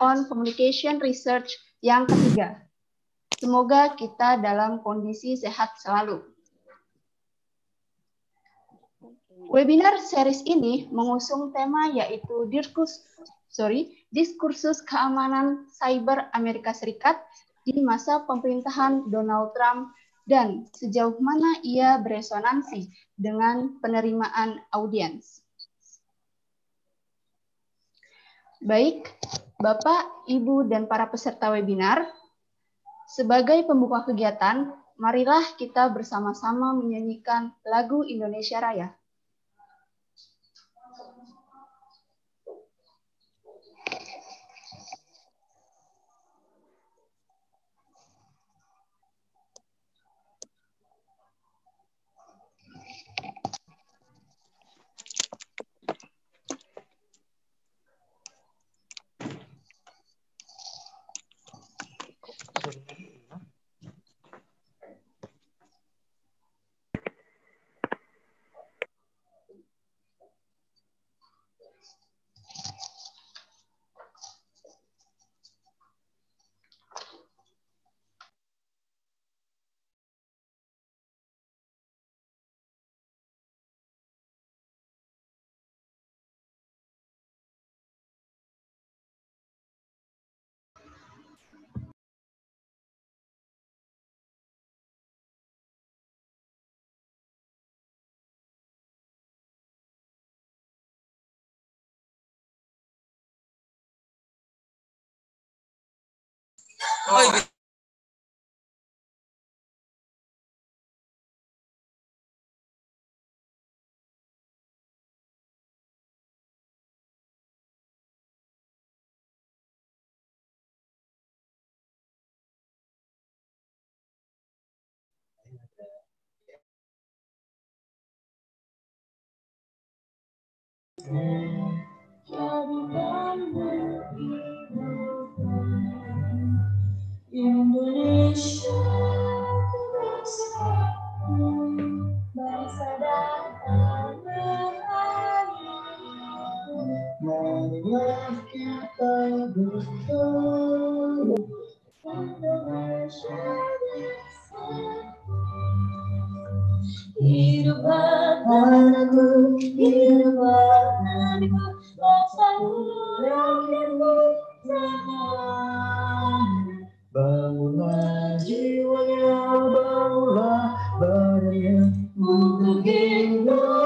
on Communication Research yang ketiga. Semoga kita dalam kondisi sehat selalu. Webinar series ini mengusung tema yaitu Dirkus, sorry, diskursus keamanan cyber Amerika Serikat di masa pemerintahan Donald Trump dan sejauh mana ia beresonansi dengan penerimaan audiens. Baik, Bapak, Ibu, dan para peserta webinar, sebagai pembuka kegiatan, marilah kita bersama-sama menyanyikan lagu Indonesia Raya. はい。e a d i kamu Indonesia ku Bangsa dan Marilah kita bersatu. Indonesia Hidup anakku, hidup anakku, bangsaku, rakyatku, semua. Bangunlah jiwanya, bangunlah badannya untuk Indonesia.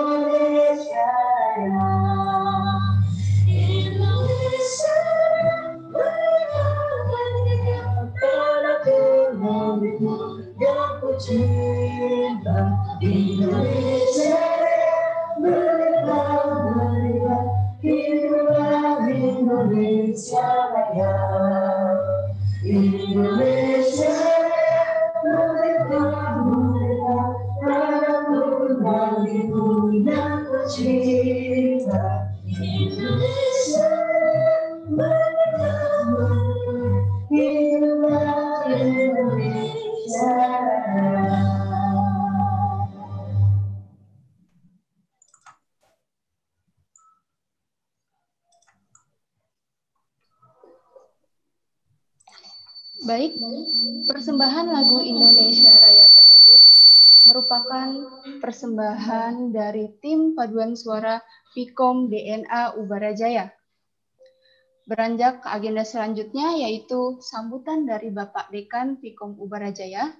Indonesia Raya tersebut merupakan persembahan dari tim paduan suara Pikom DNA Ubarajaya. Beranjak ke agenda selanjutnya yaitu sambutan dari Bapak Dekan Pikom Ubarajaya,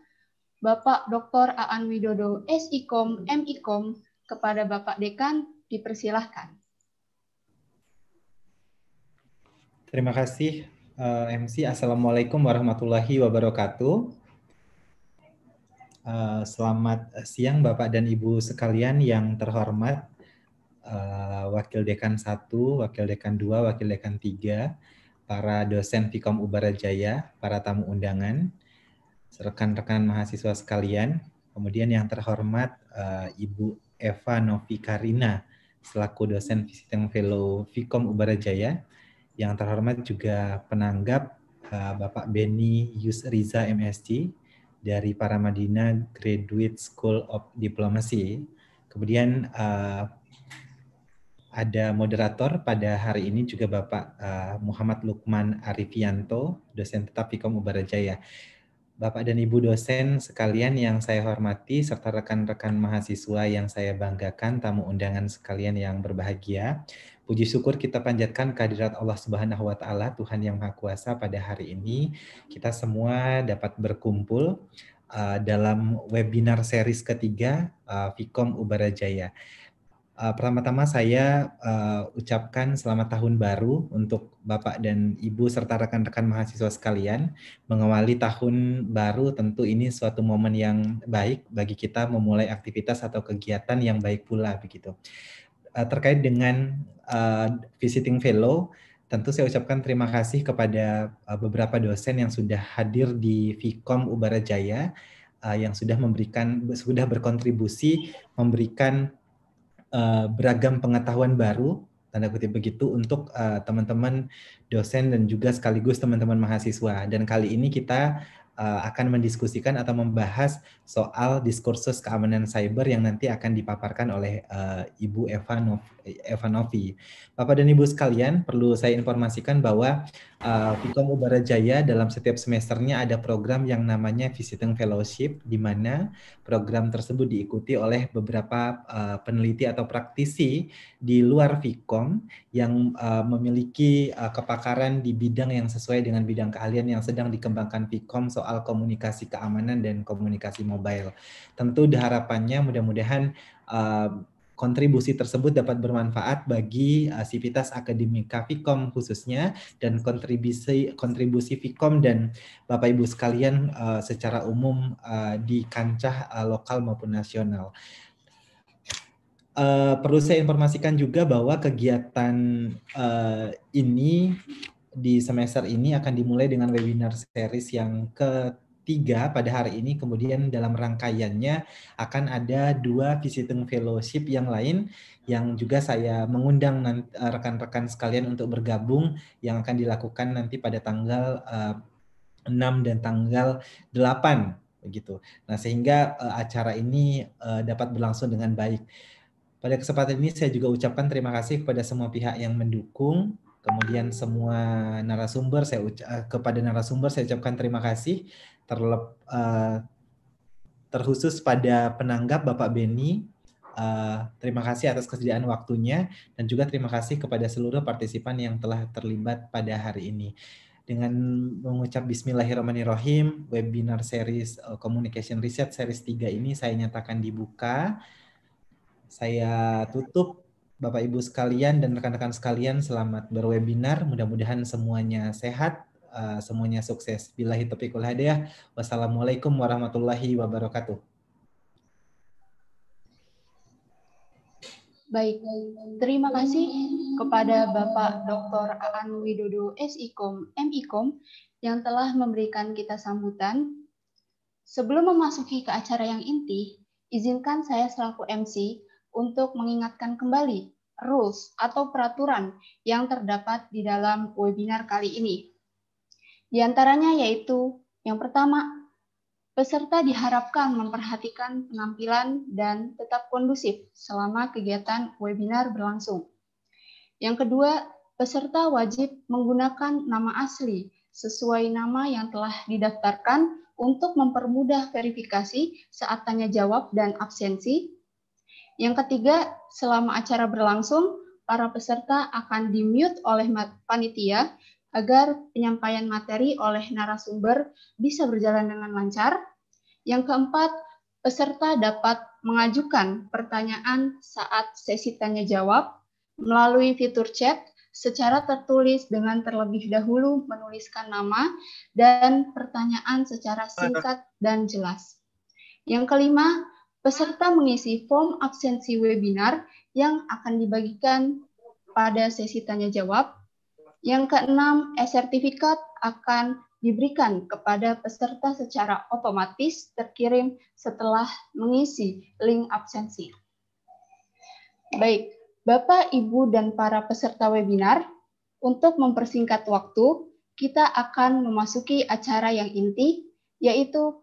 Bapak Dr. Aan Widodo SIKOM MIKOM kepada Bapak Dekan dipersilahkan. Terima kasih eh, MC. Assalamualaikum warahmatullahi wabarakatuh. Eh, selamat siang Bapak dan Ibu sekalian yang terhormat eh, Wakil Dekan 1, Wakil Dekan 2, Wakil Dekan 3, para dosen Fikom Ubara Jaya, para tamu undangan, rekan-rekan mahasiswa sekalian, kemudian yang terhormat eh, Ibu Eva Novi Karina selaku dosen visiting fellow Fikom Ubara Jaya, yang terhormat juga penanggap Bapak Beni Yus Riza MSc, dari para Madinah Graduate School of Diplomacy. Kemudian uh, ada moderator pada hari ini juga Bapak uh, Muhammad Lukman Arifianto, dosen tetap Fikom Ubarajaya. Bapak dan Ibu dosen sekalian yang saya hormati serta rekan-rekan mahasiswa yang saya banggakan, tamu undangan sekalian yang berbahagia. Puji syukur kita panjatkan kehadirat Allah Subhanahu wa taala, Tuhan yang Maha Kuasa pada hari ini kita semua dapat berkumpul uh, dalam webinar series ketiga uh, Ubara Jaya. Uh, pertama-tama saya uh, ucapkan selamat tahun baru untuk Bapak dan Ibu serta rekan-rekan mahasiswa sekalian. Mengawali tahun baru tentu ini suatu momen yang baik bagi kita memulai aktivitas atau kegiatan yang baik pula begitu. Eh, terkait dengan uh, visiting fellow, tentu saya ucapkan terima kasih kepada uh, beberapa dosen yang sudah hadir di Vkom Ubara Jaya uh, yang sudah memberikan sudah berkontribusi memberikan uh, beragam pengetahuan baru tanda kutip begitu untuk teman-teman uh, dosen dan juga sekaligus teman-teman mahasiswa. Dan kali ini kita Eh, akan mendiskusikan atau membahas soal diskursus keamanan cyber yang nanti akan dipaparkan oleh uh, Ibu Eva Novi. Bapak dan Ibu sekalian, perlu saya informasikan bahwa uh, eh, Vicom Ubara Jaya dalam setiap semesternya ada program yang namanya Visiting Fellowship, di mana program tersebut diikuti oleh beberapa uh, peneliti atau praktisi di luar Vicom yang uh, memiliki uh, kepakaran di bidang yang sesuai dengan bidang keahlian yang sedang dikembangkan Vicom soal komunikasi keamanan dan komunikasi mobile. Tentu harapannya mudah-mudahan kontribusi tersebut dapat bermanfaat bagi uh, Sivitas Akademika Fikom khususnya dan kontribusi kontribusi Fikom dan Bapak Ibu sekalian uh, secara umum uh, di kancah uh, lokal maupun nasional. Uh, perlu saya informasikan juga bahwa kegiatan uh, ini di semester ini akan dimulai dengan webinar series yang ke tiga pada hari ini kemudian dalam rangkaiannya akan ada dua visiting fellowship yang lain yang juga saya mengundang eh, rekan-rekan sekalian untuk bergabung yang akan dilakukan nanti pada tanggal uh, eh, 6 dan tanggal 8 begitu. Nah, sehingga uh, acara ini uh, dapat berlangsung dengan baik. Pada kesempatan ini saya juga ucapkan terima kasih kepada semua pihak yang mendukung kemudian semua narasumber saya uca kepada narasumber saya ucapkan terima kasih terlep, uh, terkhusus pada penanggap Bapak Beni. Uh, terima kasih atas kesediaan waktunya dan juga terima kasih kepada seluruh partisipan yang telah terlibat pada hari ini. Dengan mengucap bismillahirrahmanirrahim, webinar series eh, Communication Research series 3 ini saya nyatakan dibuka. Saya tutup Bapak Ibu sekalian dan rekan-rekan sekalian selamat berwebinar. Mudah-mudahan semuanya sehat Eh, semuanya sukses. Bila taufiq wal hidayah. Wassalamualaikum warahmatullahi wabarakatuh. Baik, terima kasih kepada Bapak Dr. Aan Widodo SIKOM, MIKOM yang telah memberikan kita sambutan. Sebelum memasuki ke acara yang inti, izinkan saya selaku MC untuk mengingatkan kembali rules atau peraturan yang terdapat di dalam webinar kali ini. Di antaranya yaitu yang pertama, peserta diharapkan memperhatikan penampilan dan tetap kondusif selama kegiatan webinar berlangsung. Yang kedua, peserta wajib menggunakan nama asli sesuai nama yang telah didaftarkan untuk mempermudah verifikasi saat tanya jawab dan absensi. Yang ketiga, selama acara berlangsung, para peserta akan dimute oleh panitia agar penyampaian materi oleh narasumber bisa berjalan dengan lancar. Yang keempat, peserta dapat mengajukan pertanyaan saat sesi tanya jawab melalui fitur chat secara tertulis dengan terlebih dahulu menuliskan nama dan pertanyaan secara singkat dan jelas. Yang kelima, peserta mengisi form absensi webinar yang akan dibagikan pada sesi tanya jawab yang keenam, e-sertifikat akan diberikan kepada peserta secara otomatis terkirim setelah mengisi link absensi. Baik, Bapak, Ibu, dan para peserta webinar, untuk mempersingkat waktu, kita akan memasuki acara yang inti, yaitu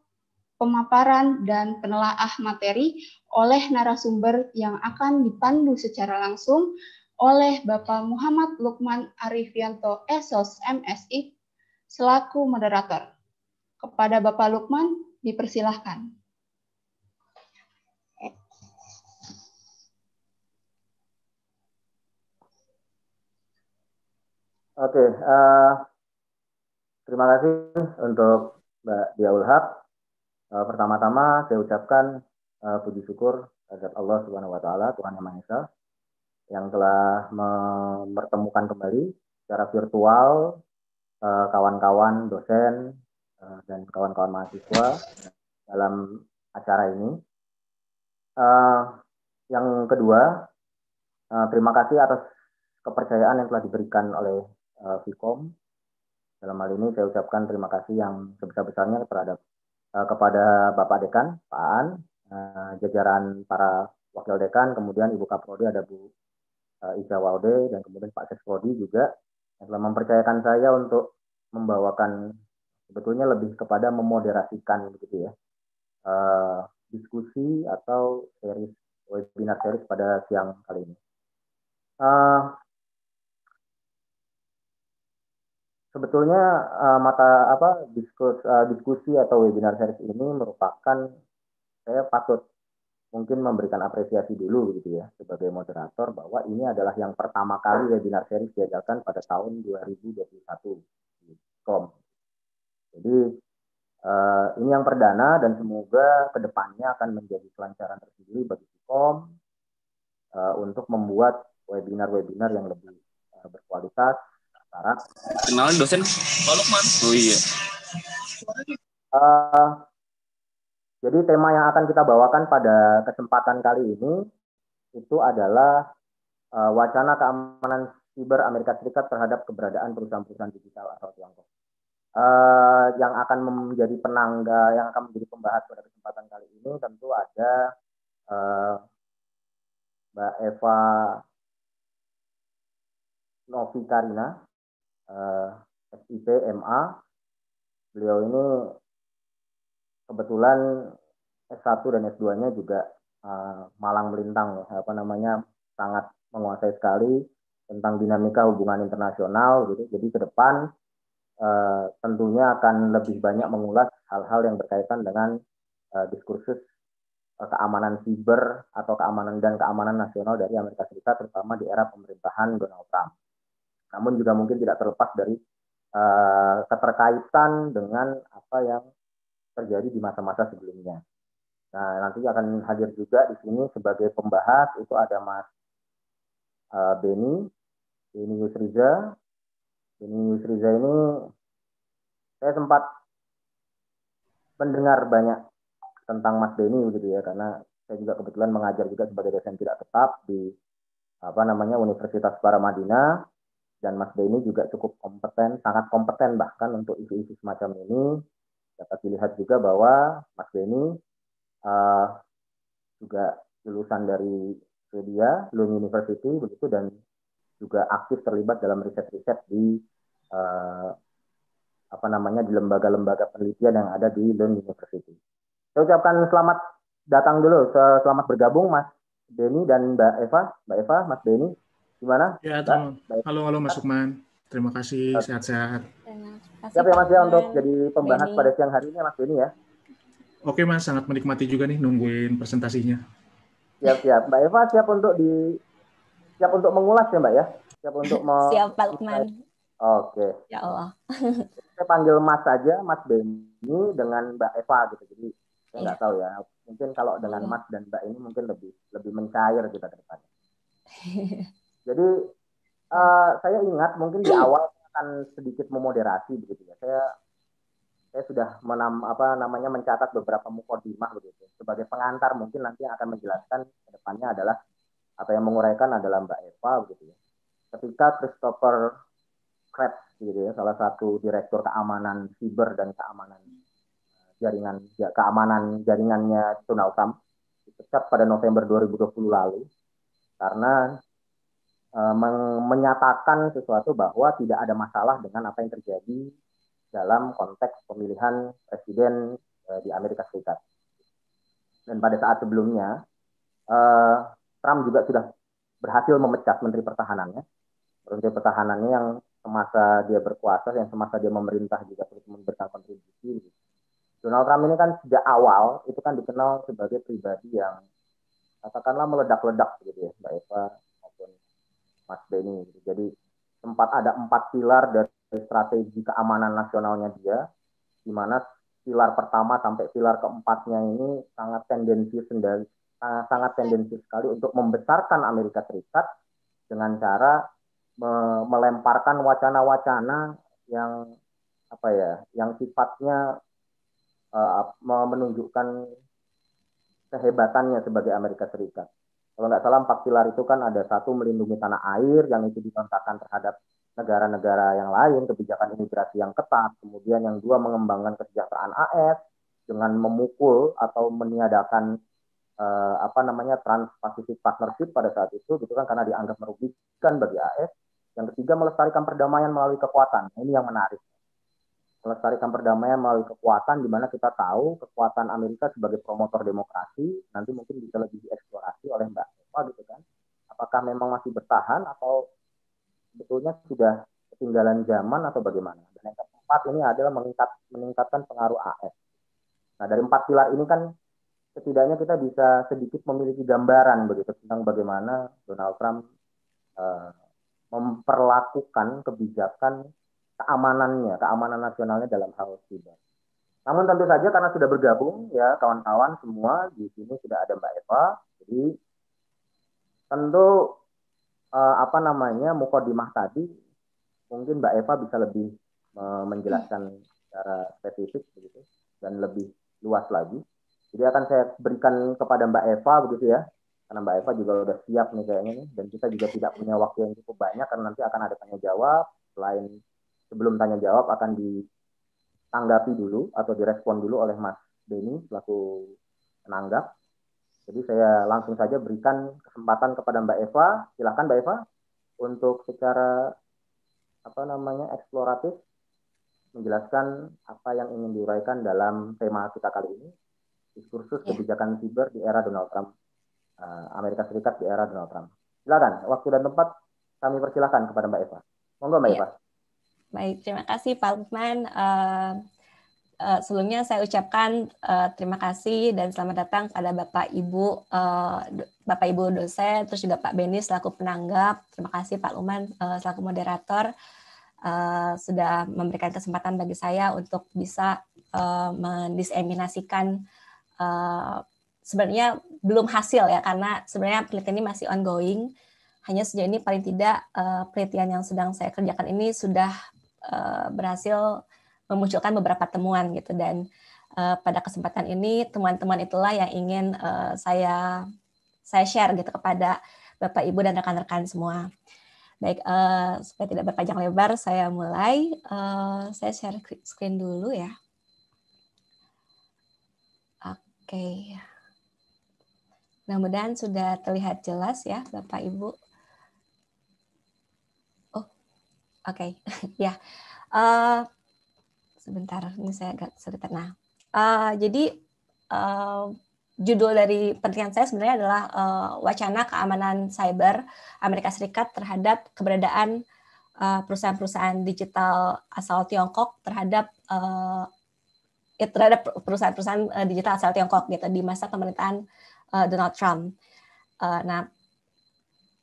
pemaparan dan penelaah materi oleh narasumber yang akan dipandu secara langsung oleh Bapak Muhammad Lukman Arifianto Esos MSI selaku moderator. Kepada Bapak Lukman dipersilahkan. Oke, uh, terima kasih untuk Mbak Diaul Haq. Uh, eh, pertama-tama saya ucapkan uh, puji syukur terhadap Allah Subhanahu wa taala, Tuhan Yang Maha Esa yang telah mempertemukan kembali secara virtual eh, kawan-kawan dosen eh, dan kawan-kawan mahasiswa dalam acara ini. Eh, yang kedua, terima kasih atas kepercayaan yang telah diberikan oleh Vkom. Dalam hal ini saya ucapkan terima kasih yang sebesar-besarnya terhadap kepada Bapak Dekan, Pak An, jajaran para wakil dekan, kemudian Ibu Kaprodi ada Bu uh, eh, Iza Walde dan kemudian Pak Sesprodi juga yang telah mempercayakan saya untuk membawakan sebetulnya lebih kepada memoderasikan begitu ya uh, diskusi atau series webinar series pada siang kali ini. Uh, sebetulnya uh, mata apa diskus, uh, diskusi atau webinar series ini merupakan saya patut mungkin memberikan apresiasi dulu gitu ya sebagai moderator bahwa ini adalah yang pertama kali webinar series diadakan pada tahun 2021 di KOM. Jadi eh, ini yang perdana dan semoga kedepannya akan menjadi kelancaran tersendiri bagi KOM eh, untuk membuat webinar-webinar yang lebih eh, berkualitas. Kenalin dosen Pak Lukman. Oh iya. Uh, jadi tema yang akan kita bawakan pada kesempatan kali ini itu adalah uh, wacana keamanan siber Amerika Serikat terhadap keberadaan perusahaan-perusahaan digital atau Tiongkok. Uh, yang akan menjadi penangga, yang akan menjadi pembahas pada kesempatan kali ini tentu ada uh, Mbak Eva Novi Karina, uh, SIP MA. Beliau ini kebetulan S1 dan S2-nya juga uh, malang melintang ya, apa namanya sangat menguasai sekali tentang dinamika hubungan internasional gitu. Jadi ke depan uh, tentunya akan lebih banyak mengulas hal-hal yang berkaitan dengan uh, diskursus keamanan siber atau keamanan dan keamanan nasional dari Amerika Serikat terutama di era pemerintahan Donald Trump. Namun juga mungkin tidak terlepas dari uh, keterkaitan dengan apa yang terjadi di masa-masa sebelumnya. Nah, nanti akan hadir juga di sini sebagai pembahas itu ada Mas uh, eh, Beni, Beni Yusriza. Beni Yusriza ini saya sempat mendengar banyak tentang Mas Beni gitu ya karena saya juga kebetulan mengajar juga sebagai dosen tidak tetap di apa namanya Universitas Paramadina dan Mas Beni juga cukup kompeten, sangat kompeten bahkan untuk isu-isu semacam ini dapat dilihat juga bahwa Mas Beni uh, eh, juga lulusan dari Swedia, Lund University begitu dan juga aktif terlibat dalam riset-riset di uh, apa namanya di lembaga-lembaga penelitian yang ada di Lund University. Saya ucapkan selamat datang dulu, selamat bergabung Mas Beni dan Mbak Eva, Mbak Eva, Mas Beni, gimana? Ya, Halo, halo Mas Sukman. Terima kasih, sehat-sehat. Kasih Siap ya Mas ya untuk jadi pembahas Benny. pada siang hari ini ya, Mas Beni ya. Oke Mas, sangat menikmati juga nih nungguin presentasinya. Siap-siap. Mbak Eva siap untuk di siap untuk mengulas ya Mbak ya? Siap untuk mau Siap Pak Lukman. Oke. Ya Allah. saya panggil Mas saja, Mas Benny dengan Mbak Eva gitu. Jadi saya nggak iya. tahu ya. Mungkin kalau dengan iya. Mas dan Mbak ini mungkin lebih lebih mencair kita ke depannya. Jadi uh, saya ingat mungkin di awal akan sedikit memoderasi begitu ya. Saya saya sudah menam, apa namanya mencatat beberapa mukodimah begitu. Sebagai pengantar mungkin nanti yang akan menjelaskan ke depannya adalah atau yang menguraikan adalah Mbak Eva begitu ya. Ketika Christopher Krebs gitu ya, salah satu direktur keamanan siber dan keamanan eh, jaringan ya, keamanan jaringannya Tunautam dipecat pada November 2020 lalu karena Eh, menyatakan sesuatu bahwa tidak ada masalah dengan apa yang terjadi dalam konteks pemilihan presiden eh, di Amerika Serikat. Dan pada saat sebelumnya, eh, Trump juga sudah berhasil memecat Menteri Pertahanannya. Menteri Pertahanannya yang semasa dia berkuasa, yang semasa dia memerintah juga terus memberikan kontribusi. Gitu. Donald Trump ini kan sejak awal itu kan dikenal sebagai pribadi yang katakanlah meledak-ledak gitu ya, Mbak Eva Mas Beni, Jadi tempat ada empat pilar dari strategi keamanan nasionalnya dia, di mana pilar pertama sampai pilar keempatnya ini sangat tendensi sendal, sangat tendensius sekali untuk membesarkan Amerika Serikat dengan cara me melemparkan wacana-wacana yang apa ya, yang sifatnya uh, menunjukkan kehebatannya sebagai Amerika Serikat kalau nggak salah empat pilar itu kan ada satu melindungi tanah air yang itu ditontakkan terhadap negara-negara yang lain, kebijakan imigrasi yang ketat, kemudian yang dua mengembangkan kesejahteraan AS dengan memukul atau meniadakan eh, apa namanya Trans-Pacific Partnership pada saat itu gitu kan karena dianggap merugikan bagi AS. Yang ketiga melestarikan perdamaian melalui kekuatan. Nah, ini yang menarik melestarikan perdamaian melalui kekuatan di mana kita tahu kekuatan Amerika sebagai promotor demokrasi nanti mungkin bisa lebih dieksplorasi oleh Mbak Eva gitu kan. Apakah memang masih bertahan atau sebetulnya sudah ketinggalan zaman atau bagaimana? Dan yang keempat ini adalah meningkat, meningkatkan pengaruh AS. Nah dari empat pilar ini kan setidaknya kita bisa sedikit memiliki gambaran begitu tentang bagaimana Donald Trump uh, memperlakukan kebijakan keamanannya, keamanan nasionalnya dalam hal siber. Namun tentu saja karena sudah bergabung ya kawan-kawan semua di sini sudah ada Mbak Eva, jadi tentu eh, apa namanya mukodimah tadi mungkin Mbak Eva bisa lebih eh, menjelaskan secara spesifik begitu dan lebih luas lagi. Jadi akan saya berikan kepada Mbak Eva begitu ya, karena Mbak Eva juga sudah siap nih kayaknya nih, dan kita juga tidak punya waktu yang cukup banyak karena nanti akan ada tanya jawab selain sebelum tanya jawab akan ditanggapi dulu atau direspon dulu oleh Mas Denny selaku penanggap. Jadi saya langsung saja berikan kesempatan kepada Mbak Eva. Silakan Mbak Eva untuk secara apa namanya eksploratif menjelaskan apa yang ingin diuraikan dalam tema kita kali ini, diskursus yeah. kebijakan siber di era Donald Trump, eh, Amerika Serikat di era Donald Trump. Silakan, waktu dan tempat kami persilahkan kepada Mbak Eva. Monggo Mbak yeah. Eva. Baik, terima kasih Pak Lukman. Uh, uh, sebelumnya saya ucapkan uh, terima kasih dan selamat datang pada Bapak Ibu uh, Bapak Ibu dosen, terus juga Pak Beni selaku penanggap. Terima kasih Pak Lukman uh, selaku moderator uh, sudah memberikan kesempatan bagi saya untuk bisa uh, mendiseminasikan uh, sebenarnya belum hasil ya karena sebenarnya penelitian ini masih ongoing. Hanya sejauh ini paling tidak penelitian yang sedang saya kerjakan ini sudah Eh, berhasil memunculkan beberapa temuan gitu dan eh, pada kesempatan ini teman-teman itulah yang ingin eh, saya saya share gitu kepada Bapak Ibu dan rekan-rekan semua. Baik, supaya tidak berpanjang lebar, saya mulai. saya share screen dulu ya. Oke. Okay. Mudah-mudahan sudah terlihat jelas ya Bapak Ibu. Oke, okay. ya. Yeah. Uh, sebentar, ini saya agak sedikit. Nah, uh, jadi uh, judul dari penelitian saya sebenarnya adalah uh, wacana keamanan cyber Amerika Serikat terhadap keberadaan perusahaan-perusahaan digital asal Tiongkok terhadap uh, ya, terhadap perusahaan-perusahaan digital asal Tiongkok gitu di masa pemerintahan uh, Donald Trump. Uh, nah,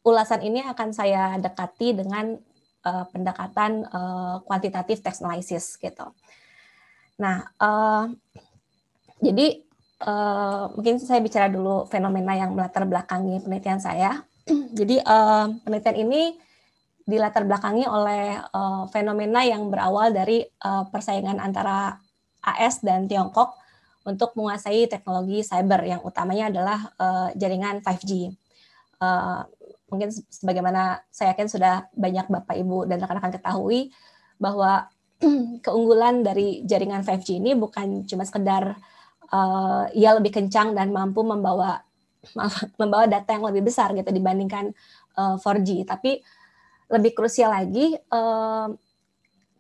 ulasan ini akan saya dekati dengan uh, pendekatan uh, kuantitatif text analysis gitu. Nah, uh, jadi uh, mungkin saya bicara dulu fenomena yang melatar belakangi penelitian saya. jadi uh, penelitian ini dilatar belakangi oleh uh, fenomena yang berawal dari uh, persaingan antara AS dan Tiongkok untuk menguasai teknologi cyber yang utamanya adalah uh, jaringan 5G. Uh, mungkin sebagaimana saya yakin sudah banyak Bapak Ibu dan rekan-rekan ketahui bahwa keunggulan dari jaringan 5G ini bukan cuma sekedar uh, ia lebih kencang dan mampu membawa membawa data yang lebih besar gitu dibandingkan uh, eh, 4G, tapi lebih krusial lagi uh,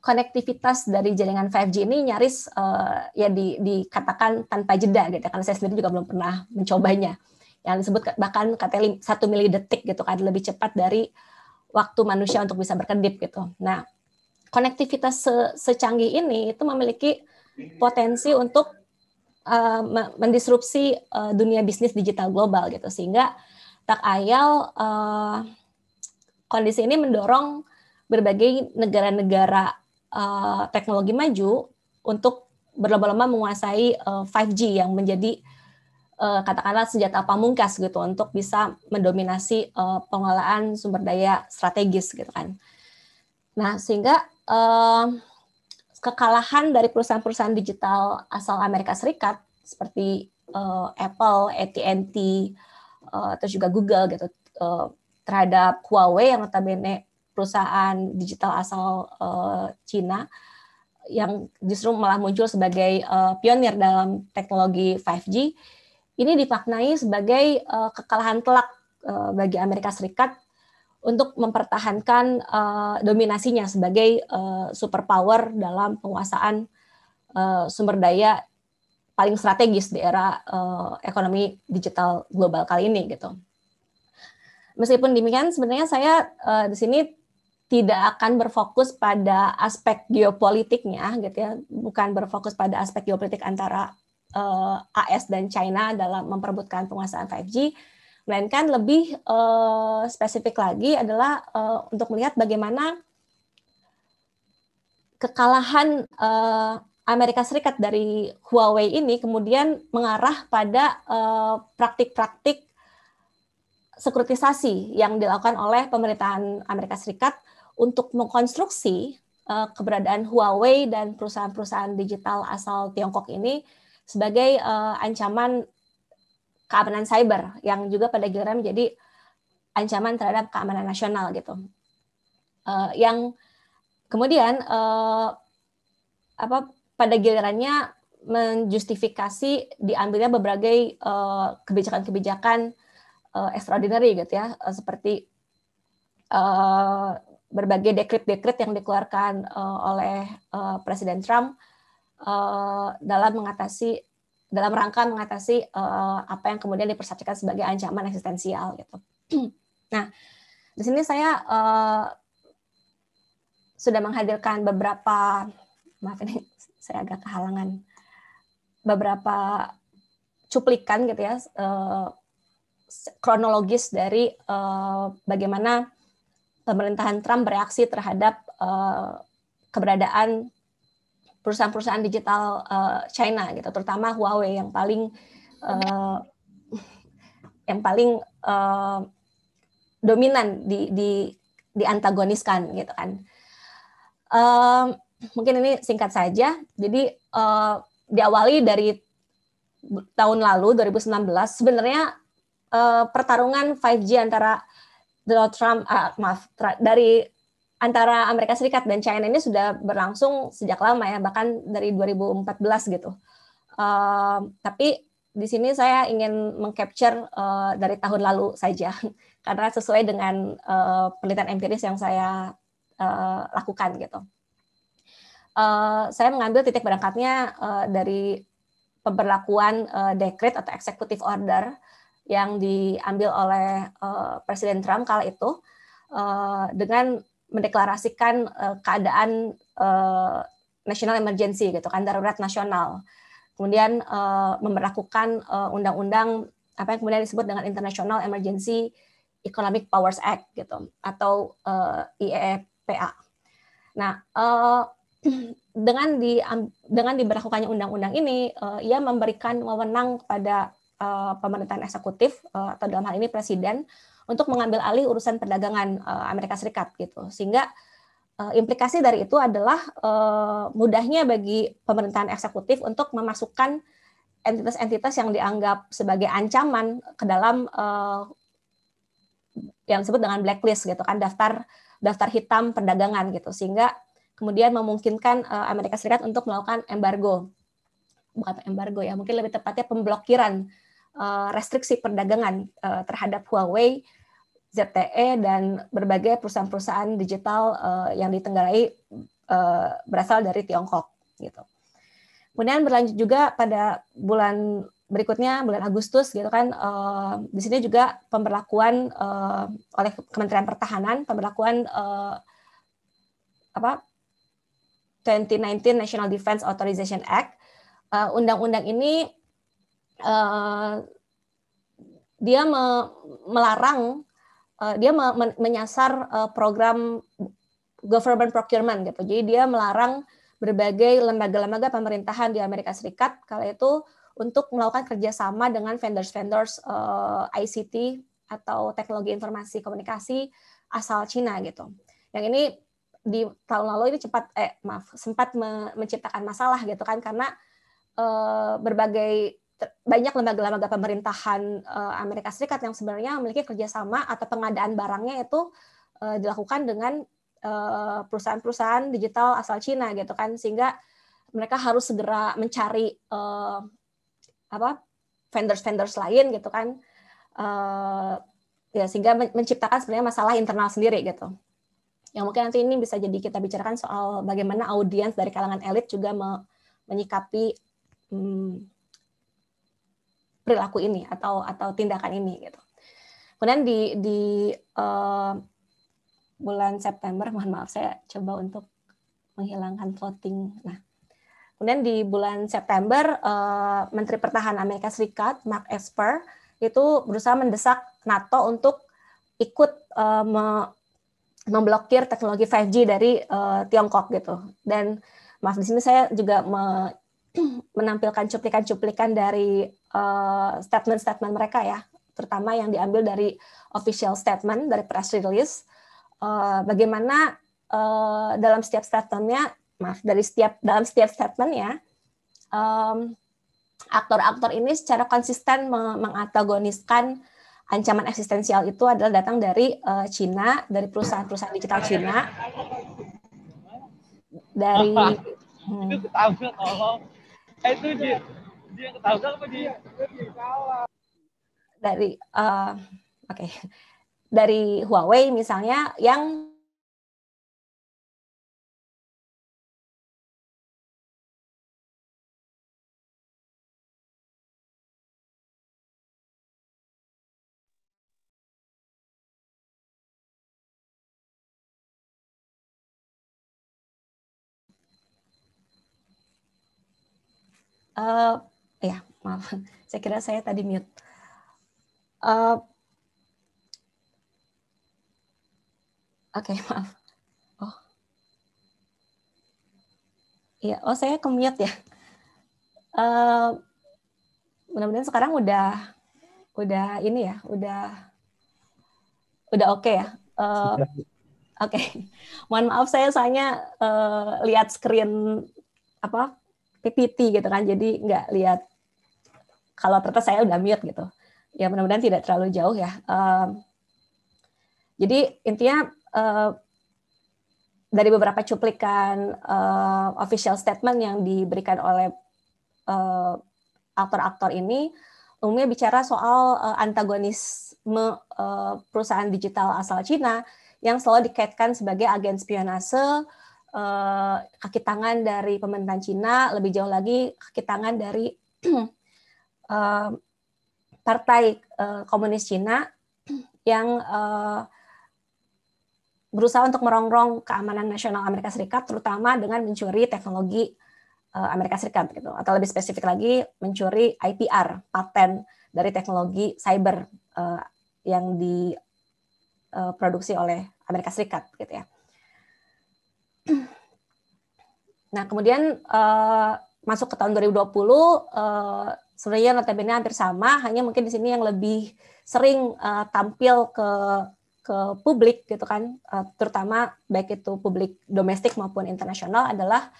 konektivitas dari jaringan 5G ini nyaris uh, ya di, dikatakan tanpa jeda gitu karena saya sendiri juga belum pernah mencobanya yang disebut bahkan katanya satu mili detik gitu kan lebih cepat dari waktu manusia untuk bisa berkedip gitu. Nah, konektivitas se secanggih ini itu memiliki potensi untuk uh, mendisrupsi uh, dunia bisnis digital global gitu sehingga tak ayal uh, kondisi ini mendorong berbagai negara-negara uh, teknologi maju untuk berlomba-lomba menguasai uh, 5G yang menjadi Eh, katakanlah senjata pamungkas gitu untuk bisa mendominasi uh, eh, pengelolaan sumber daya strategis gitu kan. Nah, sehingga uh, kekalahan dari perusahaan-perusahaan digital asal Amerika Serikat seperti uh, Apple, AT&T, uh, terus juga Google gitu uh, terhadap Huawei yang notabene perusahaan digital asal uh, Cina yang justru malah muncul sebagai uh, pionir dalam teknologi 5G ini dipaknai sebagai uh, kekalahan telak uh, bagi Amerika Serikat untuk mempertahankan uh, dominasinya sebagai uh, superpower dalam penguasaan uh, sumber daya paling strategis di era uh, ekonomi digital global kali ini gitu. Meskipun demikian, sebenarnya saya uh, di sini tidak akan berfokus pada aspek geopolitiknya gitu ya, bukan berfokus pada aspek geopolitik antara uh, eh, AS dan China dalam memperebutkan penguasaan 5G, melainkan lebih uh, spesifik lagi adalah uh, untuk melihat bagaimana kekalahan uh, Amerika Serikat dari Huawei ini kemudian mengarah pada praktik-praktik uh, sekuritisasi yang dilakukan oleh pemerintahan Amerika Serikat untuk mengkonstruksi uh, keberadaan Huawei dan perusahaan-perusahaan digital asal Tiongkok ini sebagai uh, ancaman keamanan cyber yang juga pada giliran menjadi ancaman terhadap keamanan nasional gitu. Uh, yang kemudian uh, apa pada gilirannya menjustifikasi diambilnya berbagai kebijakan-kebijakan uh, extraordinary gitu ya, uh, seperti uh, berbagai dekret-dekret yang dikeluarkan uh, oleh uh, Presiden Trump Eh, dalam mengatasi dalam rangka mengatasi uh, apa yang kemudian dipersepsikan sebagai ancaman eksistensial gitu. nah, di sini saya uh, sudah menghadirkan beberapa maaf ini saya agak kehalangan beberapa cuplikan gitu ya uh, kronologis dari uh, bagaimana pemerintahan Trump bereaksi terhadap uh, keberadaan perusahaan-perusahaan digital uh, China gitu, terutama Huawei yang paling uh, yang paling uh, dominan di, di diantagoniskan gitu kan. Uh, mungkin ini singkat saja. Jadi uh, diawali dari tahun lalu 2019 sebenarnya uh, pertarungan 5G antara Donald Trump uh, maaf dari antara Amerika Serikat dan China ini sudah berlangsung sejak lama ya, bahkan dari 2014 gitu. Uh, tapi di sini saya ingin mengcapture uh, dari tahun lalu saja karena sesuai dengan uh, penelitian empiris yang saya uh, lakukan gitu. Uh, saya mengambil titik berangkatnya uh, dari pemberlakuan uh, dekret atau executive order yang diambil oleh uh, Presiden Trump kala itu dengan mendeklarasikan uh, keadaan uh, national emergency gitu kan darurat nasional kemudian uh, memperlakukan uh, undang-undang apa yang kemudian disebut dengan International Emergency Economic Powers Act gitu atau uh, IEPA. Nah, uh, dengan di dengan diberlakukannya undang-undang ini uh, ia memberikan wewenang kepada uh, pemerintahan eksekutif uh, atau dalam hal ini presiden untuk mengambil alih urusan perdagangan eh, Amerika Serikat gitu. Sehingga eh, implikasi dari itu adalah eh, mudahnya bagi pemerintahan eksekutif untuk memasukkan entitas-entitas yang dianggap sebagai ancaman ke dalam yang disebut dengan blacklist gitu kan daftar daftar hitam perdagangan gitu sehingga kemudian memungkinkan Amerika Serikat untuk melakukan embargo bukan embargo ya mungkin lebih tepatnya pemblokiran restriksi perdagangan terhadap Huawei ZTE dan berbagai perusahaan-perusahaan digital uh, yang ditenggarai uh, eh, berasal dari Tiongkok gitu. Kemudian berlanjut juga pada bulan berikutnya bulan Agustus gitu kan uh, di sini juga pemberlakuan uh, oleh Kementerian Pertahanan pemberlakuan uh, apa 2019 National Defense Authorization Act. Undang-undang uh, ini uh, dia me melarang uh, dia men menyasar uh, program government procurement gitu. Jadi dia melarang berbagai lembaga-lembaga pemerintahan di Amerika Serikat kala itu untuk melakukan kerjasama dengan vendors-vendors uh, eh, ICT atau teknologi informasi komunikasi asal Cina gitu. Yang ini di tahun lalu ini cepat eh maaf sempat menciptakan masalah gitu kan karena uh, berbagai banyak lembaga-lembaga pemerintahan uh, Amerika Serikat yang sebenarnya memiliki kerjasama atau pengadaan barangnya itu uh, dilakukan dengan eh, perusahaan-perusahaan digital asal Cina gitu kan sehingga mereka harus segera mencari uh, apa vendors-vendors lain gitu kan uh, ya sehingga menciptakan sebenarnya masalah internal sendiri gitu yang mungkin nanti ini bisa jadi kita bicarakan soal bagaimana audiens dari kalangan elit juga me menyikapi hmm, perilaku ini atau atau tindakan ini gitu. Kemudian di di uh, bulan September, mohon maaf saya coba untuk menghilangkan voting. Nah, kemudian di bulan September uh, Menteri Pertahanan Amerika Serikat Mark Esper itu berusaha mendesak NATO untuk ikut uh, me memblokir teknologi 5G dari uh, Tiongkok gitu. Dan maaf di sini saya juga menampilkan cuplikan-cuplikan dari eh, statement-statement uh, mereka ya, terutama yang diambil dari official statement dari press release. Uh, bagaimana uh, dalam setiap statementnya, maaf dari setiap dalam setiap statement ya, um, aktor-aktor ini secara konsisten meng mengantagoniskan ancaman eksistensial itu adalah datang dari uh, Cina, dari perusahaan-perusahaan digital Cina, dari eh, itu dia dia ketahuan apa dia dari uh, oke okay. dari Huawei misalnya yang uh, ya maaf saya kira saya tadi mute uh, oke okay, maaf oh iya oh saya ke mute ya uh, mudah-mudahan sekarang udah udah ini ya udah udah oke okay ya uh, Oke, okay. mohon maaf saya soalnya uh, lihat screen apa PPT gitu kan jadi nggak lihat kalau ternyata saya udah mute gitu ya mudah-mudahan tidak terlalu jauh ya um, jadi intinya uh, dari beberapa cuplikan uh, official statement yang diberikan oleh aktor eh, aktor-aktor ini umumnya bicara soal uh, antagonisme uh, perusahaan digital asal Cina yang selalu dikaitkan sebagai agen spionase Eh, kaki tangan dari pemerintahan Cina, lebih jauh lagi kaki tangan dari eh, Partai eh, Komunis Cina yang berusaha untuk merongrong keamanan nasional Amerika Serikat, terutama dengan mencuri teknologi Amerika Serikat, gitu. atau lebih spesifik lagi mencuri IPR, paten dari teknologi cyber yang diproduksi oleh Amerika Serikat, gitu ya. Nah, kemudian uh, masuk ke tahun 2020 uh, eh, sebenarnya notabene hampir sama, hanya mungkin di sini yang lebih sering uh, tampil ke ke publik gitu kan, uh, terutama baik itu publik domestik maupun internasional adalah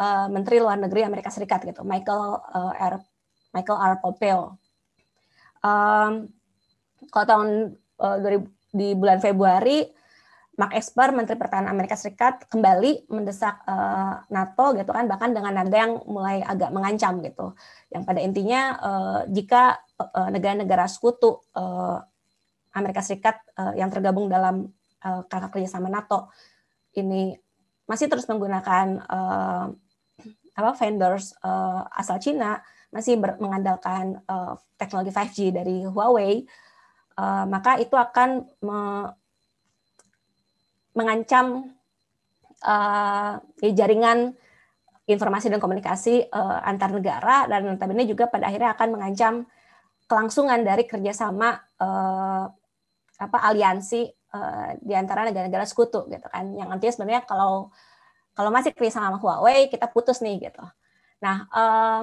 uh, Menteri Luar Negeri Amerika Serikat gitu, Michael uh, R. Michael R. Pompeo. Um, kalau tahun uh, di bulan Februari Mark Esper, Menteri Pertahanan Amerika Serikat, kembali mendesak uh, NATO gitu kan, bahkan dengan nada yang mulai agak mengancam gitu. Yang pada intinya uh, jika eh, negara-negara uh, sekutu uh, Amerika Serikat uh, yang tergabung dalam uh, kerangka kerjasama NATO ini masih terus menggunakan uh, apa vendors uh, asal Cina, masih mengandalkan uh, teknologi 5G dari Huawei, uh, maka itu akan me mengancam uh, ya, jaringan informasi dan komunikasi uh, antar negara dan notabene juga pada akhirnya akan mengancam kelangsungan dari kerjasama uh, apa aliansi uh, di antara negara-negara sekutu gitu kan yang nanti sebenarnya kalau kalau masih kerjasama sama Huawei kita putus nih gitu nah uh,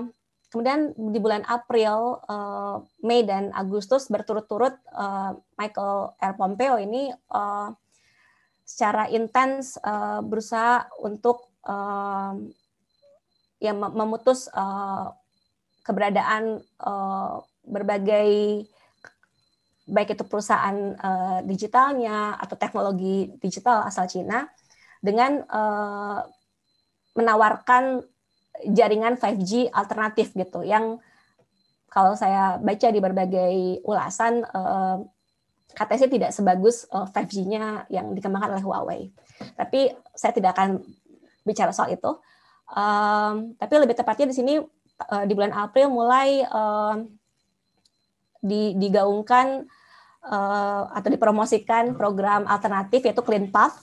kemudian di bulan April uh, Mei dan Agustus berturut-turut uh, Michael R Pompeo ini uh, secara intens uh, berusaha untuk uh, ya memutus uh, keberadaan uh, berbagai baik itu perusahaan uh, digitalnya atau teknologi digital asal Cina dengan uh, menawarkan jaringan 5G alternatif gitu yang kalau saya baca di berbagai ulasan uh, katanya sih tidak sebagus 5G-nya eh, yang dikembangkan oleh Huawei. Tapi saya tidak akan bicara soal itu. Um, tapi lebih tepatnya di sini uh, di bulan April mulai um, di, digaungkan uh, atau dipromosikan program alternatif yaitu Clean Path.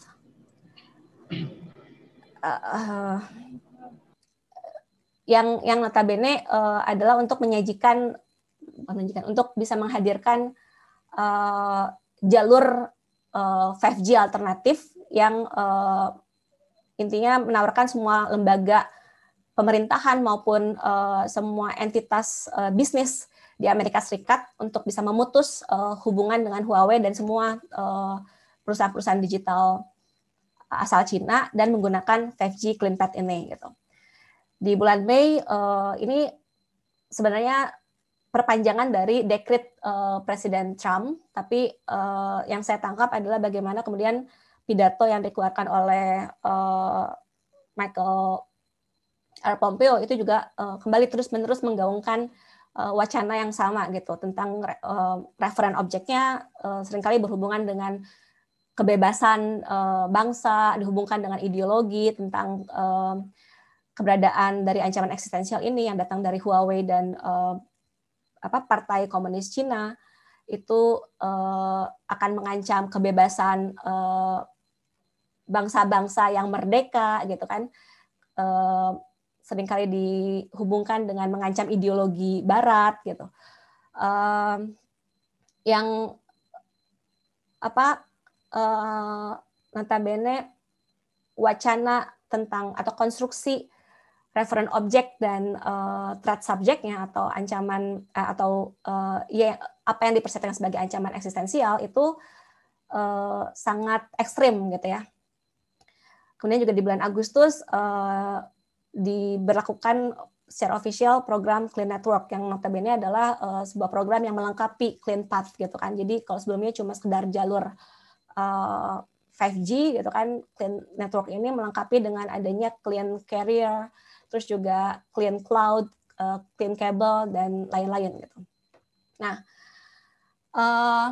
uh, yang yang notabene uh, adalah untuk menyajikan menyajikan untuk bisa menghadirkan uh, jalur uh, eh, 5G alternatif yang uh, intinya menawarkan semua lembaga pemerintahan maupun uh, semua entitas uh, bisnis di Amerika Serikat untuk bisa memutus uh, hubungan dengan Huawei dan semua perusahaan-perusahaan digital asal Cina dan menggunakan 5G CleanPad ini gitu. Di bulan Mei uh, ini sebenarnya perpanjangan dari dekret uh, Presiden Trump, tapi uh, yang saya tangkap adalah bagaimana kemudian pidato yang dikeluarkan oleh uh, Michael R. Pompeo itu juga uh, kembali terus-menerus menggaungkan uh, wacana yang sama gitu tentang re uh, referen objeknya uh, seringkali berhubungan dengan kebebasan uh, bangsa dihubungkan dengan ideologi tentang uh, keberadaan dari ancaman eksistensial ini yang datang dari Huawei dan uh, apa Partai Komunis Cina itu eh, akan mengancam kebebasan bangsa eh, bangsa-bangsa yang merdeka gitu kan eh, seringkali dihubungkan dengan mengancam ideologi Barat gitu eh, yang apa eh, wacana tentang atau konstruksi referent objek dan uh, threat subjeknya atau ancaman uh, atau uh, ya apa yang dipersepsikan sebagai ancaman eksistensial itu uh, sangat ekstrim gitu ya. Kemudian juga di bulan Agustus uh, diberlakukan secara official program Clean Network yang notabene adalah uh, sebuah program yang melengkapi Clean Path gitu kan. Jadi kalau sebelumnya cuma sekedar jalur uh, 5G gitu kan, Clean Network ini melengkapi dengan adanya Clean Carrier, terus juga clean cloud, uh, clean cable dan lain-lain gitu. Nah, uh,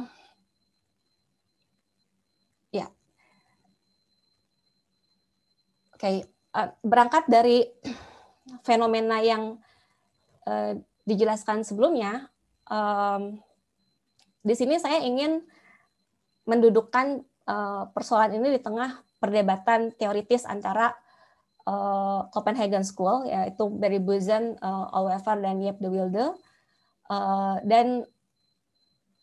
ya, yeah. oke, okay. uh, eh, berangkat dari fenomena yang uh, dijelaskan sebelumnya. Um, di sini saya ingin mendudukkan persoalan ini di tengah perdebatan teoritis antara uh, Copenhagen School yaitu dari Buzan, uh, eh, Oliver, dan Yep de Wilde uh, dan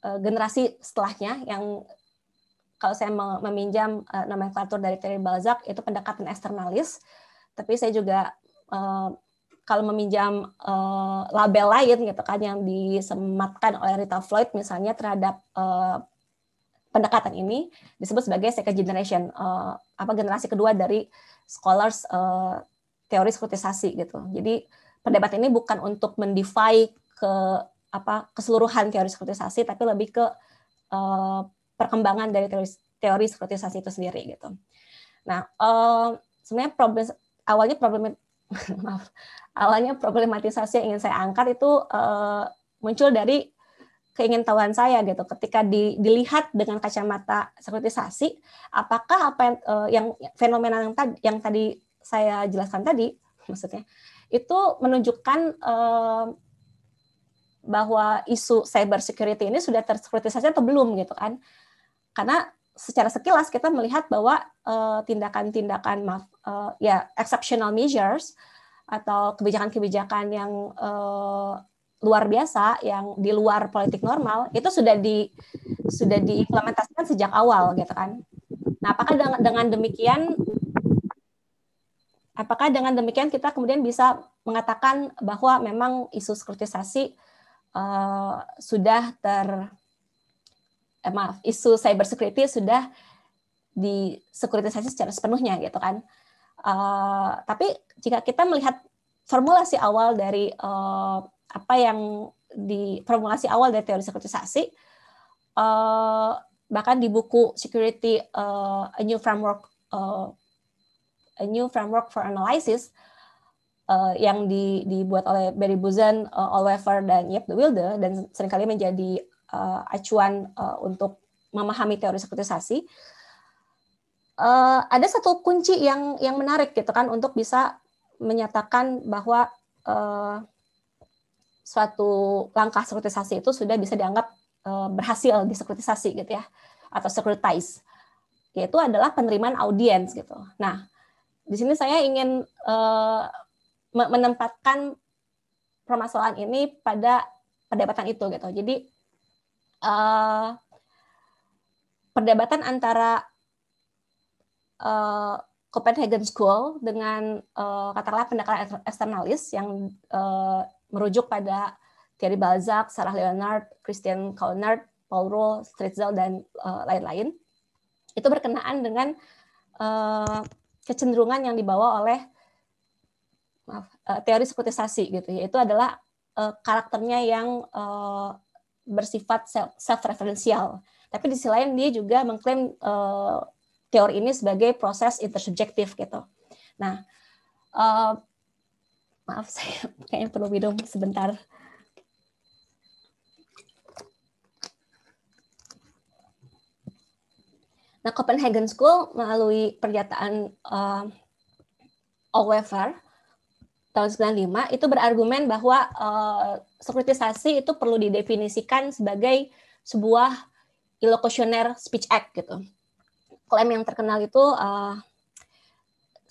uh, generasi setelahnya yang kalau saya meminjam uh, nomenklatur dari Terry Balzac itu pendekatan eksternalis tapi saya juga uh, kalau meminjam uh, label lain gitu kan yang disematkan oleh Rita Floyd misalnya terhadap uh, pendekatan ini disebut sebagai second generation uh, apa generasi kedua dari scholars uh, teori sekuritisasi gitu. Jadi pendapat ini bukan untuk mendefy ke apa keseluruhan teori sekuritisasi tapi lebih ke uh, perkembangan dari teori teori sekuritisasi itu sendiri gitu. Nah, uh, sebenarnya problem awalnya problem maaf awalnya problematisasi yang ingin saya angkat itu uh, muncul dari keingintahuan saya gitu ketika di, dilihat dengan kacamata sekuritisasi apakah apa yang, uh, yang fenomena yang tadi yang tadi saya jelaskan tadi maksudnya itu menunjukkan uh, bahwa isu cyber security ini sudah tersekuritisasi atau belum gitu kan karena secara sekilas kita melihat bahwa eh, tindakan-tindakan uh, maaf uh, ya exceptional measures atau kebijakan-kebijakan yang uh, luar biasa yang di luar politik normal itu sudah di sudah diimplementasikan sejak awal gitu kan. Nah, apakah dengan, dengan demikian apakah dengan demikian kita kemudian bisa mengatakan bahwa memang isu sekuritisasi uh, sudah ter eh, maaf, isu cyber security sudah di disekuritisasi secara sepenuhnya gitu kan. Uh, tapi jika kita melihat formulasi awal dari uh, apa yang di formulasi awal dari teori sekuritisasi uh, bahkan di buku security uh, a new framework uh, a new framework for analysis uh, yang di, dibuat oleh Barry Buzan, uh, Oliver dan Yep the Wilder dan seringkali menjadi uh, acuan uh, untuk memahami teori sekuritisasi. Uh, ada satu kunci yang yang menarik gitu kan untuk bisa menyatakan bahwa uh, suatu langkah sekuritisasi itu sudah bisa dianggap eh, berhasil disekuritisasi gitu ya atau securitize yaitu adalah penerimaan audiens gitu. Nah, di sini saya ingin uh, menempatkan permasalahan ini pada perdebatan itu gitu. Jadi uh, perdebatan antara uh, Copenhagen School dengan uh, katakanlah pendekatan eksternalis yang uh, merujuk pada Thierry Balzac, Sarah Leonard, Christian Kaunert, Paul Rohl, Stritzel dan eh, lain-lain. itu berkenaan dengan uh, kecenderungan yang dibawa oleh maaf, uh, teori sekutisasi. gitu yaitu adalah uh, karakternya yang uh, bersifat self referensial tapi di sisi lain dia juga mengklaim uh, teori ini sebagai proses intersubjektif gitu nah uh, Maaf, saya kayaknya perlu minum sebentar. Nah, Copenhagen School melalui pernyataan uh, eh, Weaver tahun 95 itu berargumen bahwa uh, sekuritisasi itu perlu didefinisikan sebagai sebuah illocutioner speech act gitu. Klaim yang terkenal itu uh,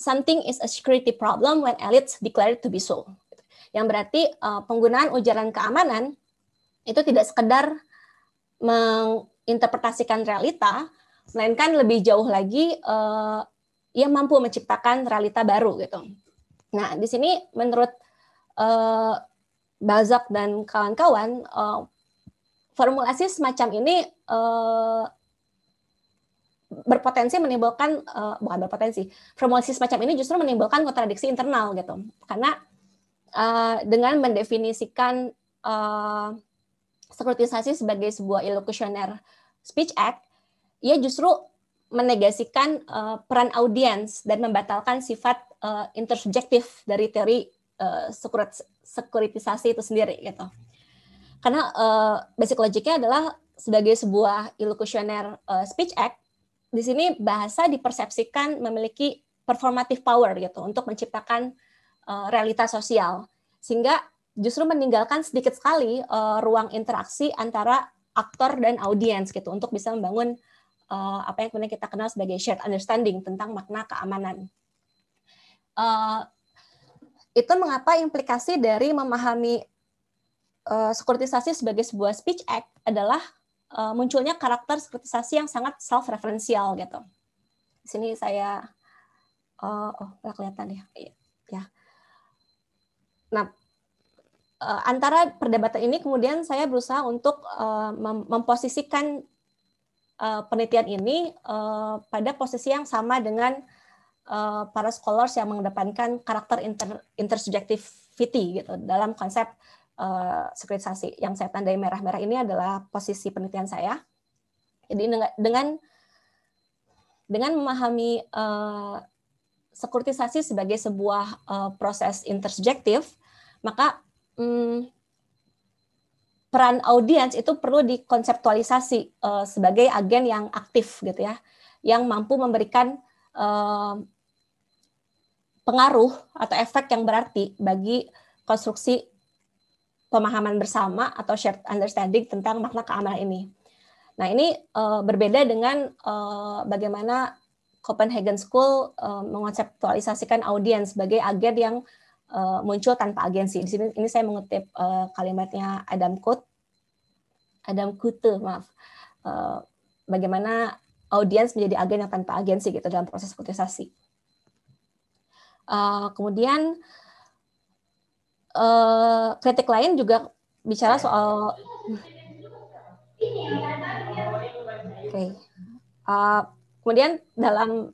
something is a security problem when elites declare it to be so. Yang berarti uh, penggunaan ujaran keamanan itu tidak sekedar menginterpretasikan realita, melainkan lebih jauh lagi uh, ia mampu menciptakan realita baru gitu. Nah, di sini menurut uh, eh, Bazak dan kawan-kawan uh, formulasi semacam ini uh, berpotensi menimbulkan uh, bukan berpotensi promosi semacam ini justru menimbulkan kontradiksi internal gitu karena uh, dengan mendefinisikan uh, eh, sekuritisasi sebagai sebuah illocutionary speech act ia justru menegasikan uh, peran audiens dan membatalkan sifat uh, intersubjektif dari teori uh, sekuritisasi itu sendiri gitu karena uh, basic logiknya adalah sebagai sebuah illocutionary uh, speech act di sini bahasa dipersepsikan memiliki performative power gitu untuk menciptakan uh, eh, realitas sosial sehingga justru meninggalkan sedikit sekali uh, ruang interaksi antara aktor dan audiens gitu untuk bisa membangun uh, apa yang kemudian kita kenal sebagai shared understanding tentang makna keamanan. Uh, itu mengapa implikasi dari memahami uh, sekuritisasi sebagai sebuah speech act adalah uh, munculnya karakter skriptisasi yang sangat self-referensial gitu. Di sini saya uh, oh nggak kelihatan ya, iya, ya. Nah uh, antara perdebatan ini kemudian saya berusaha untuk uh, mem memposisikan uh, penelitian ini uh, pada posisi yang sama dengan uh, para scholars yang mengedepankan karakter inter intersubjectivity gitu dalam konsep Eh, sekuritisasi. Yang saya tandai merah-merah ini adalah posisi penelitian saya. Jadi dengan dengan memahami uh, sekuritisasi sebagai sebuah uh, proses intersubjektif, maka um, peran audiens itu perlu dikonseptualisasi uh, sebagai agen yang aktif gitu ya, yang mampu memberikan uh, pengaruh atau efek yang berarti bagi konstruksi pemahaman bersama atau shared understanding tentang makna keamanan ini. Nah, ini uh, berbeda dengan uh, bagaimana Copenhagen School uh, mengonseptualisasikan audiens sebagai agen yang uh, muncul tanpa agensi. Di sini ini saya mengutip uh, kalimatnya Adam Kut, Adam Kute, maaf. Uh, bagaimana audiens menjadi agen yang tanpa agensi gitu dalam proses kultisasi. Uh, kemudian uh, kritik lain juga bicara soal oke okay. uh, eh, kemudian dalam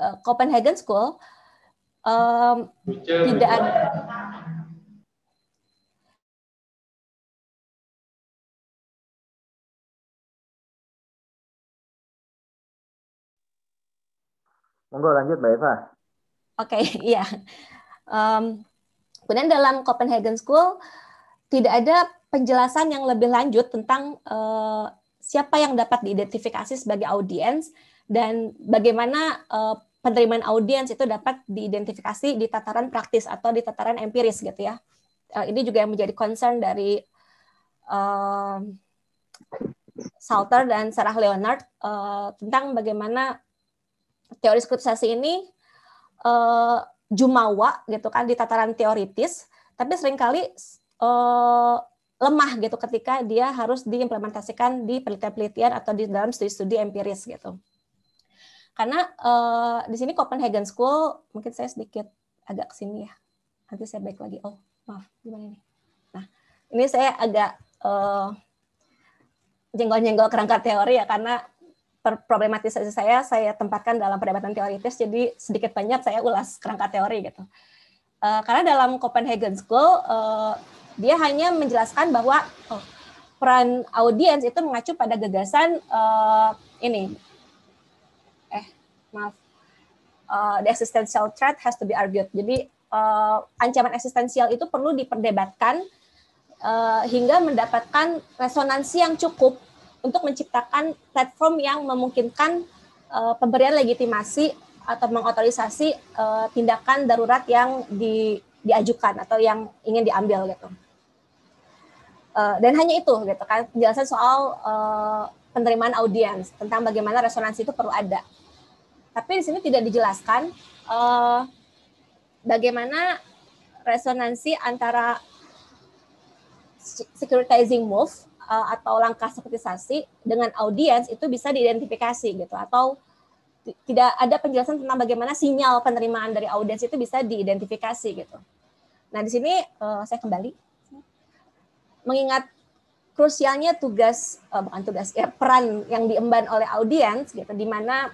uh, Copenhagen School um, tidak ada Monggo lanjut Mbak Eva. Oke, okay, iya. Um, Kemudian dalam Copenhagen School tidak ada penjelasan yang lebih lanjut tentang uh, siapa yang dapat diidentifikasi sebagai audiens dan bagaimana uh, penerimaan audiens itu dapat diidentifikasi di tataran praktis atau di tataran empiris gitu ya. Uh, ini juga yang menjadi concern dari uh, Salter dan Sarah Leonard uh, tentang bagaimana teori skripsasi ini uh, jumawa gitu kan di tataran teoritis, tapi seringkali eh, lemah gitu ketika dia harus diimplementasikan di penelitian-penelitian atau di dalam studi-studi empiris gitu. Karena eh, di sini Copenhagen School, mungkin saya sedikit agak ke sini ya. Nanti saya baik lagi. Oh, maaf, gimana ini? Nah, ini saya agak eh, jenggol-jenggol kerangka teori ya karena problematisasi saya saya tempatkan dalam perdebatan teoritis jadi sedikit banyak saya ulas kerangka teori gitu uh, karena dalam Copenhagen School uh, dia hanya menjelaskan bahwa oh, peran audiens itu mengacu pada gagasan uh, ini eh maaf uh, the existential threat has to be argued jadi uh, ancaman eksistensial itu perlu diperdebatkan uh, hingga mendapatkan resonansi yang cukup untuk menciptakan platform yang memungkinkan uh, pemberian legitimasi atau mengotorisasi uh, eh, tindakan darurat yang di, diajukan atau yang ingin diambil gitu. Uh, dan hanya itu gitu kan penjelasan soal uh, penerimaan audiens tentang bagaimana resonansi itu perlu ada. Tapi di sini tidak dijelaskan uh, bagaimana resonansi antara securitizing move uh, atau langkah sepetisasi dengan audiens itu bisa diidentifikasi gitu atau tidak ada penjelasan tentang bagaimana sinyal penerimaan dari audiens itu bisa diidentifikasi gitu. Nah di sini uh, saya kembali mengingat krusialnya tugas uh, bukan tugas ya peran yang diemban oleh audiens gitu di mana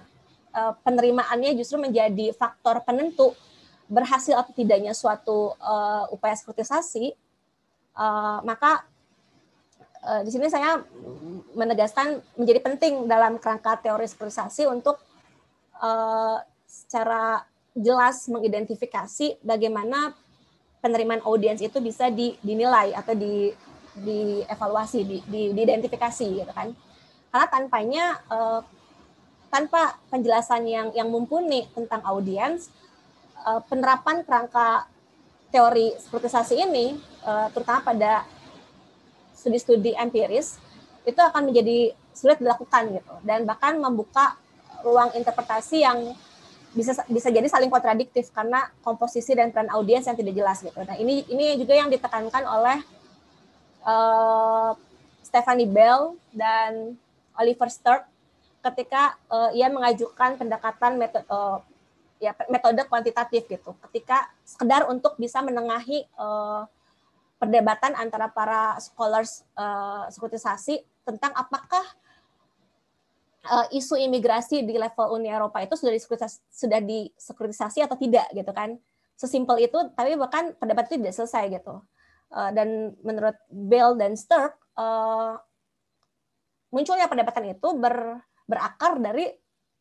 uh, penerimaannya justru menjadi faktor penentu berhasil atau tidaknya suatu uh, upaya skrutisasi uh, maka uh, di sini saya menegaskan menjadi penting dalam kerangka teori sekularisasi untuk uh, secara jelas mengidentifikasi bagaimana penerimaan audiens itu bisa di, dinilai atau di dievaluasi, di, di, diidentifikasi gitu kan. Karena tanpanya uh, tanpa penjelasan yang yang mumpuni tentang audiens, uh, penerapan kerangka teori sekuritisasi ini uh, terutama pada studi-studi empiris itu akan menjadi sulit dilakukan gitu dan bahkan membuka ruang interpretasi yang bisa bisa jadi saling kontradiktif karena komposisi dan peran audiens yang tidak jelas gitu. Nah ini ini juga yang ditekankan oleh uh, Stephanie Bell dan Oliver Sturt ketika uh, ia mengajukan pendekatan metode uh, ya metode kuantitatif gitu. Ketika sekedar untuk bisa menengahi uh, perdebatan antara para scholars uh, eh, sekuritisasi tentang apakah uh, isu imigrasi di level Uni Eropa itu sudah disekuritisasi, sudah disekutisasi atau tidak gitu kan sesimpel itu tapi bahkan perdebatan itu tidak selesai gitu uh, dan menurut Bell dan Sturck uh, munculnya perdebatan itu ber, berakar dari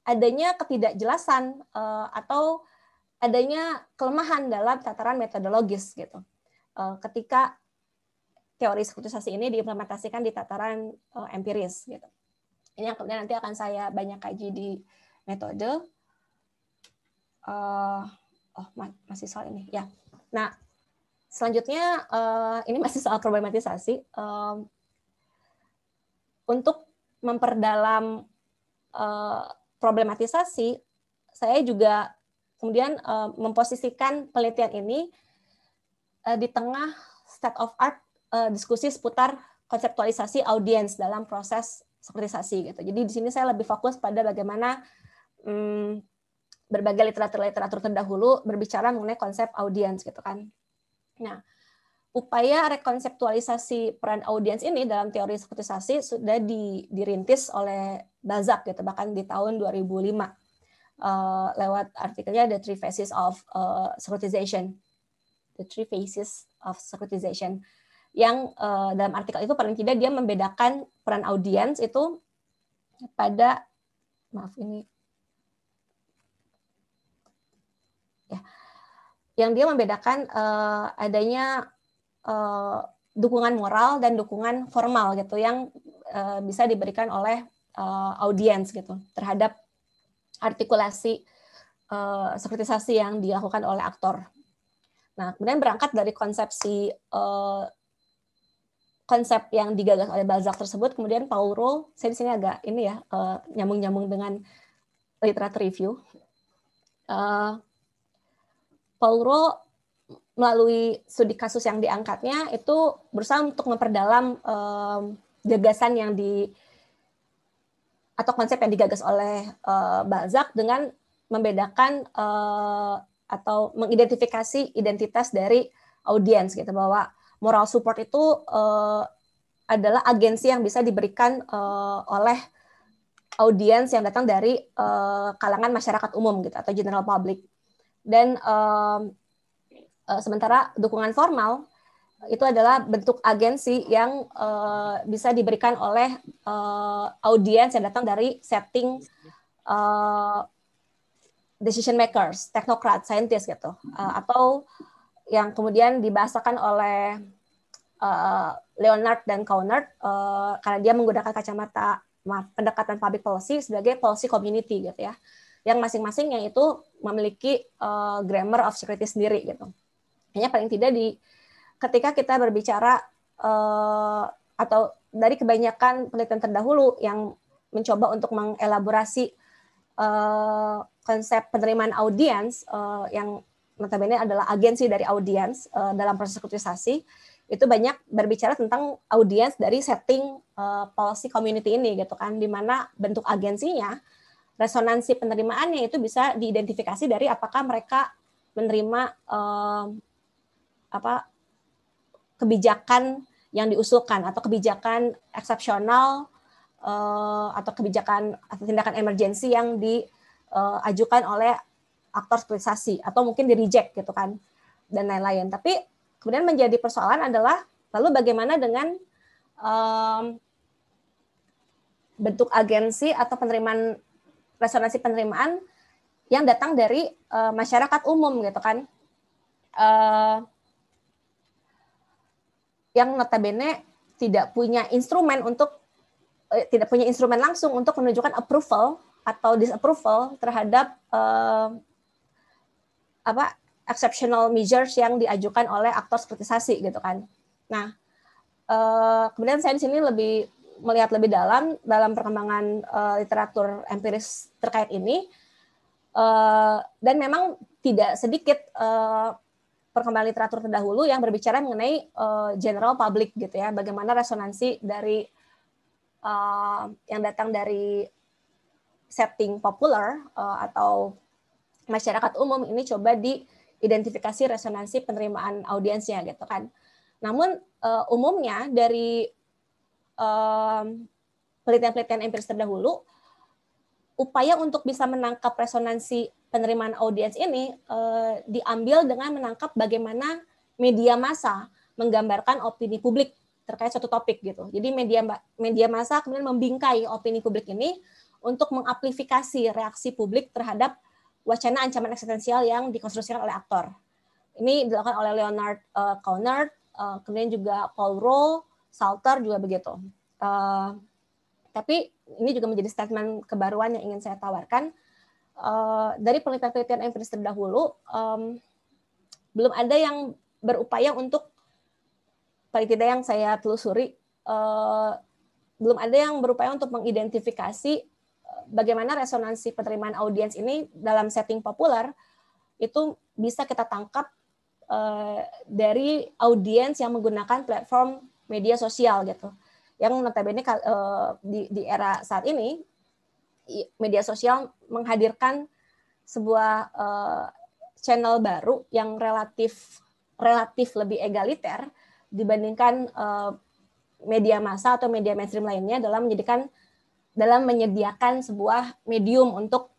adanya ketidakjelasan uh, atau adanya kelemahan dalam tataran metodologis gitu Eh, ketika teori skutisasi ini diimplementasikan di tataran eh, empiris gitu. Ini yang kemudian nanti akan saya banyak kaji di metode. Uh, oh masih soal ini ya. Nah selanjutnya uh, ini masih soal problematisasi. Uh, untuk memperdalam uh, problematisasi, saya juga kemudian uh, memposisikan penelitian ini uh, di tengah state of art uh, diskusi seputar konseptualisasi audiens dalam proses sekuritisasi gitu. Jadi di sini saya lebih fokus pada bagaimana um, berbagai literatur-literatur terdahulu berbicara mengenai konsep audiens gitu kan. Nah, upaya rekonseptualisasi peran audiens ini dalam teori sekuritisasi sudah di, dirintis oleh Bazak gitu bahkan di tahun 2005 uh, eh, lewat artikelnya The Three Phases of uh, Securitization the three phases of securitization yang uh, dalam artikel itu paling tidak dia membedakan peran audiens itu pada maaf ini ya yang dia membedakan uh, adanya uh, dukungan moral dan dukungan formal gitu yang uh, bisa diberikan oleh uh, audiens gitu terhadap artikulasi uh, yang dilakukan oleh aktor Nah, kemudian berangkat dari konsepsi eh, konsep yang digagas oleh Balzac tersebut, kemudian Paul Rowe, saya di sini agak ini ya eh, nyambung-nyambung dengan literature review. Uh, Paul Rowe melalui studi kasus yang diangkatnya itu berusaha untuk memperdalam gagasan yang di atau konsep yang digagas oleh Balzac dengan membedakan atau mengidentifikasi identitas dari audiens gitu bahwa moral support itu uh, adalah agensi yang bisa diberikan uh, oleh audiens yang datang dari uh, kalangan masyarakat umum gitu atau general public dan uh, uh, sementara dukungan formal itu adalah bentuk agensi yang uh, bisa diberikan oleh uh, audiens yang datang dari setting uh, decision makers, teknokrat, scientist gitu, uh, atau yang kemudian dibahasakan oleh uh, Leonard dan Kaunert uh, karena dia menggunakan kacamata pendekatan public policy sebagai policy community gitu ya, yang masing-masing yang itu memiliki uh, grammar of security sendiri gitu. Hanya paling tidak di ketika kita berbicara uh, atau dari kebanyakan penelitian terdahulu yang mencoba untuk mengelaborasi uh, konsep penerimaan audiens uh, yang notabene adalah agensi dari audiens uh, dalam proses rekrutisasi itu banyak berbicara tentang audiens dari setting uh, policy community ini gitu kan di mana bentuk agensinya resonansi penerimaannya itu bisa diidentifikasi dari apakah mereka menerima uh, apa kebijakan yang diusulkan atau kebijakan eksepsional uh, atau kebijakan atau tindakan emergensi yang di uh, ajukan oleh aktor eksploitasi atau mungkin di reject gitu kan dan lain-lain. Tapi kemudian menjadi persoalan adalah lalu bagaimana dengan um, bentuk agensi atau penerimaan resonansi penerimaan yang datang dari uh, masyarakat umum gitu kan uh, yang notabene tidak punya instrumen untuk tidak punya instrumen langsung untuk menunjukkan approval atau disapproval terhadap uh, apa exceptional measures yang diajukan oleh aktor kritisasi gitu kan. Nah, uh, kemudian saya di sini lebih melihat lebih dalam dalam perkembangan uh, literatur empiris terkait ini uh, dan memang tidak sedikit uh, perkembangan literatur terdahulu yang berbicara mengenai uh, general public gitu ya, bagaimana resonansi dari uh, yang datang dari setting populer uh, eh, atau masyarakat umum ini coba diidentifikasi resonansi penerimaan audiensnya gitu kan. Namun uh, umumnya dari eh, penelitian-penelitian uh, empiris terdahulu upaya untuk bisa menangkap resonansi penerimaan audiens ini uh, diambil dengan menangkap bagaimana media massa menggambarkan opini publik terkait suatu topik gitu. Jadi media media massa kemudian membingkai opini publik ini untuk mengamplifikasi reaksi publik terhadap wacana ancaman eksistensial yang dikonstruksikan oleh aktor. Ini dilakukan oleh Leonard uh, eh, Conner, uh, kemudian juga Paul Rowe, Salter juga begitu. Uh, tapi ini juga menjadi statement kebaruan yang ingin saya tawarkan. Uh, dari penelitian-penelitian yang empiris terdahulu, um, belum ada yang berupaya untuk, paling tidak yang saya telusuri, uh, belum ada yang berupaya untuk mengidentifikasi bagaimana resonansi penerimaan audiens ini dalam setting populer itu bisa kita tangkap uh, dari audiens yang menggunakan platform media sosial gitu. Yang notabene uh, di, di era saat ini media sosial menghadirkan sebuah uh, channel baru yang relatif relatif lebih egaliter dibandingkan uh, media massa atau media mainstream lainnya dalam menjadikan dalam menyediakan sebuah medium untuk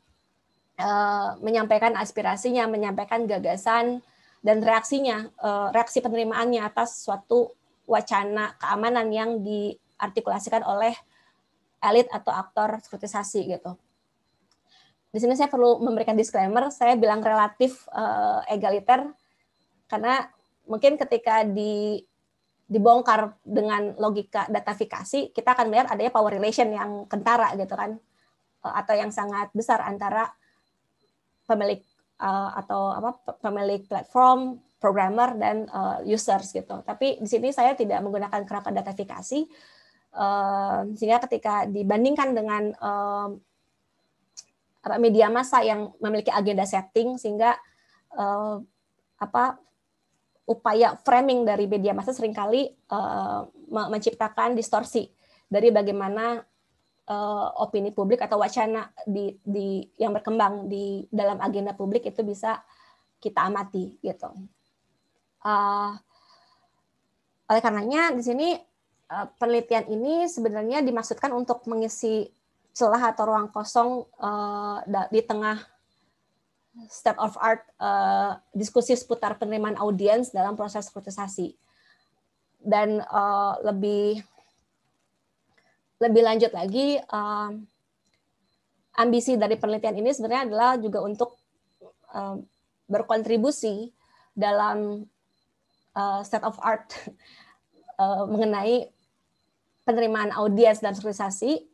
uh, menyampaikan aspirasinya, menyampaikan gagasan dan reaksinya, uh, reaksi penerimaannya atas suatu wacana keamanan yang diartikulasikan oleh elit atau aktor sekuritisasi gitu. Di sini saya perlu memberikan disclaimer, saya bilang relatif uh, egaliter karena mungkin ketika di dibongkar dengan logika datafikasi, kita akan melihat adanya power relation yang kentara gitu kan, eh, atau yang sangat besar antara pemilik eh, atau apa pemilik platform, programmer dan eh, users gitu. Tapi di sini saya tidak menggunakan kerangka datafikasi, uh, sehingga ketika dibandingkan dengan media massa yang memiliki agenda setting, sehingga apa upaya framing dari media massa seringkali uh, menciptakan distorsi dari bagaimana uh, opini publik atau wacana di, di yang berkembang di dalam agenda publik itu bisa kita amati gitu. Uh, oleh karenanya di sini uh, penelitian ini sebenarnya dimaksudkan untuk mengisi celah atau ruang kosong uh, di tengah Step of art uh, diskusi seputar penerimaan audiens dalam proses kritisasi dan uh, lebih lebih lanjut lagi uh, ambisi dari penelitian ini sebenarnya adalah juga untuk uh, berkontribusi dalam uh, set of art uh, mengenai penerimaan audiens dan kritisasi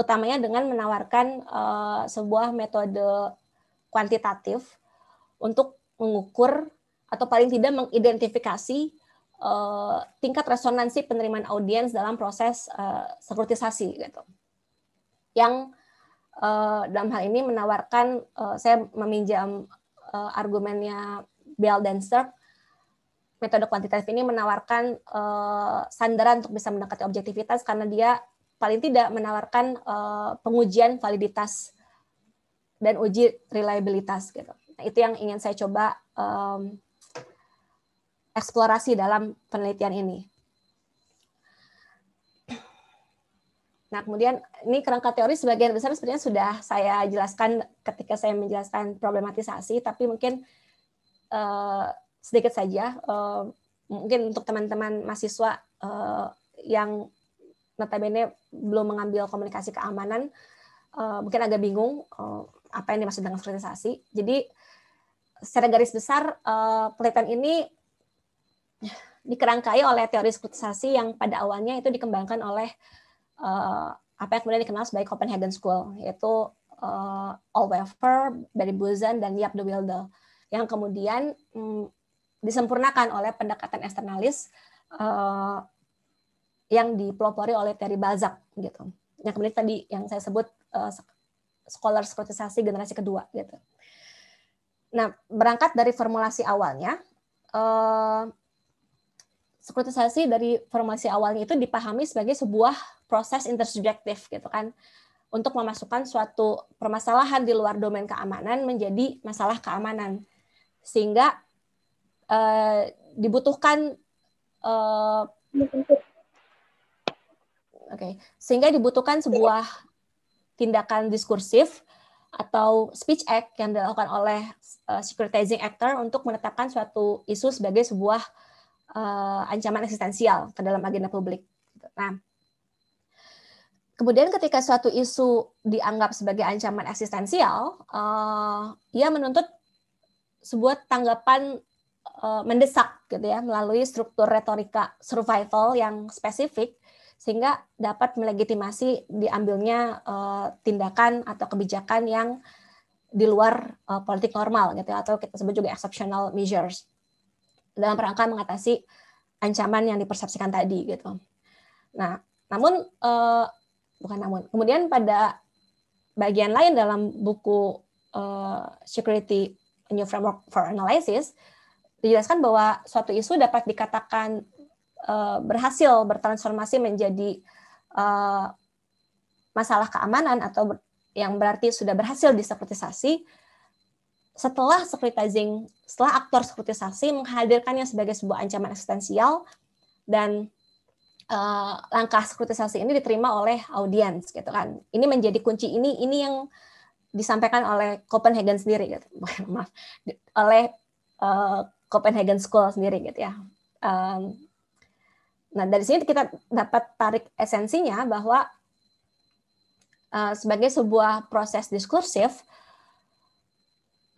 utamanya dengan menawarkan uh, sebuah metode kuantitatif untuk mengukur atau paling tidak mengidentifikasi uh, tingkat resonansi penerimaan audiens dalam proses uh, sekuritisasi gitu. Yang uh, dalam hal ini menawarkan uh, saya meminjam uh, argumennya Bell dan Sterk metode kuantitatif ini menawarkan uh, sandaran untuk bisa mendekati objektivitas karena dia paling tidak menawarkan uh, pengujian validitas dan uji reliabilitas gitu. Nah, itu yang ingin saya coba um, eksplorasi dalam penelitian ini. Nah, kemudian ini kerangka teori sebagian besar sebenarnya sudah saya jelaskan ketika saya menjelaskan problematisasi, tapi mungkin uh, sedikit saja uh, mungkin untuk teman-teman mahasiswa uh, yang notabene belum mengambil komunikasi keamanan, uh, mungkin agak bingung uh, apa yang dimaksud dengan sekuritisasi. Jadi secara garis besar eh, penelitian ini dikerangkai oleh teori sekuritisasi yang pada awalnya itu dikembangkan oleh eh, apa yang kemudian dikenal sebagai Copenhagen School, yaitu eh, All Wefer, Barry Buzan, dan Yap de Wilde, yang kemudian mm, disempurnakan oleh pendekatan eksternalis yang dipelopori oleh teori Balzac gitu. Yang kemudian tadi yang saya sebut scholar skolarisasi generasi kedua gitu. Nah, berangkat dari formulasi awalnya, eh, dari formulasi awalnya itu dipahami sebagai sebuah proses intersubjektif gitu kan untuk memasukkan suatu permasalahan di luar domain keamanan menjadi masalah keamanan sehingga eh, dibutuhkan eh, oke okay, sehingga dibutuhkan sebuah tindakan diskursif atau speech act yang dilakukan oleh uh, securitizing actor untuk menetapkan suatu isu sebagai sebuah uh, ancaman eksistensial ke dalam agenda publik. Nah, kemudian ketika suatu isu dianggap sebagai ancaman eksistensial, uh, ia menuntut sebuah tanggapan uh, mendesak gitu ya melalui struktur retorika survival yang spesifik sehingga dapat melegitimasi diambilnya uh, tindakan atau kebijakan yang di luar uh, politik normal gitu ya, atau kita sebut juga exceptional measures dalam rangka mengatasi ancaman yang dipersepsikan tadi gitu. Nah, namun uh, bukan namun kemudian pada bagian lain dalam buku uh, Security A New Framework for Analysis dijelaskan bahwa suatu isu dapat dikatakan Eh, berhasil bertransformasi menjadi eh, masalah keamanan atau yang berarti sudah berhasil disekuritisasi setelah sekuritisasi setelah aktor sekuritisasi menghadirkannya sebagai sebuah ancaman eksistensial dan eh, langkah sekuritisasi ini diterima oleh audiens gitu kan ini menjadi kunci ini ini yang disampaikan oleh Copenhagen sendiri gitu maaf oleh Copenhagen School sendiri gitu ya Nah, dari sini kita dapat tarik esensinya bahwa uh, sebagai sebuah proses diskursif,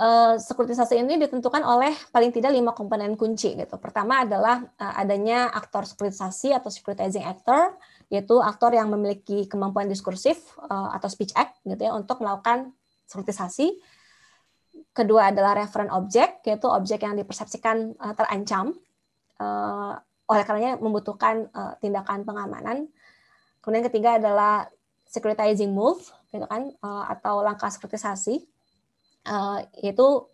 uh, sekuritisasi ini ditentukan oleh paling tidak lima komponen kunci. gitu. Pertama adalah uh, adanya aktor sekuritisasi atau securitizing actor, yaitu aktor yang memiliki kemampuan diskursif uh, atau speech act gitu ya untuk melakukan sekuritisasi. Kedua adalah referent object, yaitu objek yang dipersepsikan uh, terancam uh, oleh karenanya membutuhkan uh, tindakan pengamanan. Kemudian ketiga adalah securitizing move, gitu kan, uh, atau langkah sekuritisasi, uh, eh, yaitu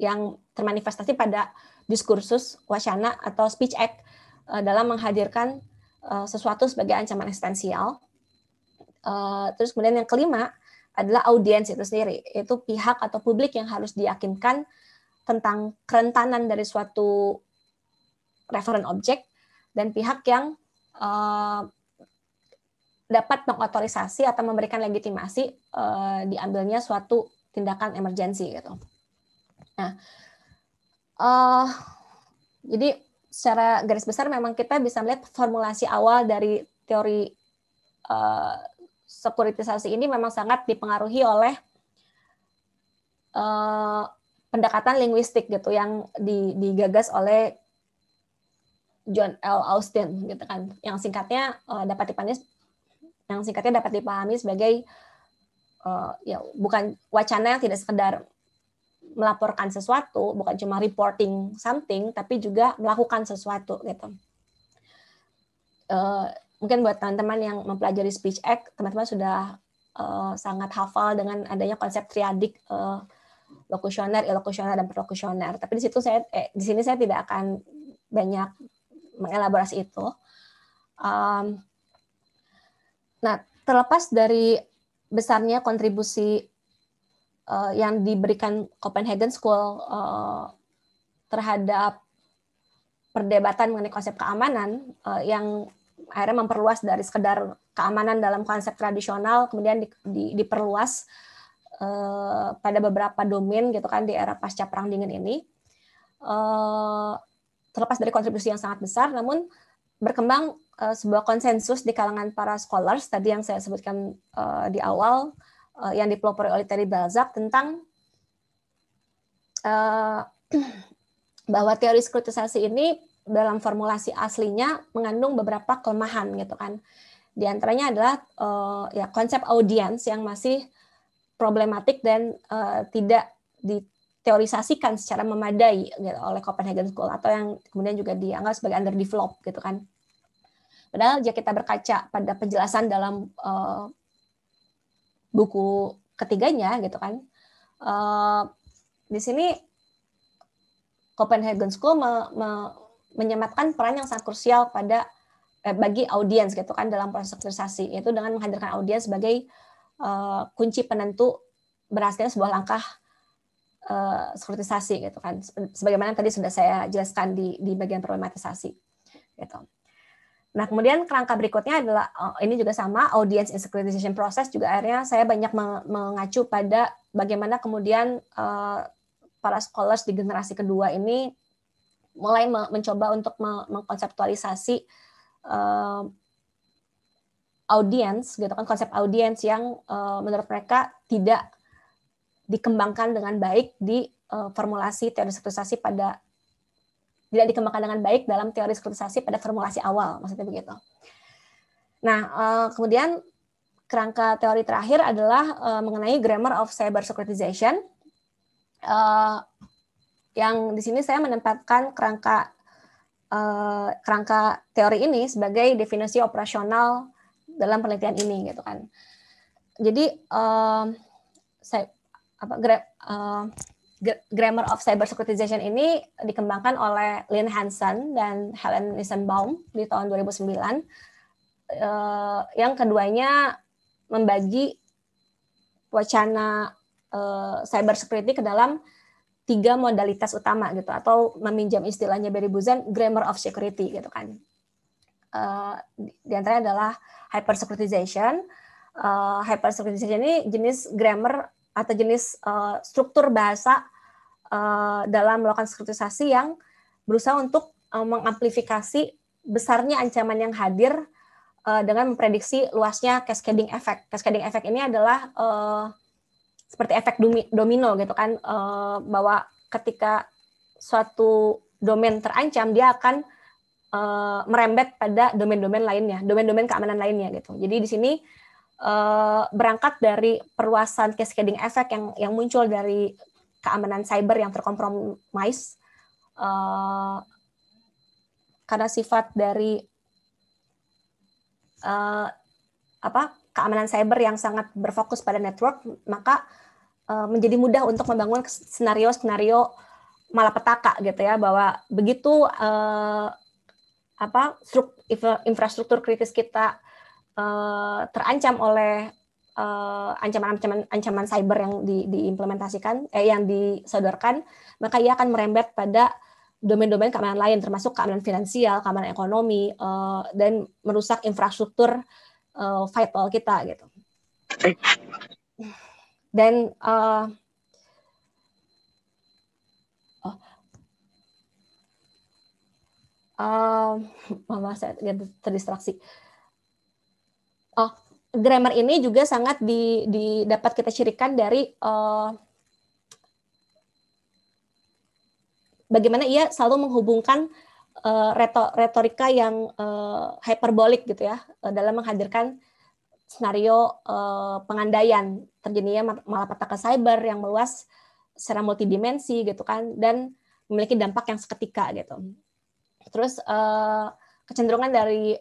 yang termanifestasi pada diskursus, wacana, atau speech act uh, dalam menghadirkan uh, sesuatu sebagai ancaman eksistensial. Uh, terus kemudian yang kelima adalah audiens itu sendiri, yaitu pihak atau publik yang harus diyakinkan tentang kerentanan dari suatu referent objek dan pihak yang uh, dapat mengotorisasi atau memberikan legitimasi uh, diambilnya suatu tindakan emergensi gitu. Nah, uh, jadi secara garis besar memang kita bisa melihat formulasi awal dari teori uh, sekuritisasi ini memang sangat dipengaruhi oleh uh, pendekatan linguistik gitu yang digagas oleh John L. Austin gitu kan yang singkatnya uh, dapat dipahami yang singkatnya dapat dipahami sebagai uh, ya bukan wacana yang tidak sekedar melaporkan sesuatu bukan cuma reporting something tapi juga melakukan sesuatu gitu uh, mungkin buat teman-teman yang mempelajari speech act teman-teman sudah uh, sangat hafal dengan adanya konsep triadik uh, lokusioner, ilokusioner dan perlokusioner. Tapi di situ saya eh, di sini saya tidak akan banyak mengelaborasi itu. Um, nah, terlepas dari besarnya kontribusi uh, yang diberikan Copenhagen School uh, terhadap perdebatan mengenai konsep keamanan uh, yang akhirnya memperluas dari sekedar keamanan dalam konsep tradisional kemudian di, di, diperluas uh, pada beberapa domain gitu kan di era pasca perang dingin ini uh, terlepas dari kontribusi yang sangat besar, namun berkembang uh, sebuah konsensus di kalangan para scholars tadi yang saya sebutkan uh, di awal uh, yang dipelopori oleh Terry Balzac tentang uh, bahwa teori skritisasi ini dalam formulasi aslinya mengandung beberapa kelemahan gitu kan. Di antaranya adalah uh, ya konsep audiens yang masih problematik dan uh, tidak di, diteorisasikan secara memadai gitu, oleh Copenhagen School atau yang kemudian juga dianggap sebagai underdeveloped gitu kan. Padahal jika kita berkaca pada penjelasan dalam uh, buku ketiganya gitu kan, uh, di sini Copenhagen School me, me, menyematkan peran yang sangat krusial pada eh, bagi audiens gitu kan dalam proses teorisasi yaitu dengan menghadirkan audiens sebagai uh, kunci penentu berhasilnya sebuah langkah uh, eh, sekuritisasi gitu kan sebagaimana tadi sudah saya jelaskan di di bagian problematisasi gitu. Nah, kemudian kerangka berikutnya adalah uh, ini juga sama audience in securitization process juga akhirnya saya banyak mengacu pada bagaimana kemudian uh, para scholars di generasi kedua ini mulai mencoba untuk mengkonseptualisasi uh, audience gitu kan konsep audience yang uh, menurut mereka tidak dikembangkan dengan baik di uh, formulasi teori sekritisasi pada tidak dikembangkan dengan baik dalam teori sekritisasi pada formulasi awal, maksudnya begitu. Nah, uh, kemudian kerangka teori terakhir adalah uh, mengenai grammar of cyber securitization. Uh, yang di sini saya menempatkan kerangka uh, kerangka teori ini sebagai definisi operasional dalam penelitian ini gitu kan. Jadi uh, saya apa gra, uh, Grammar of Cyber Securitization ini dikembangkan oleh Lynn Hansen dan Helen Nissenbaum di tahun 2009. Uh, eh, yang keduanya membagi wacana uh, cyber security ke dalam tiga modalitas utama gitu atau meminjam istilahnya Barry Buzan grammar of security gitu kan uh, di antaranya adalah hyper securitization uh, hyper securitization ini jenis grammar atau jenis uh, struktur bahasa uh, dalam melakukan skriptisasi yang berusaha untuk uh, mengamplifikasi besarnya ancaman yang hadir uh, dengan memprediksi luasnya cascading effect. Cascading effect ini adalah uh, seperti efek domino gitu kan uh, bahwa ketika suatu domain terancam dia akan uh, merembet pada domain-domain lainnya, domain-domain keamanan lainnya gitu. Jadi di sini uh, berangkat dari perluasan cascading effect yang yang muncul dari keamanan cyber yang terkompromis uh, karena sifat dari uh, apa keamanan cyber yang sangat berfokus pada network maka uh, menjadi mudah untuk membangun skenario-skenario malapetaka gitu ya bahwa begitu uh, apa infrastruktur kritis kita Eh, terancam oleh eh, ancaman-ancaman uh, ancaman cyber yang di, diimplementasikan eh yang disodorkan maka ia akan merembet pada domain-domain keamanan lain termasuk keamanan finansial, keamanan ekonomi uh, dan merusak infrastruktur uh, vital kita gitu. Dan uh, uh, mama saya terdistraksi. Uh, Oh, grammar ini juga sangat di, di dapat kita cirikan dari uh, bagaimana ia selalu menghubungkan uh, reto, retorika yang uh, eh, hyperbolik gitu ya dalam menghadirkan senario uh, pengandaian terjadinya malapetaka cyber yang meluas secara multidimensi gitu kan dan memiliki dampak yang seketika gitu. Terus uh, kecenderungan dari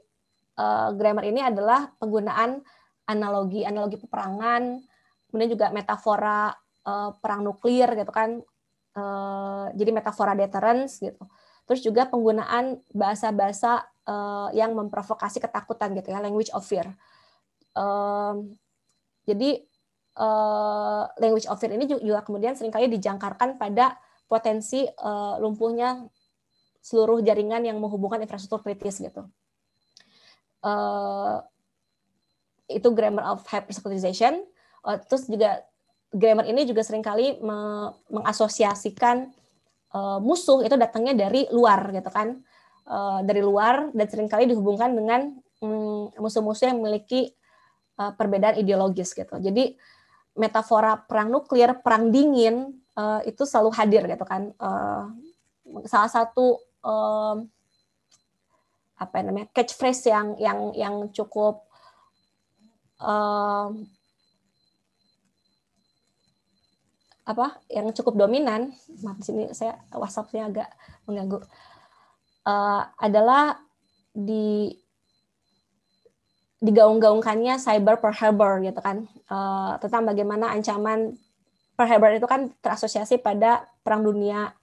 uh, grammar ini adalah penggunaan analogi, analogi peperangan, kemudian juga metafora uh, perang nuklir gitu kan. Uh, jadi metafora deterrence gitu. Terus juga penggunaan bahasa-bahasa uh, yang memprovokasi ketakutan gitu ya, language of fear. Um, jadi uh, language of fear ini juga kemudian seringkali dijangkarkan pada potensi uh, lumpuhnya seluruh jaringan yang menghubungkan infrastruktur kritis gitu uh, itu grammar of hypersecularization. Uh, eh, terus juga grammar ini juga seringkali me mengasosiasikan uh, musuh itu datangnya dari luar gitu kan. Uh, dari luar dan seringkali dihubungkan dengan musuh mm, musuh-musuh yang memiliki uh, perbedaan ideologis gitu. Jadi metafora perang nuklir, perang dingin uh, itu selalu hadir gitu kan. Uh, salah satu uh, apa namanya catchphrase yang yang yang cukup um, apa yang cukup dominan maaf sini saya WhatsAppnya agak mengganggu uh, adalah di digaung-gaungkannya cyber per harbor gitu kan uh, tentang bagaimana ancaman per harbor itu kan terasosiasi pada perang dunia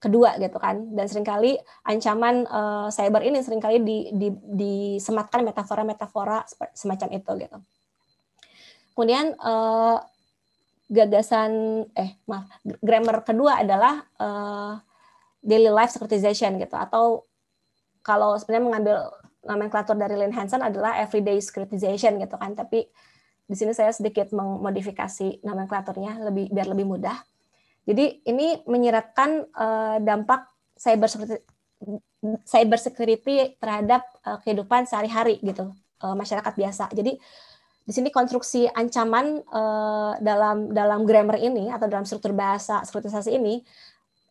kedua gitu kan dan seringkali ancaman uh, cyber ini seringkali di, di, disematkan metafora-metafora semacam itu gitu kemudian uh, gagasan eh maaf grammar kedua adalah uh, daily life securitization gitu atau kalau sebenarnya mengambil nomenklatur dari Lynn Hansen adalah everyday securitization gitu kan tapi di sini saya sedikit memodifikasi nomenklaturnya lebih biar lebih mudah jadi ini menyiratkan uh, eh, dampak cyber cyber security terhadap uh, kehidupan sehari-hari gitu uh, masyarakat biasa. Jadi di sini konstruksi ancaman uh, dalam dalam grammar ini atau dalam struktur bahasa strukturisasi ini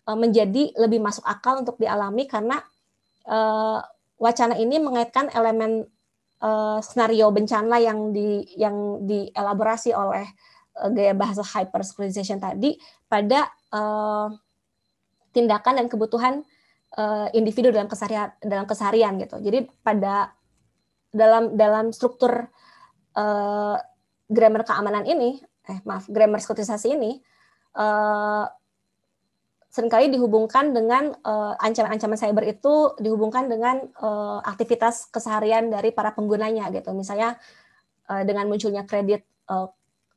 uh, menjadi lebih masuk akal untuk dialami karena uh, wacana ini mengaitkan elemen uh, senario bencana yang di yang dielaborasi oleh Eh, gaya bahasa hypersexualization tadi pada uh, tindakan dan kebutuhan uh, individu dalam keseharian dalam keseharian gitu. Jadi pada dalam dalam struktur uh, grammar keamanan ini, eh maaf, grammar skutisasi ini uh, seringkali dihubungkan dengan ancaman-ancaman uh, cyber itu dihubungkan dengan uh, aktivitas keseharian dari para penggunanya gitu. Misalnya uh, dengan munculnya kredit uh,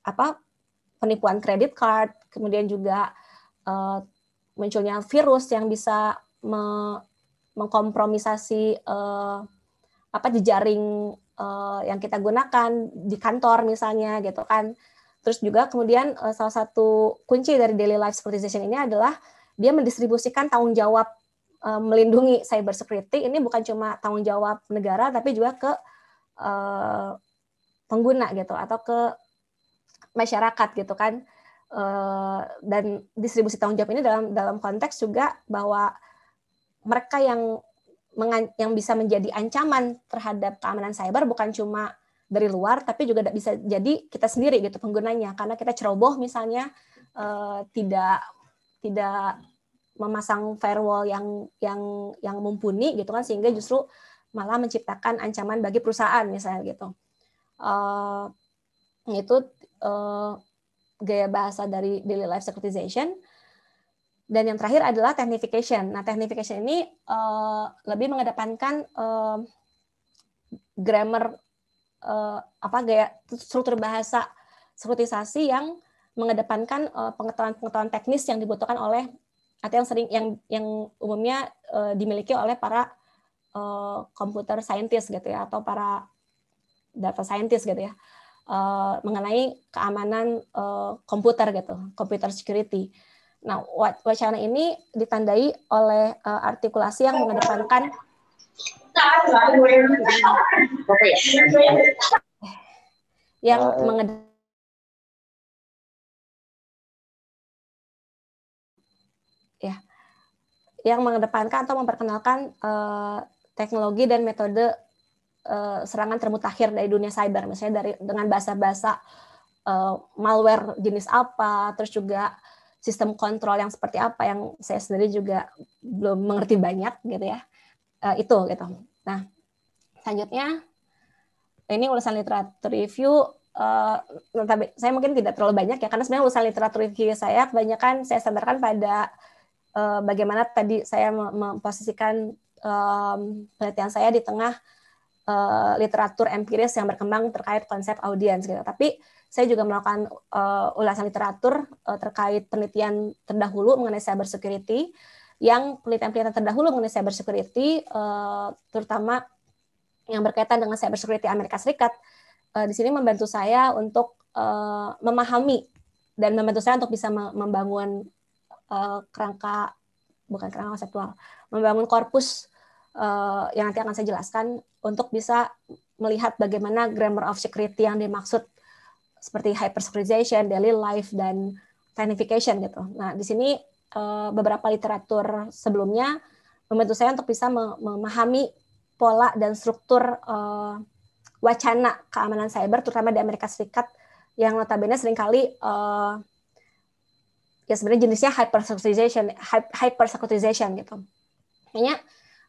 apa penipuan kredit card, kemudian juga uh, munculnya virus yang bisa me mengkompromisasi uh, apa jejaring uh, yang kita gunakan di kantor misalnya gitu kan. Terus juga kemudian uh, salah satu kunci dari daily life securitization ini adalah dia mendistribusikan tanggung jawab uh, melindungi cyber security ini bukan cuma tanggung jawab negara tapi juga ke uh, pengguna gitu atau ke masyarakat gitu kan uh, dan distribusi tanggung jawab ini dalam dalam konteks juga bahwa mereka yang yang bisa menjadi ancaman terhadap keamanan cyber bukan cuma dari luar tapi juga bisa jadi kita sendiri gitu penggunanya karena kita ceroboh misalnya uh, tidak tidak memasang firewall yang yang yang mumpuni gitu kan sehingga justru malah menciptakan ancaman bagi perusahaan misalnya gitu uh, itu uh, gaya bahasa dari daily life securitization. Dan yang terakhir adalah technification. Nah, technification ini uh, lebih mengedepankan uh, grammar uh, apa gaya struktur bahasa sekuritisasi yang mengedepankan pengetahuan-pengetahuan uh, teknis yang dibutuhkan oleh atau yang sering yang yang umumnya uh, dimiliki oleh para komputer uh, scientist gitu ya atau para data scientist gitu ya. Eh, mengenai keamanan uh, komputer gitu, komputer security. Nah, wacana ini ditandai oleh uh, artikulasi yang mengedepankan yang mengedepankan ya, yang mengedepankan atau memperkenalkan uh, teknologi dan metode Eh, serangan termutakhir dari dunia cyber misalnya dari dengan bahasa-bahasa uh, malware jenis apa terus juga sistem kontrol yang seperti apa yang saya sendiri juga belum mengerti banyak gitu ya uh, itu gitu nah selanjutnya ini ulasan literatur review uh, tapi saya mungkin tidak terlalu banyak ya karena sebenarnya ulasan literatur review saya kebanyakan saya sandarkan pada uh, bagaimana tadi saya memposisikan um, penelitian saya di tengah Eh, literatur empiris yang berkembang terkait konsep audiens gitu. Tapi saya juga melakukan uh, ulasan literatur uh, terkait penelitian terdahulu mengenai cyber security yang penelitian-penelitian terdahulu mengenai cyber security uh, terutama yang berkaitan dengan cyber security Amerika Serikat uh, di sini membantu saya untuk uh, memahami dan membantu saya untuk bisa membangun uh, kerangka bukan kerangka konseptual, membangun korpus uh, yang nanti akan saya jelaskan untuk bisa melihat bagaimana grammar of security yang dimaksud seperti hypersecurization, daily life, dan signification gitu. Nah, di sini uh, beberapa literatur sebelumnya membantu saya untuk bisa memahami pola dan struktur uh, wacana keamanan cyber, terutama di Amerika Serikat, yang notabene seringkali uh, ya sebenarnya jenisnya hypersecurization hypersecurization gitu. Kayaknya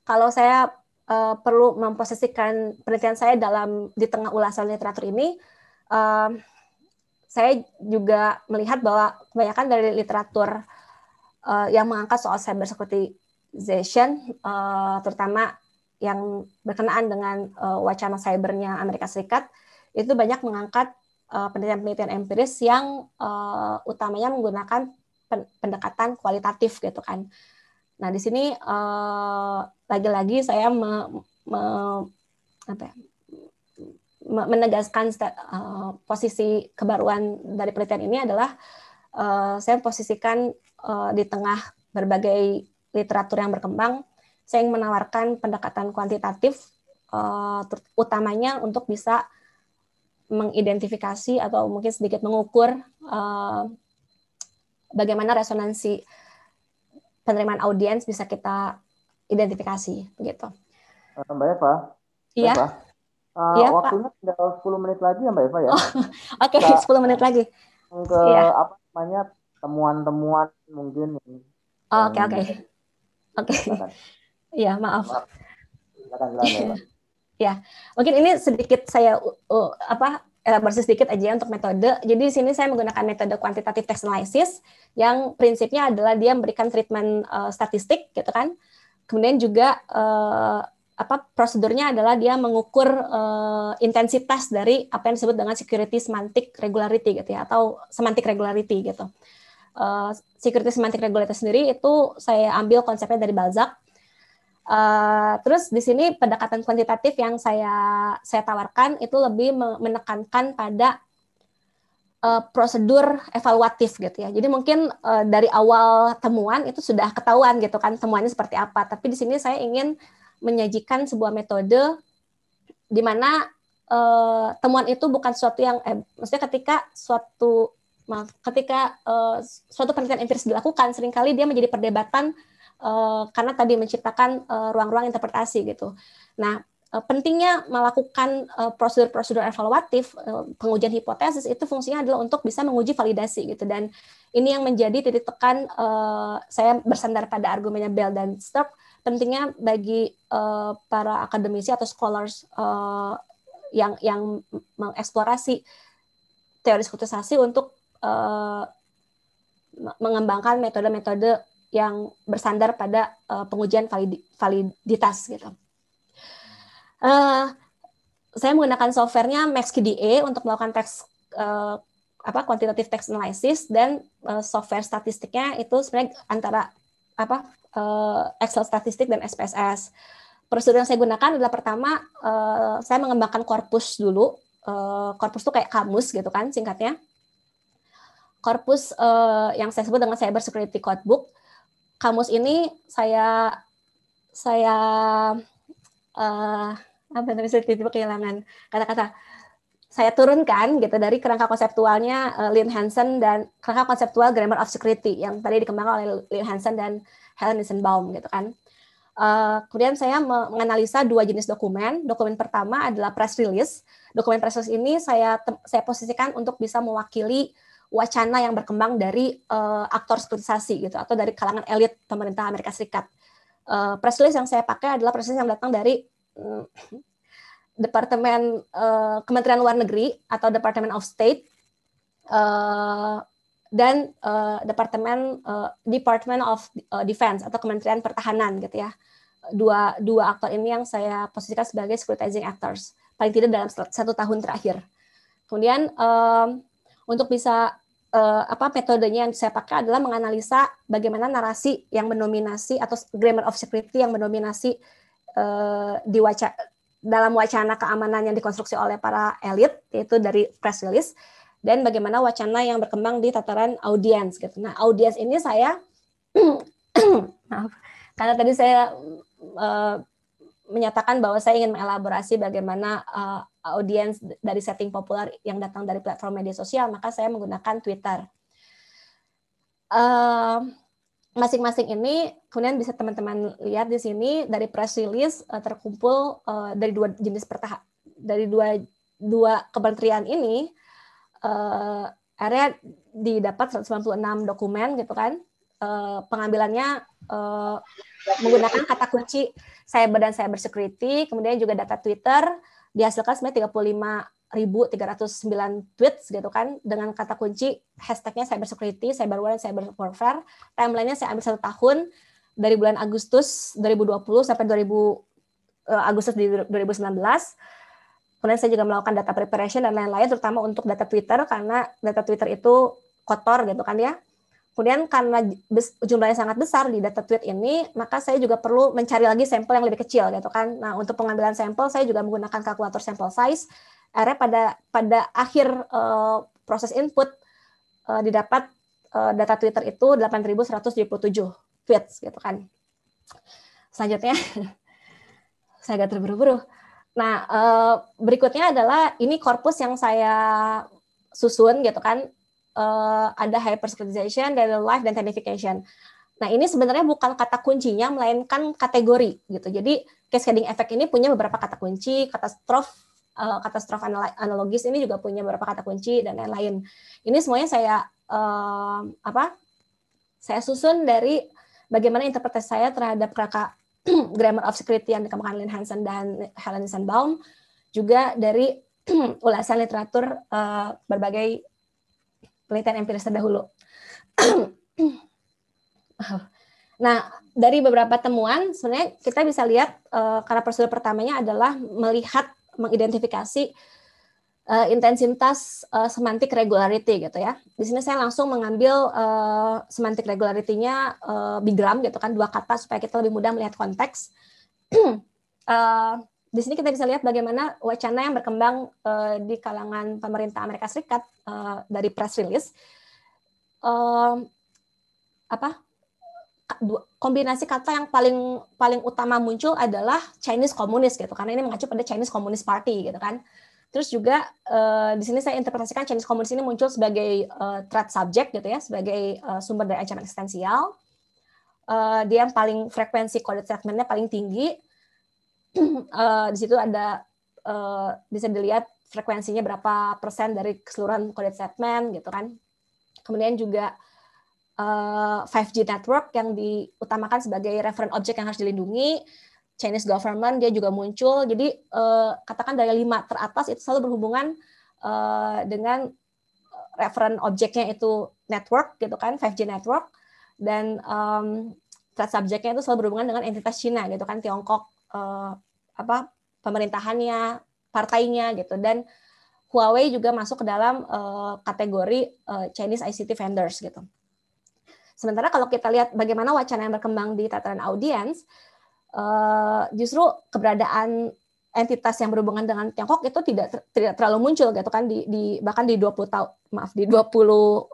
kalau saya uh, perlu memposisikan penelitian saya dalam di tengah ulasan literatur ini, uh, saya juga melihat bahwa kebanyakan dari literatur uh, yang mengangkat soal cyber security uh, terutama yang berkenaan dengan uh, wacana cybernya Amerika Serikat, itu banyak mengangkat penelitian-penelitian uh, empiris yang uh, utamanya menggunakan pendekatan kualitatif gitu kan. Nah di sini uh, lagi-lagi saya me, me, apa ya, menegaskan uh, posisi kebaruan dari penelitian ini adalah uh, saya posisikan uh, di tengah berbagai literatur yang berkembang, saya ingin menawarkan pendekatan kuantitatif uh, utamanya untuk bisa mengidentifikasi atau mungkin sedikit mengukur uh, bagaimana resonansi penerimaan audiens bisa kita identifikasi begitu. Eh, Mbak Eva. Iya. Uh, ya, waktunya Pak. tinggal 10 menit lagi ya Mbak Eva ya. Oh, Oke, okay, 10 menit lagi. Ke ya. apa namanya temuan-temuan mungkin. Oke, oke. Oke. Iya, maaf. maaf. ya, mungkin ini sedikit saya uh, apa elaborasi eh, sedikit aja ya untuk metode. Jadi di sini saya menggunakan metode kuantitatif test analysis yang prinsipnya adalah dia memberikan treatment uh, statistik gitu kan kemudian juga uh, apa prosedurnya adalah dia mengukur uh, intensitas dari apa yang disebut dengan security semantic regularity gitu ya atau semantic regularity gitu. Uh, security semantic regularity sendiri itu saya ambil konsepnya dari Balzac. Uh, terus di sini pendekatan kuantitatif yang saya saya tawarkan itu lebih menekankan pada uh, prosedur evaluatif gitu ya. Jadi mungkin uh, dari awal temuan itu sudah ketahuan gitu kan temuannya seperti apa. Tapi di sini saya ingin menyajikan sebuah metode di mana uh, temuan itu bukan suatu yang eh, maksudnya ketika suatu maaf, ketika uh, suatu penelitian empiris dilakukan seringkali dia menjadi perdebatan uh, karena tadi menciptakan ruang-ruang interpretasi gitu. Nah, Eh, pentingnya melakukan eh, prosedur-prosedur evaluatif eh, pengujian hipotesis itu fungsinya adalah untuk bisa menguji validasi gitu dan ini yang menjadi titik tekan saya bersandar pada argumennya Bell dan Stark pentingnya bagi para akademisi atau scholars yang yang mengeksplorasi teori skutisasi untuk mengembangkan metode-metode yang bersandar pada pengujian validitas gitu uh, saya menggunakan softwarenya MaxQDA untuk melakukan teks uh, apa quantitative text analysis dan uh, software statistiknya itu sebenarnya antara apa uh, Excel statistik dan SPSS. Prosedur yang saya gunakan adalah pertama uh, saya mengembangkan korpus dulu. Uh, korpus itu kayak kamus gitu kan singkatnya. Korpus uh, yang saya sebut dengan cyber security codebook. Kamus ini saya saya uh, apa namanya saya tiba-tiba kehilangan kata-kata saya turunkan gitu dari kerangka konseptualnya uh, Lynn Hansen dan kerangka konseptual Grammar of Security yang tadi dikembangkan oleh Lynn Hansen dan Helen Eisenbaum gitu kan. Uh, kemudian saya menganalisa dua jenis dokumen. Dokumen pertama adalah press release. Dokumen press release ini saya saya posisikan untuk bisa mewakili wacana yang berkembang dari uh, aktor sekuritisasi gitu atau dari kalangan elit pemerintah Amerika Serikat. Uh, press release yang saya pakai adalah press release yang datang dari Departemen uh, Kementerian Luar Negeri atau Departemen of State uh, dan uh, Departemen uh, Department of Defense atau Kementerian Pertahanan gitu ya. Dua dua aktor ini yang saya posisikan sebagai scrutinizing actors paling tidak dalam satu tahun terakhir. Kemudian um, untuk bisa uh, apa metodenya yang saya pakai adalah menganalisa bagaimana narasi yang mendominasi atau grammar of security yang mendominasi Eh, di diwaca dalam wacana keamanan yang dikonstruksi oleh para elit yaitu dari press release dan bagaimana wacana yang berkembang di tataran audiens gitu. Nah, audiens ini saya maaf karena tadi saya uh, menyatakan bahwa saya ingin mengelaborasi bagaimana uh, audiens dari setting populer yang datang dari platform media sosial, maka saya menggunakan Twitter. Uh, masing-masing ini kemudian bisa teman-teman lihat di sini dari press release eh, terkumpul eh, dari dua jenis pertahap dari dua dua kementerian ini uh, didapat 196 dokumen gitu kan pengambilannya menggunakan kata kunci saya dan saya security kemudian juga data Twitter dihasilkan sebenarnya 35 1.309 tweets gitu kan dengan kata kunci hashtagnya cyber security, cyber dan cyber warfare. Timelinenya saya ambil satu tahun dari bulan Agustus 2020 sampai 2000 uh, eh, Agustus 2019. Kemudian saya juga melakukan data preparation dan lain-lain, terutama untuk data Twitter karena data Twitter itu kotor gitu kan ya. Kemudian karena jumlahnya sangat besar di data tweet ini, maka saya juga perlu mencari lagi sampel yang lebih kecil gitu kan. Nah, untuk pengambilan sampel saya juga menggunakan kalkulator sampel size akhirnya pada pada akhir uh, proses input uh, didapat uh, data Twitter itu 8.177 tweets gitu kan. Selanjutnya saya agak terburu-buru. Nah uh, berikutnya adalah ini korpus yang saya susun gitu kan. Uh, ada hypersecretization, daily life, dan identification. Nah, ini sebenarnya bukan kata kuncinya, melainkan kategori gitu. Jadi, cascading effect ini punya beberapa kata kunci, kata katastrof, uh, katastrof analogis ini juga punya beberapa kata kunci dan lain-lain. Ini semuanya saya uh, apa? Saya susun dari bagaimana interpretasi saya terhadap kerangka Grammar of Security yang dikemukakan Lynn Hansen dan Helen Sandbaum, juga dari ulasan literatur uh, berbagai penelitian empiris terdahulu. nah, dari beberapa temuan, sebenarnya kita bisa lihat uh, karena prosedur pertamanya adalah melihat mengidentifikasi uh, intensitas uh, semantik regularity gitu ya. Di sini saya langsung mengambil uh, semantik regularity-nya uh, bigram gitu kan dua kata supaya kita lebih mudah melihat konteks. uh, di sini kita bisa lihat bagaimana wacana yang berkembang uh, di kalangan pemerintah Amerika Serikat uh, dari press release uh, apa kombinasi kata yang paling paling utama muncul adalah Chinese Communist gitu karena ini mengacu pada Chinese Communist Party gitu kan. Terus juga uh, di sini saya interpretasikan Chinese Communist ini muncul sebagai uh, threat subject gitu ya, sebagai uh, sumber dari ancaman eksistensial. Uh, dia yang paling frekuensi kode statementnya paling tinggi. uh, di situ ada uh, bisa dilihat frekuensinya berapa persen dari keseluruhan kode statement gitu kan. Kemudian juga uh, eh, 5G network yang diutamakan sebagai referen objek yang harus dilindungi. Chinese government dia juga muncul. Jadi uh, katakan dari lima teratas itu selalu berhubungan uh, dengan referen objeknya itu network gitu kan 5G network dan um, threat subjeknya itu selalu berhubungan dengan entitas Cina gitu kan Tiongkok uh, apa pemerintahannya partainya gitu dan Huawei juga masuk ke dalam uh, kategori uh, Chinese ICT vendors gitu. Sementara kalau kita lihat bagaimana wacana yang berkembang di tataran audiens, uh, justru keberadaan entitas yang berhubungan dengan Tiongkok itu tidak tidak terlalu muncul gitu kan di, di bahkan di 20 tahun maaf di 20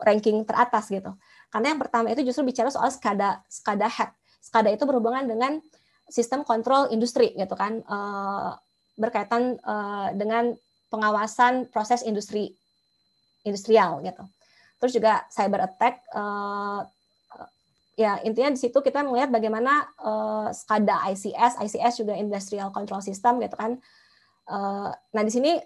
ranking teratas gitu. Karena yang pertama itu justru bicara soal skada skada hack. Skada itu berhubungan dengan sistem kontrol industri gitu kan uh, berkaitan uh, dengan pengawasan proses industri industrial gitu. Terus juga cyber attack uh, ya intinya di situ kita melihat bagaimana uh, skada ICS, ICS juga Industrial Control System gitu kan. Uh, nah di sini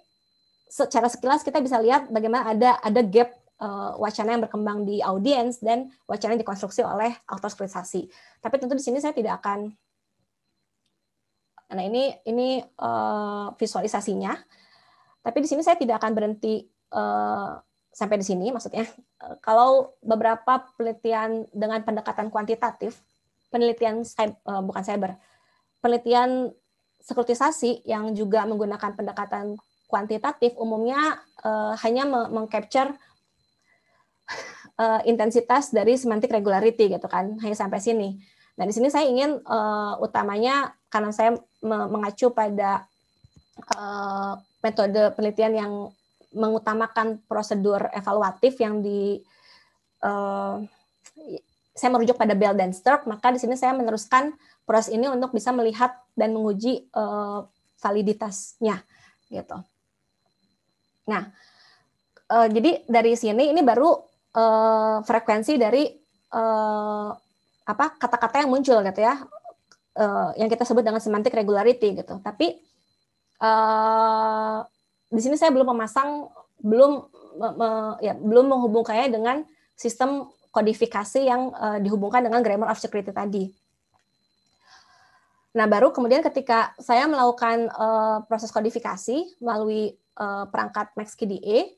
secara sekilas kita bisa lihat bagaimana ada ada gap uh, wacana yang berkembang di audiens dan wacana yang dikonstruksi oleh aktor skripsasi. Tapi tentu di sini saya tidak akan. Nah ini ini uh, visualisasinya. Tapi di sini saya tidak akan berhenti uh, sampai di sini maksudnya eh, kalau beberapa penelitian dengan pendekatan kuantitatif penelitian eh, bukan cyber penelitian sekuritisasi yang juga menggunakan pendekatan kuantitatif umumnya uh, hanya mengcapture uh, intensitas dari semantik regularity gitu kan hanya sampai sini nah di sini saya ingin uh, utamanya karena saya mengacu pada uh, metode penelitian yang mengutamakan prosedur evaluatif yang di uh, saya merujuk pada Bell dan Sturck, maka di sini saya meneruskan proses ini untuk bisa melihat dan menguji uh, validitasnya gitu. Nah, uh, jadi dari sini ini baru uh, frekuensi dari uh, apa kata-kata yang muncul gitu ya, uh, yang kita sebut dengan semantik regularity gitu. Tapi uh, di sini saya belum memasang belum me, ya belum menghubungkannya dengan sistem kodifikasi yang uh, dihubungkan dengan grammar of security tadi. Nah, baru kemudian ketika saya melakukan uh, proses kodifikasi melalui uh, perangkat MaxKDE,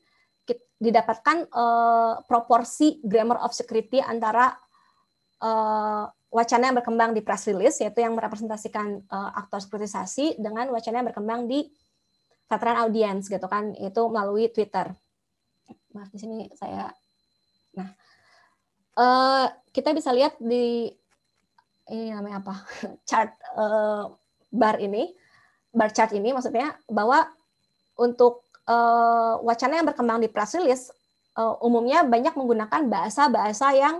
didapatkan uh, proporsi grammar of security antara uh, wacana yang berkembang di press release, yaitu yang merepresentasikan uh, aktor sekuritisasi, dengan wacana yang berkembang di veteran audience gitu kan itu melalui Twitter. Maaf di sini saya. Nah, uh, kita bisa lihat di ini namanya apa chart uh, bar ini bar chart ini maksudnya bahwa untuk uh, wacana yang berkembang di press release uh, umumnya banyak menggunakan bahasa-bahasa yang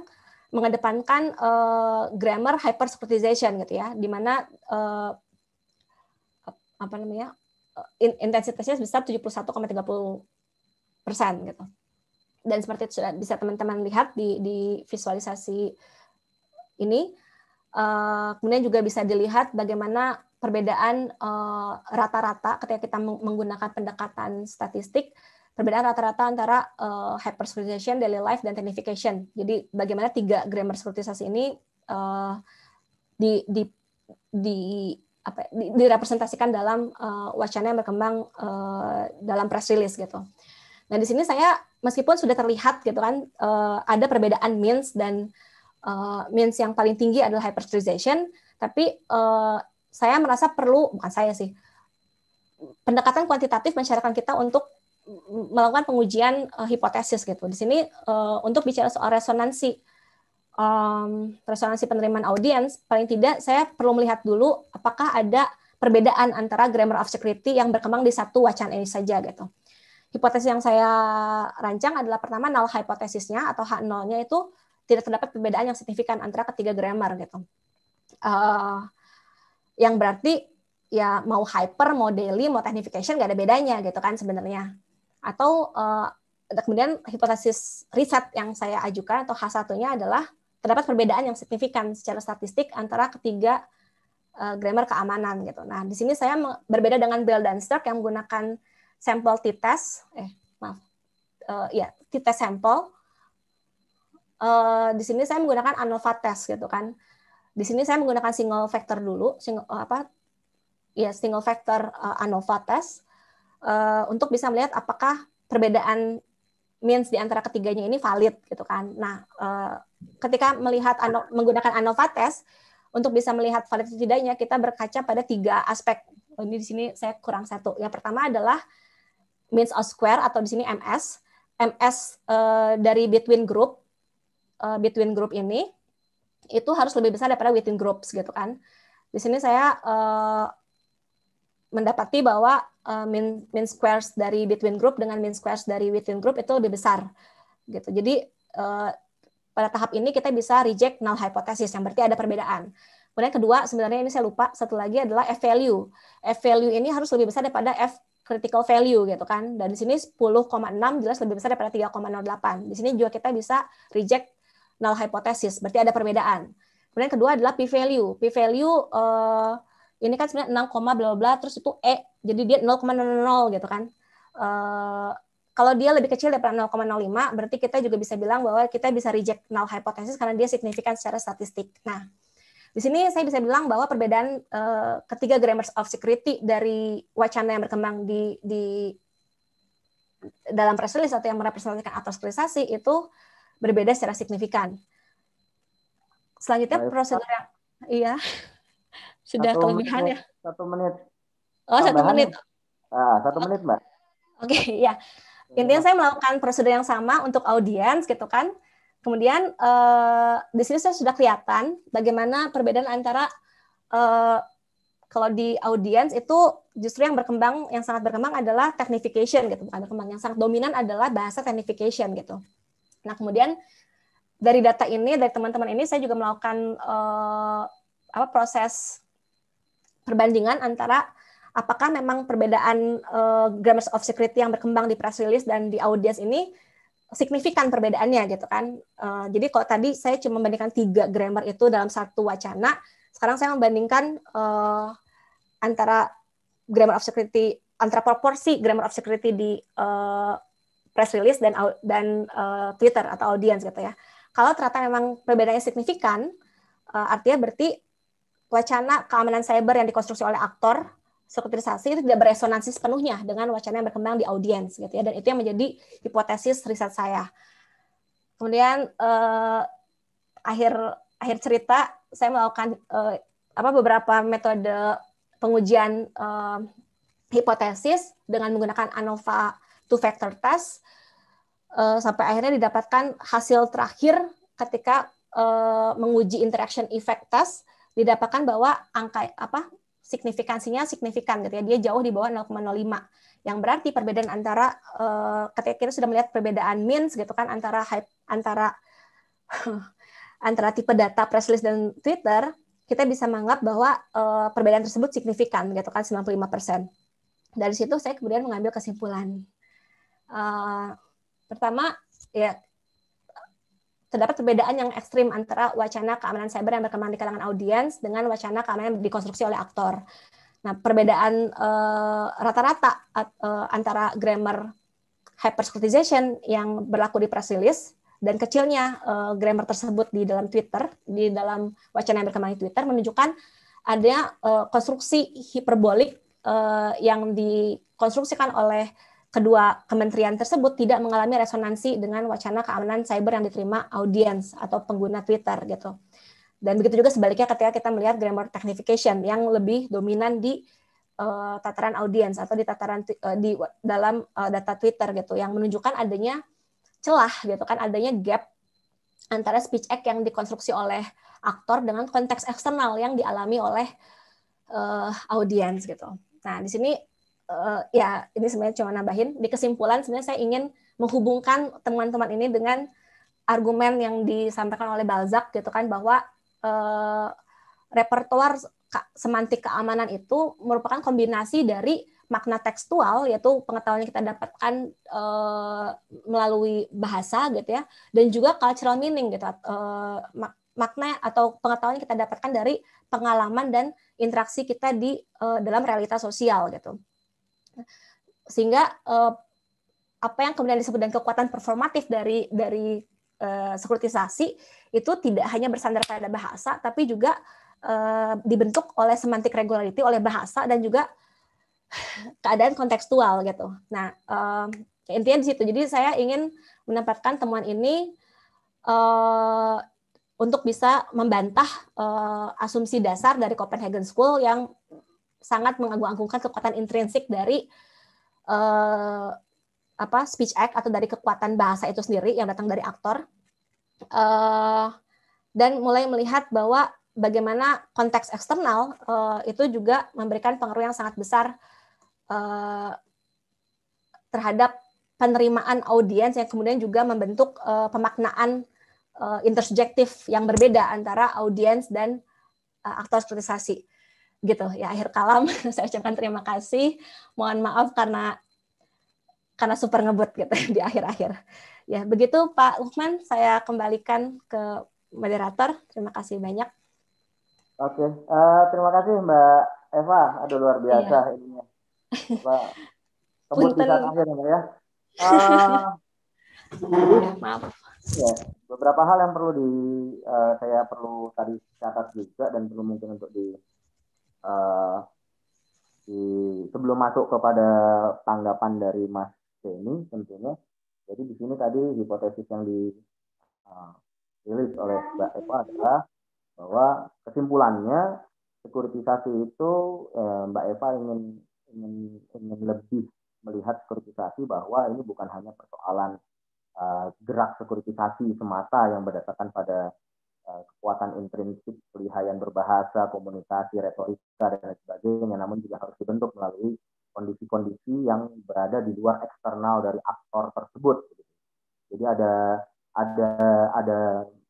mengedepankan uh, grammar hyperspecialization gitu ya, di mana uh, apa namanya Eh, intensitasnya sebesar 71,30 persen gitu. Dan seperti itu sudah bisa teman-teman lihat di, di visualisasi ini. Eh, kemudian juga bisa dilihat bagaimana perbedaan eh, rata-rata ketika kita menggunakan pendekatan statistik, perbedaan rata-rata antara uh, daily life, dan tenification. Jadi bagaimana tiga grammar scholarization ini di, di, di apa direpresentasikan dalam uh, wacana yang berkembang uh, dalam press release gitu. Nah di sini saya meskipun sudah terlihat gitu kan uh, ada perbedaan means dan uh, means yang paling tinggi adalah hypersterilization, tapi uh, saya merasa perlu bukan saya sih pendekatan kuantitatif masyarakat kita untuk melakukan pengujian uh, hipotesis gitu. Di sini uh, untuk bicara soal resonansi um, resonansi penerimaan audiens, paling tidak saya perlu melihat dulu apakah ada perbedaan antara grammar of security yang berkembang di satu wacana ini saja gitu. Hipotesis yang saya rancang adalah pertama null hipotesisnya atau H0-nya itu tidak terdapat perbedaan yang signifikan antara ketiga grammar gitu. Uh, yang berarti ya mau hyper, mau daily, mau technification gak ada bedanya gitu kan sebenarnya. Atau uh, kemudian hipotesis riset yang saya ajukan atau H1-nya adalah terdapat perbedaan yang signifikan secara statistik antara ketiga uh, grammar keamanan gitu. Nah, di sini saya berbeda dengan Bell dan Stark yang menggunakan sampel t-test, eh maaf, uh, ya t-test sampel. Uh, eh, di sini saya menggunakan ANOVA test gitu kan. Di sini saya menggunakan single factor dulu, single apa? Ya single factor uh, ANOVA test uh, untuk bisa melihat apakah perbedaan means di antara ketiganya ini valid gitu kan. Nah, eh, ketika melihat menggunakan ANOVA test untuk bisa melihat valid atau tidaknya kita berkaca pada tiga aspek. Oh, ini di sini saya kurang satu. Yang pertama adalah means of square atau di sini MS. MS eh, dari between group eh, between group ini itu harus lebih besar daripada within groups gitu kan. Di sini saya mendapati bahwa uh, eh, mean, mean squares dari between group dengan mean squares dari within group itu lebih besar gitu. Jadi uh, pada tahap ini kita bisa reject null hypothesis yang berarti ada perbedaan. Kemudian kedua sebenarnya ini saya lupa satu lagi adalah F value. F value ini harus lebih besar daripada F critical value gitu kan. Dan di sini 10,6 jelas lebih besar daripada 3,08. Di sini juga kita bisa reject null hypothesis, berarti ada perbedaan. Kemudian kedua adalah p value. P value uh, ini kan sebenarnya 6, bla bla terus itu e jadi dia 0,00 gitu kan. Uh, kalau dia lebih kecil daripada 0,05 berarti kita juga bisa bilang bahwa kita bisa reject null hypothesis karena dia signifikan secara statistik. Nah, di sini saya bisa bilang bahwa perbedaan uh, ketiga grammars of security dari wacana yang berkembang di di dalam press release atau yang merepresentasikan atau skrisasi itu berbeda secara signifikan. Selanjutnya prosedur yang iya. Sudah satu kelebihan menit, ya? Satu menit. Oh, Tambahan. satu menit. Ah, satu menit, Mbak. Oke, okay, ya. Intinya saya melakukan prosedur yang sama untuk audiens gitu kan. Kemudian uh, di sini saya sudah kelihatan bagaimana perbedaan antara uh, kalau di audiens itu justru yang berkembang yang sangat berkembang adalah technification gitu bukan berkembang yang sangat dominan adalah bahasa technification gitu nah kemudian dari data ini dari teman-teman ini saya juga melakukan uh, apa proses perbandingan antara apakah memang perbedaan uh, grammars of security yang berkembang di press release dan di audience ini signifikan perbedaannya gitu kan. Uh, jadi kalau tadi saya cuma membandingkan tiga grammar itu dalam satu wacana, sekarang saya membandingkan uh, antara grammar of security antara proporsi grammar of security di uh, press release dan dan uh, Twitter atau audience gitu ya. Kalau ternyata memang perbedaannya signifikan, uh, artinya berarti wacana keamanan cyber yang dikonstruksi oleh aktor sekuritisasi itu tidak beresonansi sepenuhnya dengan wacana yang berkembang di audiens gitu ya dan itu yang menjadi hipotesis riset saya kemudian eh, akhir akhir cerita saya melakukan eh, apa beberapa metode pengujian eh, hipotesis dengan menggunakan ANOVA two factor test eh, sampai akhirnya didapatkan hasil terakhir ketika eh, menguji interaction effect test didapatkan bahwa angka apa signifikansinya signifikan gitu ya. Dia jauh di bawah 0,05 yang berarti perbedaan antara eh, ketika kita sudah melihat perbedaan means gitu kan antara hype, antara antara tipe data press release dan Twitter, kita bisa menganggap bahwa eh, perbedaan tersebut signifikan gitu kan 95%. Dari situ saya kemudian mengambil kesimpulan. Uh, pertama ya terdapat perbedaan yang ekstrim antara wacana keamanan cyber yang berkembang di kalangan audiens dengan wacana keamanan yang dikonstruksi oleh aktor. Nah, perbedaan eh, rata-rata uh, uh, antara grammar hyperscrutization yang berlaku di press release dan kecilnya uh, grammar tersebut di dalam Twitter, di dalam wacana yang berkembang di Twitter menunjukkan adanya uh, konstruksi hiperbolik uh, yang dikonstruksikan oleh kedua kementerian tersebut tidak mengalami resonansi dengan wacana keamanan cyber yang diterima audiens atau pengguna Twitter gitu. Dan begitu juga sebaliknya ketika kita melihat grammar technification yang lebih dominan di uh, tataran audiens atau di tataran uh, di dalam uh, data Twitter gitu yang menunjukkan adanya celah gitu kan adanya gap antara speech act yang dikonstruksi oleh aktor dengan konteks eksternal yang dialami oleh uh, audiens gitu. Nah, di sini uh, ya ini sebenarnya cuma nambahin di kesimpulan sebenarnya saya ingin menghubungkan teman-teman ini dengan argumen yang disampaikan oleh Balzac gitu kan bahwa uh, repertoar semantik keamanan itu merupakan kombinasi dari makna tekstual yaitu pengetahuan yang kita dapatkan e, melalui bahasa gitu ya dan juga cultural meaning gitu e, makna atau pengetahuan yang kita dapatkan dari pengalaman dan interaksi kita di e, dalam realitas sosial gitu. Sehingga eh, apa yang kemudian disebut dengan kekuatan performatif dari dari eh, sekuritisasi itu tidak hanya bersandar pada bahasa, tapi juga eh, dibentuk oleh semantik regularity, oleh bahasa dan juga keadaan kontekstual gitu. Nah, eh, intinya di situ. Jadi saya ingin menempatkan temuan ini eh, untuk bisa membantah uh, asumsi dasar dari Copenhagen School yang sangat mengagung-agungkan kekuatan intrinsik dari uh, apa speech act atau dari kekuatan bahasa itu sendiri yang datang dari aktor uh, dan mulai melihat bahwa bagaimana konteks eksternal uh, itu juga memberikan pengaruh yang sangat besar uh, terhadap penerimaan audiens yang kemudian juga membentuk uh, pemaknaan uh, intersubjektif yang berbeda antara audiens dan uh, aktor strukturisasi gitu ya akhir kalam saya ucapkan terima kasih mohon maaf karena karena super ngebut gitu di akhir-akhir ya begitu Pak Lukman saya kembalikan ke moderator terima kasih banyak oke uh, terima kasih Mbak Eva aduh luar iya. biasa iya. ini Mbak kebut akhir Mbak ya uh, ya, maaf ya beberapa hal yang perlu di uh, saya perlu tadi catat juga dan perlu mungkin untuk di uh, di, sebelum masuk kepada tanggapan dari Mas Denny tentunya. Jadi di sini tadi hipotesis yang dirilis eh, uh, oleh Mbak Eva adalah bahwa kesimpulannya sekuritisasi itu eh, Mbak Eva ingin ingin ingin lebih melihat sekuritisasi bahwa ini bukan hanya persoalan uh, gerak sekuritisasi semata yang berdasarkan pada Eh, kekuatan intrinsik, kelihayan berbahasa, komunikasi, retorika, dan sebagainya, namun juga harus dibentuk melalui kondisi-kondisi yang berada di luar eksternal dari aktor tersebut. Jadi ada ada ada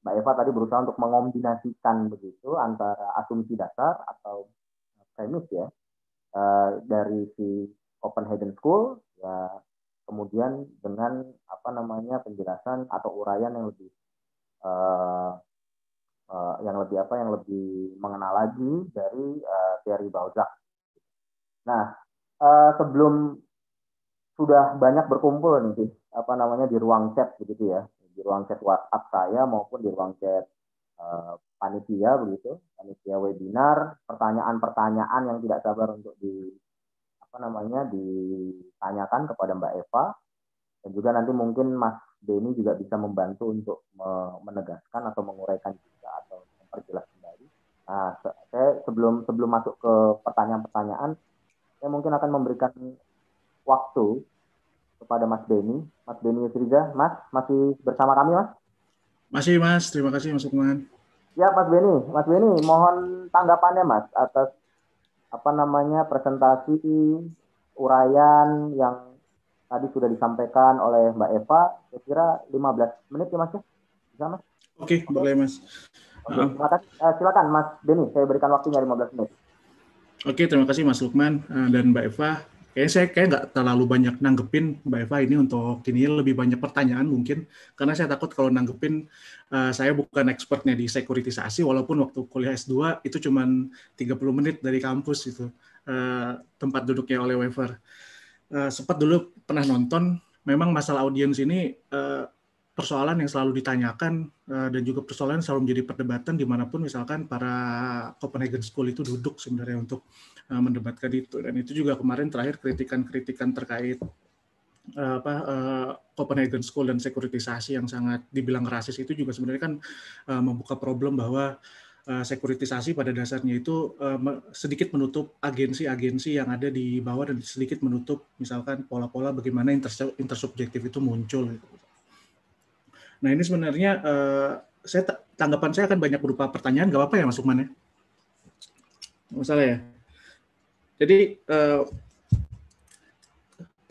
Mbak Eva tadi berusaha untuk mengombinasikan begitu antara asumsi dasar atau premis ya eh, dari si Copenhagen School ya kemudian dengan apa namanya penjelasan atau uraian yang lebih eh, Eh, yang lebih apa yang lebih mengenal lagi dari uh, eh, teori Balzac. Nah, uh, sebelum sudah banyak berkumpul nih apa namanya di ruang chat begitu ya, di ruang chat WhatsApp saya maupun di ruang chat uh, panitia begitu, panitia webinar, pertanyaan-pertanyaan yang tidak sabar untuk di apa namanya ditanyakan kepada Mbak Eva dan juga nanti mungkin Mas Denny juga bisa membantu untuk menegaskan atau menguraikan juga atau memperjelas kembali. Nah, saya sebelum sebelum masuk ke pertanyaan-pertanyaan, saya mungkin akan memberikan waktu kepada Mas Denny. Mas Denny Yusriza, Mas masih bersama kami, Mas? Masih, Mas. Terima kasih, Mas Lukman. Ya, Mas Benny. Mas Benny, mohon tanggapannya, Mas, atas apa namanya presentasi uraian yang tadi sudah disampaikan oleh Mbak Eva, saya kira 15 menit ya Mas ya. Bisa Mas? Oke, okay, boleh Mas. okay, terima kasih. Eh, silakan Mas Beni. saya berikan waktunya 15 menit. Oke, okay, terima kasih Mas Lukman eh, dan Mbak Eva. Kayaknya saya kayak nggak terlalu banyak nanggepin Mbak Eva ini untuk ini lebih banyak pertanyaan mungkin karena saya takut kalau nanggepin uh, saya bukan expertnya di sekuritisasi walaupun waktu kuliah S2 itu cuma 30 menit dari kampus itu uh, tempat duduknya oleh Weaver. Eh, sempat dulu pernah nonton memang masalah audiens ini uh, persoalan yang selalu ditanyakan uh, dan juga persoalan yang selalu menjadi perdebatan dimanapun misalkan para Copenhagen School itu duduk sebenarnya untuk uh, mendebatkan itu dan itu juga kemarin terakhir kritikan-kritikan terkait apa uh, Copenhagen School dan sekuritisasi yang sangat dibilang rasis itu juga sebenarnya kan uh, membuka problem bahwa Eh, sekuritisasi pada dasarnya itu eh, sedikit menutup agensi-agensi yang ada di bawah dan sedikit menutup misalkan pola-pola bagaimana intersubjektif itu muncul. Gitu. Nah ini sebenarnya eh, saya tanggapan saya akan banyak berupa pertanyaan, Gak apa-apa ya Mas Lukman ya? Masalah ya. Jadi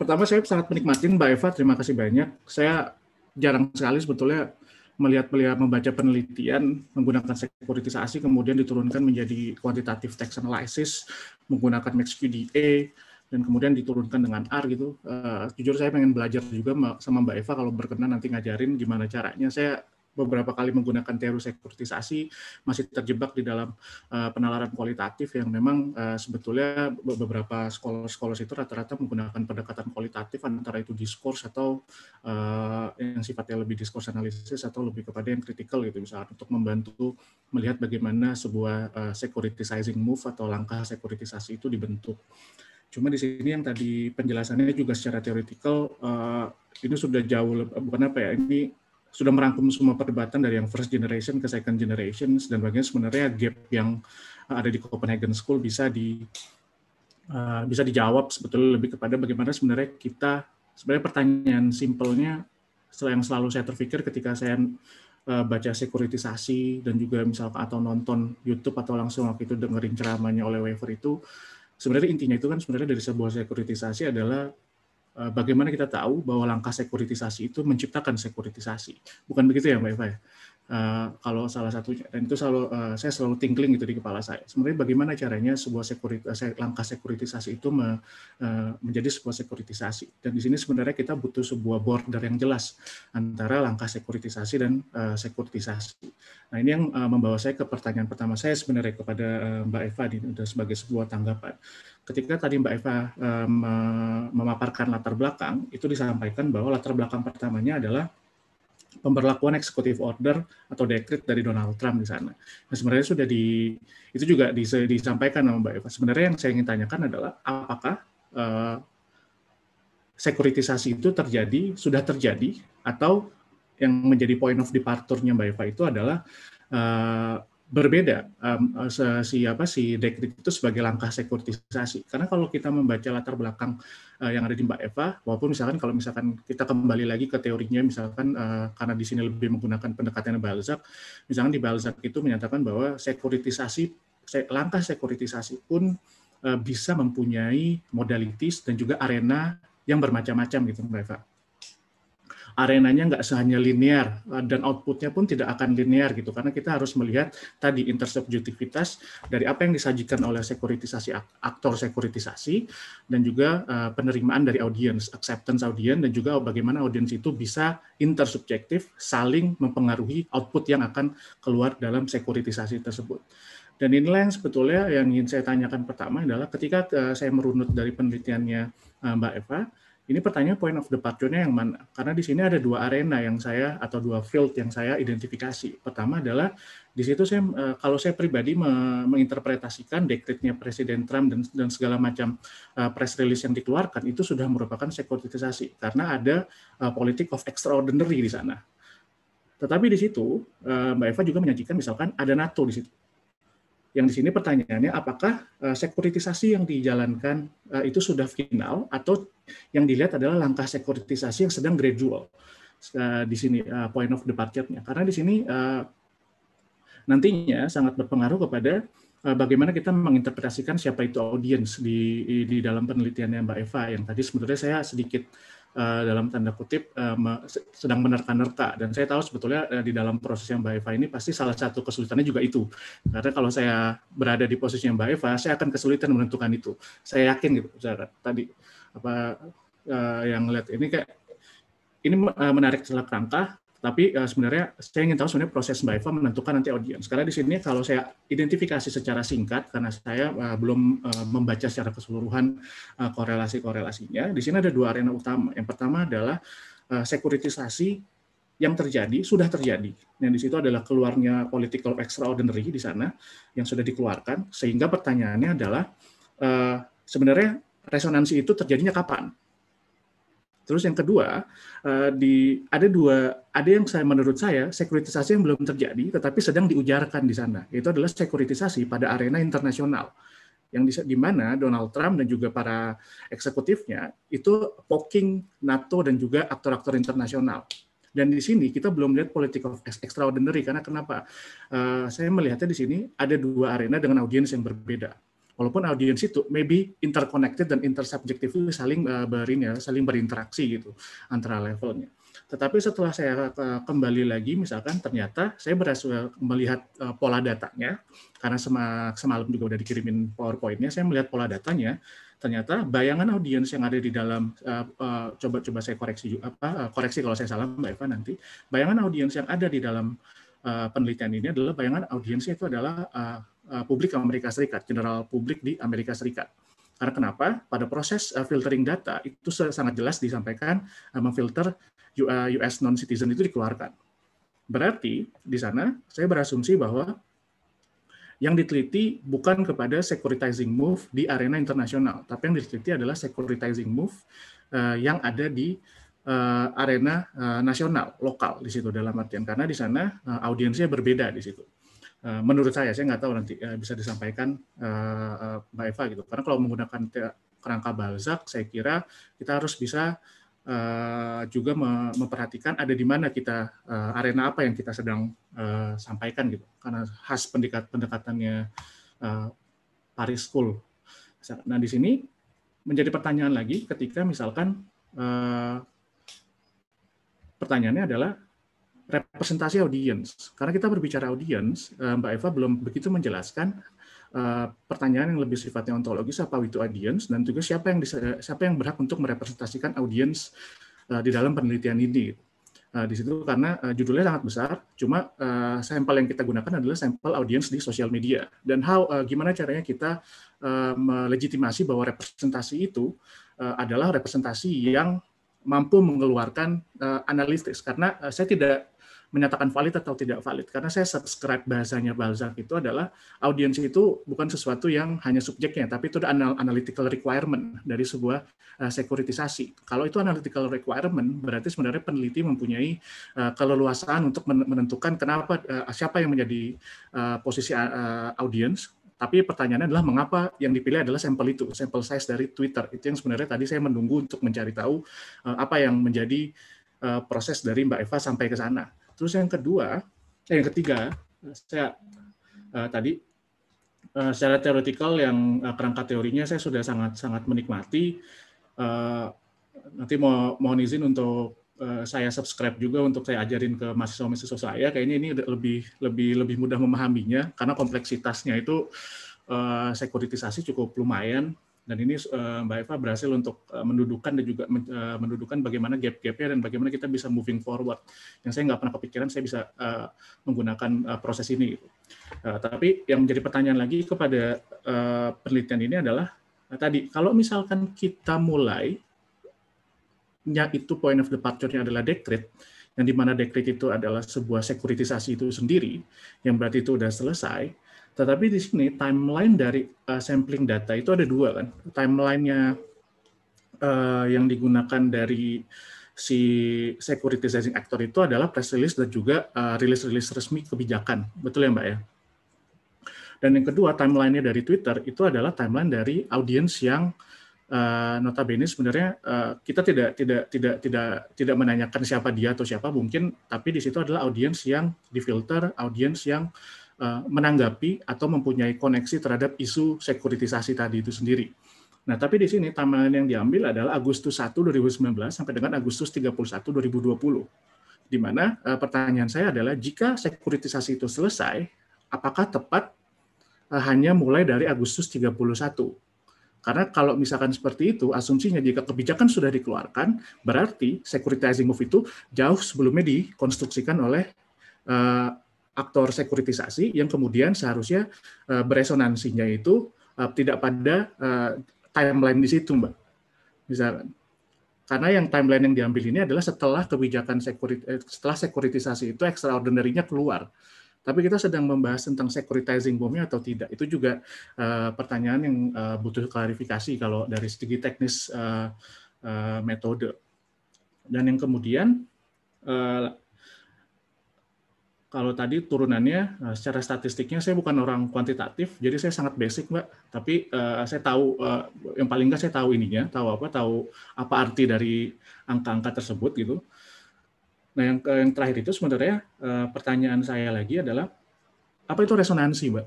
pertama saya sangat menikmati Mbak Eva, terima kasih banyak. Saya jarang sekali sebetulnya melihat-melihat membaca penelitian menggunakan sekuritisasi kemudian diturunkan menjadi kuantitatif tax analysis menggunakan QDA dan kemudian diturunkan dengan R gitu. Uh, jujur saya pengen belajar juga sama Mbak Eva kalau berkenan nanti ngajarin gimana caranya. Saya beberapa kali menggunakan teori sekuritisasi masih terjebak di dalam uh, penalaran kualitatif yang memang uh, sebetulnya beberapa sekolah-sekolah itu rata-rata menggunakan pendekatan kualitatif antara itu diskurs atau uh, yang sifatnya lebih diskurs analisis atau lebih kepada yang kritikal gitu misalnya untuk membantu melihat bagaimana sebuah uh, securitizing move atau langkah sekuritisasi itu dibentuk. Cuma di sini yang tadi penjelasannya juga secara teoretikal uh, ini sudah jauh bukan apa ya ini sudah merangkum semua perdebatan dari yang first generation ke second generation dan bagaimana sebenarnya gap yang ada di Copenhagen School bisa di uh, bisa dijawab sebetulnya lebih kepada bagaimana sebenarnya kita sebenarnya pertanyaan simpelnya yang selalu saya terpikir ketika saya uh, baca sekuritisasi dan juga misalkan atau nonton YouTube atau langsung waktu itu dengerin ceramahnya oleh Weaver itu sebenarnya intinya itu kan sebenarnya dari sebuah sekuritisasi adalah Eh, bagaimana kita tahu bahwa langkah sekuritisasi itu menciptakan sekuritisasi. Bukan begitu ya Mbak Eva ya? Uh, kalau salah satunya dan itu selalu uh, saya selalu tingling gitu di kepala saya. Sebenarnya bagaimana caranya sebuah eh, langkah sekuritisasi itu me, uh, menjadi sebuah sekuritisasi. Dan di sini sebenarnya kita butuh sebuah border yang jelas antara langkah sekuritisasi dan uh, sekuritisasi. Nah ini yang uh, membawa saya ke pertanyaan pertama saya sebenarnya kepada uh, Mbak Eva di, sebagai sebuah tanggapan. Ketika tadi Mbak Eva uh, memaparkan latar belakang, itu disampaikan bahwa latar belakang pertamanya adalah pemberlakuan eksekutif order atau dekret dari Donald Trump di sana. Nah, sebenarnya sudah di itu juga disampaikan sama Mbak Eva. Sebenarnya yang saya ingin tanyakan adalah apakah uh, sekuritisasi itu terjadi sudah terjadi atau yang menjadi point of departure-nya Mbak Eva itu adalah uh, berbeda um, si apa si dekrit itu sebagai langkah sekuritisasi karena kalau kita membaca latar belakang uh, yang ada di Mbak Eva walaupun misalkan kalau misalkan kita kembali lagi ke teorinya misalkan uh, karena di sini lebih menggunakan pendekatan Balzac misalkan di Balzac itu menyatakan bahwa sekuritisasi langkah sekuritisasi pun uh, bisa mempunyai modalitis dan juga arena yang bermacam-macam gitu Mbak Eva arenanya nggak sehanya linear eh, dan outputnya pun tidak akan linear gitu karena kita harus melihat tadi intersubjektivitas dari apa yang disajikan oleh sekuritisasi aktor sekuritisasi dan juga eh, penerimaan dari audiens acceptance audiens dan juga bagaimana audiens itu bisa intersubjektif saling mempengaruhi output yang akan keluar dalam sekuritisasi tersebut. Dan inilah yang sebetulnya yang ingin saya tanyakan pertama adalah ketika eh, saya merunut dari penelitiannya Mbak Eva, ini pertanyaan point of departure-nya yang mana? Karena di sini ada dua arena yang saya atau dua field yang saya identifikasi. Pertama adalah di situ saya eh, kalau saya pribadi menginterpretasikan dekretnya Presiden Trump dan, dan segala macam eh, press release yang dikeluarkan itu sudah merupakan sekuritisasi karena ada eh, politik of extraordinary di sana. Tetapi di situ Mbak Eva juga menyajikan misalkan ada NATO di situ yang di sini pertanyaannya apakah eh, sekuritisasi yang dijalankan eh, itu sudah final atau yang dilihat adalah langkah sekuritisasi yang sedang gradual eh, di sini point of departure-nya karena di sini nantinya sangat berpengaruh kepada bagaimana kita menginterpretasikan siapa itu audiens di, di dalam penelitiannya Mbak Eva yang tadi sebenarnya saya sedikit Eh, dalam tanda kutip eh, sedang menerka-nerka dan saya tahu sebetulnya eh, di dalam proses yang Mbak Eva ini pasti salah satu kesulitannya juga itu karena kalau saya berada di posisinya Mbak Eva saya akan kesulitan menentukan itu saya yakin gitu tadi apa yang lihat ini kayak ini menarik setelah kerangka tapi uh, sebenarnya saya ingin tahu sebenarnya proses Mbak Eva menentukan nanti audiens. Karena di sini kalau saya identifikasi secara singkat, karena saya uh, belum uh, membaca secara keseluruhan uh, korelasi-korelasinya, di sini ada dua arena utama. Yang pertama adalah uh, sekuritisasi yang terjadi sudah terjadi. Yang di situ adalah keluarnya political extraordinary di sana yang sudah dikeluarkan. Sehingga pertanyaannya adalah uh, sebenarnya resonansi itu terjadinya kapan? Terus yang kedua, eh, di ada dua ada yang saya menurut saya sekuritisasi yang belum terjadi tetapi sedang diujarkan di sana. Itu adalah sekuritisasi pada arena internasional yang di, di mana Donald Trump dan juga para eksekutifnya itu poking NATO dan juga aktor-aktor internasional. Dan di sini kita belum lihat politik of extraordinary karena kenapa? Eh, saya melihatnya di sini ada dua arena dengan audiens yang berbeda walaupun audiens itu maybe interconnected dan intersubjective saling uh, berin ya, saling berinteraksi gitu antara levelnya. Tetapi setelah saya eh, kembali lagi, misalkan ternyata saya berhasil eh, melihat pola datanya, karena semalam juga udah dikirimin PowerPoint-nya, saya melihat pola datanya, ternyata bayangan audiens yang ada di dalam coba-coba saya koreksi apa koreksi kalau saya salah Mbak Eva nanti bayangan audiens yang ada di dalam penelitian ini adalah bayangan audiensnya itu adalah Eh, publik Amerika Serikat, general publik di Amerika Serikat. Karena kenapa? Pada proses eh, filtering data itu sangat jelas disampaikan eh, memfilter US non-citizen itu dikeluarkan. Berarti di sana saya berasumsi bahwa yang diteliti bukan kepada securitizing move di arena internasional, tapi yang diteliti adalah securitizing move yang ada di arena nasional, lokal di situ dalam artian karena di sana audiensnya berbeda di situ. Eh, menurut saya saya nggak tahu nanti eh, bisa disampaikan eh, Mbak Eva gitu karena kalau menggunakan kerangka Balzac saya kira kita harus bisa juga memperhatikan ada di mana kita arena apa yang kita sedang sampaikan gitu karena khas pendekat pendekatannya Paris School nah di sini menjadi pertanyaan lagi ketika misalkan pertanyaannya adalah representasi audiens. Karena kita berbicara audiens, eh, Mbak Eva belum begitu menjelaskan eh, pertanyaan yang lebih sifatnya ontologis apa itu audiens dan juga siapa yang siapa yang berhak untuk merepresentasikan audiens eh, di dalam penelitian ini. di situ karena judulnya sangat besar, cuma sampel yang kita gunakan adalah sampel audiens di sosial media dan how gimana caranya kita melegitimasi bahwa representasi itu adalah representasi yang mampu mengeluarkan analisis karena saya tidak menyatakan valid atau tidak valid. Karena saya subscribe bahasanya Balzac itu adalah audiens itu bukan sesuatu yang hanya subjeknya, tapi itu adalah analytical requirement dari sebuah eh, sekuritisasi. Kalau itu analytical requirement, berarti sebenarnya peneliti mempunyai uh, keleluasaan untuk menentukan kenapa eh, siapa yang menjadi posisi audiens, tapi pertanyaannya adalah mengapa yang dipilih adalah sampel itu, sampel size dari Twitter. Itu yang sebenarnya tadi saya menunggu untuk mencari tahu apa yang menjadi proses dari Mbak Eva sampai ke sana. Terus yang kedua, eh, yang ketiga, saya uh, tadi uh, secara teoretikal yang uh, kerangka teorinya saya sudah sangat sangat menikmati. Uh, nanti mau mohon izin untuk uh, saya subscribe juga untuk saya ajarin ke mahasiswa-mahasiswa saya. Kayaknya ini lebih lebih lebih mudah memahaminya karena kompleksitasnya itu uh, sekuritisasi cukup lumayan dan ini eh, Mbak Eva berhasil untuk eh, mendudukan dan juga eh, mendudukan bagaimana gap-gapnya dan bagaimana kita bisa moving forward. Yang saya nggak pernah kepikiran saya bisa menggunakan proses ini. Tapi yang menjadi pertanyaan lagi kepada penelitian ini adalah tadi kalau misalkan kita mulai nya itu point of departure-nya adalah dekret, yang dimana mana dekret itu adalah sebuah sekuritisasi itu sendiri, yang berarti itu sudah selesai, tetapi di sini timeline dari uh, sampling data itu ada dua kan. Timelinenya uh, yang digunakan dari si securitizing actor itu adalah press release dan juga rilis eh, rilis-rilis resmi kebijakan. Betul ya Mbak ya? Dan yang kedua timelinenya dari Twitter itu adalah timeline dari audiens yang uh, notabene sebenarnya uh, kita tidak tidak tidak tidak tidak menanyakan siapa dia atau siapa mungkin tapi di situ adalah audiens yang difilter, audiens yang Eh, menanggapi atau mempunyai koneksi terhadap isu sekuritisasi tadi itu sendiri. Nah, tapi di sini timeline yang diambil adalah Agustus 1 2019 sampai dengan Agustus 31 2020. Di mana eh, pertanyaan saya adalah jika sekuritisasi itu selesai, apakah tepat eh, hanya mulai dari Agustus 31? Karena kalau misalkan seperti itu, asumsinya jika kebijakan sudah dikeluarkan, berarti securitizing move itu jauh sebelumnya dikonstruksikan oleh aktor sekuritisasi yang kemudian seharusnya eh, beresonansinya itu eh, tidak pada eh, timeline di situ, Mbak. misalnya Karena yang timeline yang diambil ini adalah setelah kebijakan sekurit, setelah sekuritisasi itu extraordinary-nya keluar. Tapi kita sedang membahas tentang securitizing bomnya atau tidak. Itu juga pertanyaan yang butuh klarifikasi kalau dari segi teknis metode. Dan yang kemudian kalau tadi turunannya eh, secara statistiknya saya bukan orang kuantitatif, jadi saya sangat basic mbak. Tapi uh, saya tahu uh, yang paling nggak saya tahu ininya, tahu apa, tahu apa arti dari angka-angka tersebut gitu. Nah yang yang terakhir itu sebenarnya uh, pertanyaan saya lagi adalah apa itu resonansi mbak?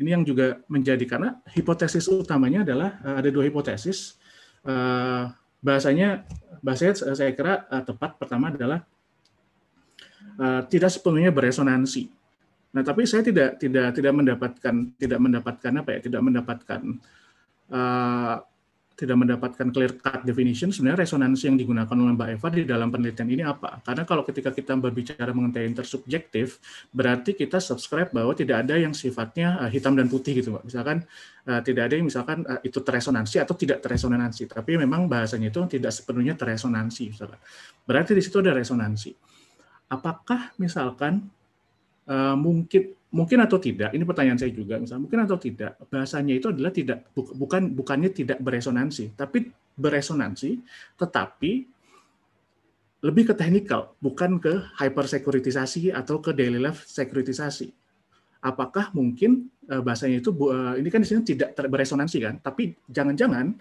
Ini yang juga menjadi karena hipotesis utamanya adalah uh, ada dua hipotesis. Uh, bahasanya bahasanya saya kira uh, tepat pertama adalah Eh, tidak sepenuhnya beresonansi. Nah, tapi saya tidak tidak tidak mendapatkan tidak mendapatkan apa ya? Tidak mendapatkan uh, tidak mendapatkan clear cut definition sebenarnya resonansi yang digunakan oleh Mbak Eva di dalam penelitian ini apa? Karena kalau ketika kita berbicara mengenai intersubjektif, berarti kita subscribe bahwa tidak ada yang sifatnya eh, hitam dan putih gitu, Mbak. Misalkan uh, tidak ada yang misalkan uh, itu teresonansi atau tidak teresonansi, tapi memang bahasanya itu tidak sepenuhnya teresonansi misalkan. Berarti di situ ada resonansi apakah misalkan uh, mungkin mungkin atau tidak ini pertanyaan saya juga misalnya mungkin atau tidak bahasanya itu adalah tidak bukan bukannya tidak beresonansi tapi beresonansi tetapi lebih ke teknikal bukan ke hyper sekuritisasi atau ke daily life sekuritisasi apakah mungkin eh, bahasanya itu eh, ini kan di sini tidak beresonansi kan tapi jangan-jangan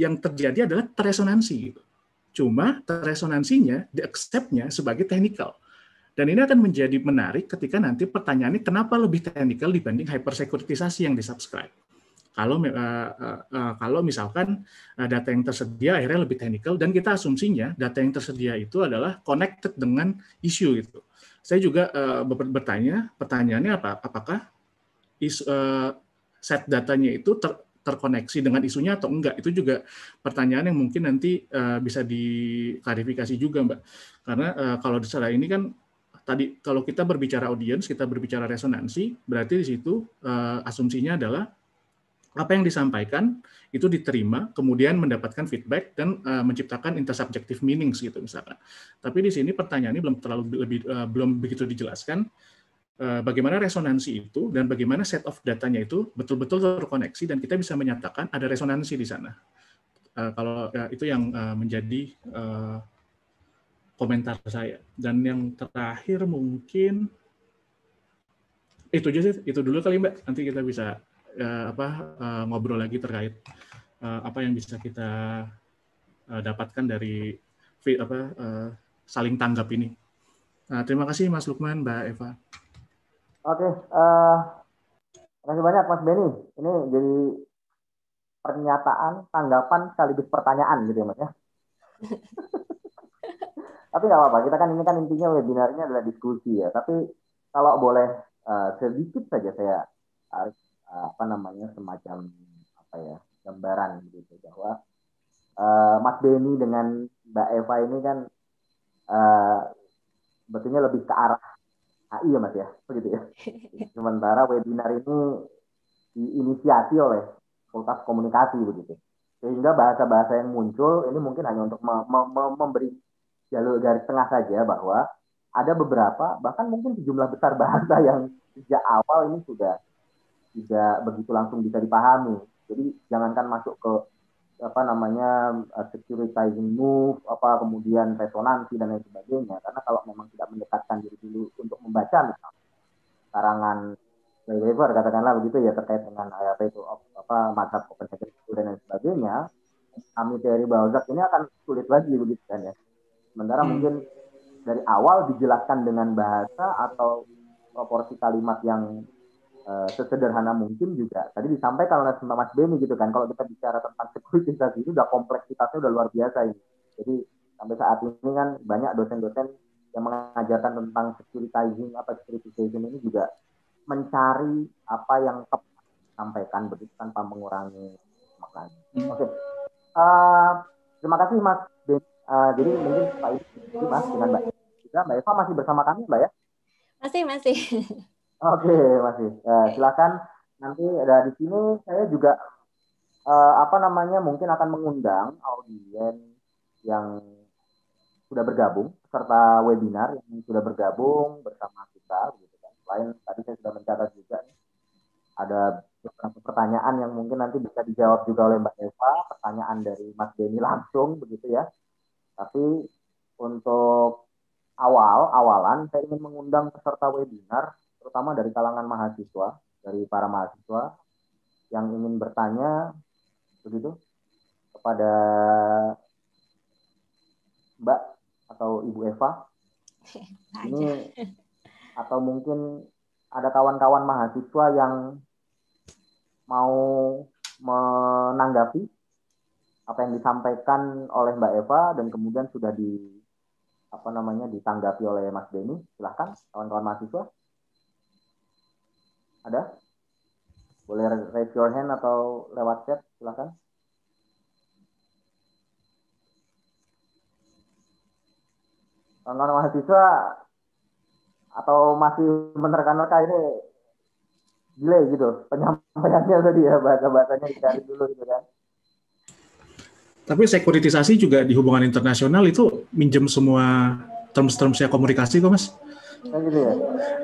yang terjadi adalah teresonansi gitu Cuma resonansinya, di accept sebagai technical. Dan ini akan menjadi menarik ketika nanti pertanyaannya kenapa lebih technical dibanding hypersecuritisasi yang disubscribe. Kalau eh, eh, eh, kalau misalkan data yang tersedia akhirnya lebih technical dan kita asumsinya data yang tersedia itu adalah connected dengan isu itu. Saya juga bertanya pertanyaannya apa? Apakah set datanya itu ter, terkoneksi dengan isunya atau enggak itu juga pertanyaan yang mungkin nanti uh, bisa diklarifikasi juga mbak karena uh, kalau sana ini kan tadi kalau kita berbicara audiens kita berbicara resonansi berarti di situ uh, asumsinya adalah apa yang disampaikan itu diterima, kemudian mendapatkan feedback dan uh, menciptakan intersubjective meanings gitu misalkan. Tapi di sini pertanyaannya belum terlalu lebih uh, belum begitu dijelaskan Eh, bagaimana resonansi itu dan bagaimana set of datanya itu betul-betul terkoneksi dan kita bisa menyatakan ada resonansi di sana. Eh, kalau ya, itu yang eh, menjadi komentar saya. Dan yang terakhir mungkin itu aja sih, itu dulu kali Mbak. Nanti kita bisa apa ngobrol lagi terkait apa yang bisa kita dapatkan dari apa saling tanggap ini. Nah, terima kasih Mas Lukman, Mbak Eva. Oke, uh, terima kasih banyak Mas Benny. Ini jadi pernyataan, tanggapan sekaligus pertanyaan gitu ya Mas ya. tapi nggak apa-apa, kita kan ini kan intinya webinarnya adalah diskusi ya. Tapi kalau boleh uh, sedikit saja saya harus uh, eh, apa namanya semacam apa ya gambaran gitu bahwa uh, Mas Benny dengan Mbak Eva ini kan uh, betulnya lebih ke arah AI ya mas ya begitu oh, ya sementara webinar ini diinisiasi oleh Fakultas Komunikasi begitu sehingga bahasa-bahasa yang muncul ini mungkin hanya untuk mem mem memberi jalur garis tengah saja bahwa ada beberapa bahkan mungkin sejumlah besar bahasa yang sejak awal ini sudah tidak begitu langsung bisa dipahami jadi jangankan masuk ke apa namanya uh, securitizing move apa kemudian resonansi dan lain sebagainya karena kalau memang tidak mendekatkan diri dulu untuk membaca misalnya karangan Weber katakanlah begitu ya terkait dengan eh, apa itu apa mazhab Copenhagen dan lain sebagainya kami teori Balzac ini akan sulit lagi begitu kan ya sementara hmm. mungkin dari awal dijelaskan dengan bahasa atau proporsi kalimat yang Eh, sesederhana mungkin juga tadi disampaikan oleh Mas Beni gitu kan kalau kita bicara tentang sekuritisasi itu udah kompleksitasnya udah luar biasa ini jadi sampai saat ini kan banyak dosen-dosen yang mengajarkan tentang securitizing apa securitization ini juga mencari apa yang tepat sampaikan begitu tanpa mengurangi makan. Hmm. Oke, okay. uh, eh, terima kasih Mas Ben. Uh, eh, jadi mungkin Pak Ibu, Mas dengan Mbak. Mbak Eva masih bersama kami Mbak ya? Masih masih. Oke, okay, masih. Eh, silakan nanti eh, di sini saya juga eh, apa namanya mungkin akan mengundang audiens yang sudah bergabung serta webinar yang sudah bergabung bersama kita gitu kan. Selain tadi saya sudah mencatat juga ada beberapa pertanyaan yang mungkin nanti bisa dijawab juga oleh Mbak Eva, pertanyaan dari Mas Denny langsung begitu ya. Tapi untuk awal awalan saya ingin mengundang peserta webinar terutama dari kalangan mahasiswa, dari para mahasiswa yang ingin bertanya begitu kepada Mbak atau Ibu Eva. Ini atau mungkin ada kawan-kawan mahasiswa yang mau menanggapi apa yang disampaikan oleh Mbak Eva dan kemudian sudah di apa namanya ditanggapi oleh Mas Denny. Silahkan kawan-kawan mahasiswa. Ada? Boleh raise your hand atau lewat chat, silakan. Kawan-kawan mahasiswa atau masih menerka-nerka ini delay gitu penyampaiannya tadi ya bahasa-bahasanya dicari dulu gitu kan. Tapi sekuritisasi juga di hubungan internasional itu minjem semua terms-termsnya komunikasi kok mas. Nah, gitu ya?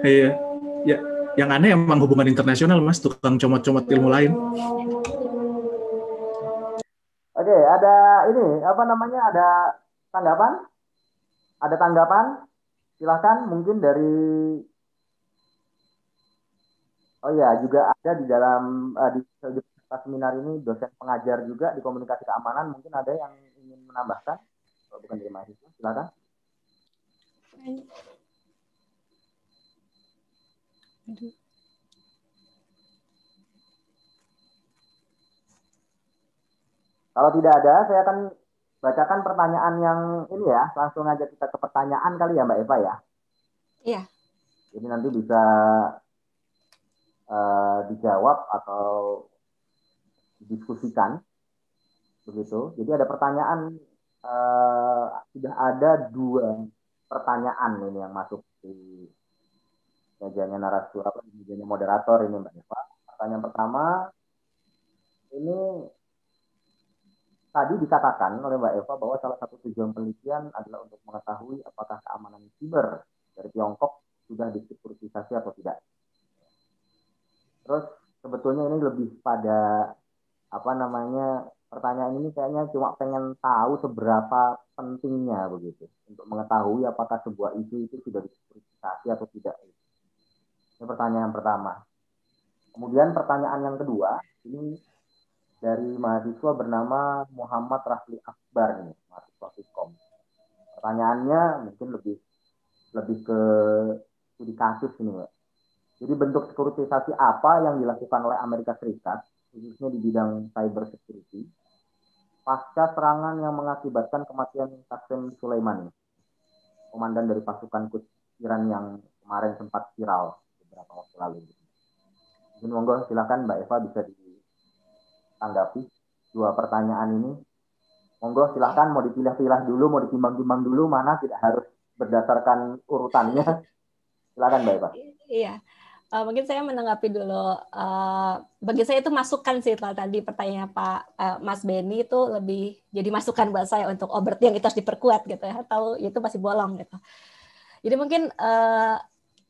Iya. Ya yang aneh emang hubungan internasional mas tukang comot-comot ilmu lain oke ada ini apa namanya ada tanggapan ada tanggapan silahkan mungkin dari oh ya juga ada di dalam uh, di, seminar ini dosen pengajar juga di komunikasi keamanan mungkin ada yang ingin menambahkan kalau bukan dari mahasiswa silakan kalau tidak ada, saya akan bacakan pertanyaan yang ini ya. Langsung aja kita ke pertanyaan kali ya Mbak Eva ya. Iya. Ini nanti bisa uh, dijawab atau diskusikan, Begitu. Jadi ada pertanyaan, uh, sudah ada dua pertanyaan ini yang masuk di mejanya narasumber apa di mejanya moderator ini Mbak Eva. Pertanyaan pertama ini tadi dikatakan oleh Mbak Eva bahwa salah satu tujuan penelitian adalah untuk mengetahui apakah keamanan siber dari Tiongkok sudah disekurisasi atau tidak. Terus sebetulnya ini lebih pada apa namanya pertanyaan ini kayaknya cuma pengen tahu seberapa pentingnya begitu untuk mengetahui apakah sebuah isu itu sudah disekurisasi atau tidak. Ini pertanyaan pertama. Kemudian pertanyaan yang kedua, ini dari mahasiswa bernama Muhammad Rafli Akbar nih, mahasiswa Fikom. Pertanyaannya mungkin lebih lebih ke studi kasus ini, ya. Jadi bentuk sekuritisasi apa yang dilakukan oleh Amerika Serikat, khususnya di bidang cyber security, pasca serangan yang mengakibatkan kematian Qassem Sulaimani, komandan dari pasukan Kutiran yang kemarin sempat viral beberapa waktu lalu. Mungkin monggo silakan Mbak Eva bisa ditanggapi dua pertanyaan ini. Monggo silahkan mau dipilah-pilah dulu, mau ditimbang-timbang dulu mana tidak harus berdasarkan urutannya. Silakan Mbak Eva. Iya. Uh, mungkin saya menanggapi dulu. Uh, bagi saya itu masukan sih kalau tadi pertanyaan Pak uh, Mas Beni itu lebih jadi masukan buat saya untuk obat yang itu harus diperkuat gitu ya atau itu masih bolong gitu. Jadi mungkin uh,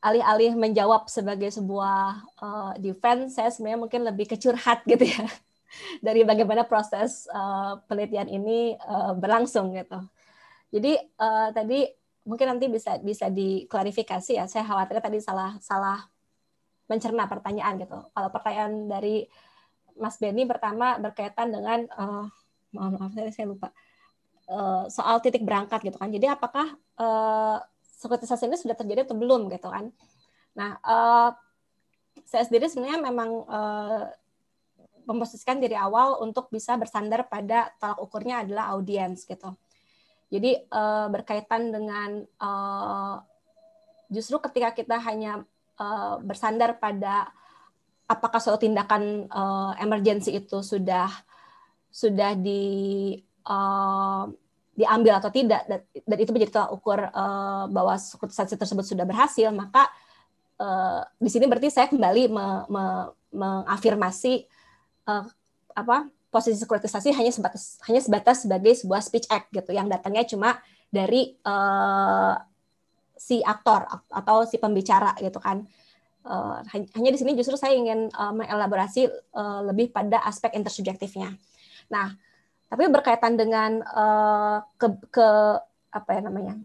alih-alih menjawab sebagai sebuah uh, defense, saya sebenarnya mungkin lebih kecurhat gitu ya dari bagaimana proses uh, penelitian ini uh, berlangsung gitu. Jadi uh, tadi mungkin nanti bisa bisa diklarifikasi ya. Saya khawatir tadi salah salah mencerna pertanyaan gitu. Kalau pertanyaan dari Mas Benny pertama berkaitan dengan uh, maaf, maaf saya, saya lupa uh, soal titik berangkat gitu kan. Jadi apakah uh, sekuritisasi ini sudah terjadi atau belum gitu kan. Nah, uh, saya sendiri sebenarnya memang uh, memposisikan diri awal untuk bisa bersandar pada tolak ukurnya adalah audiens gitu. Jadi uh, berkaitan dengan uh, justru ketika kita hanya uh, bersandar pada apakah suatu tindakan uh, emergensi itu sudah sudah di uh, diambil atau tidak dan, dan itu menjadi tolak ukur uh, bahwa sanksi tersebut sudah berhasil maka uh, di sini berarti saya kembali me, me, mengafirmasi uh, apa posisi sekuritisasi hanya sebatas hanya sebatas sebagai sebuah speech act gitu yang datangnya cuma dari uh, si aktor atau si pembicara gitu kan uh, hanya di sini justru saya ingin uh, mengelaborasi uh, lebih pada aspek intersubjektifnya nah tapi berkaitan dengan uh, ke, ke apa ya namanya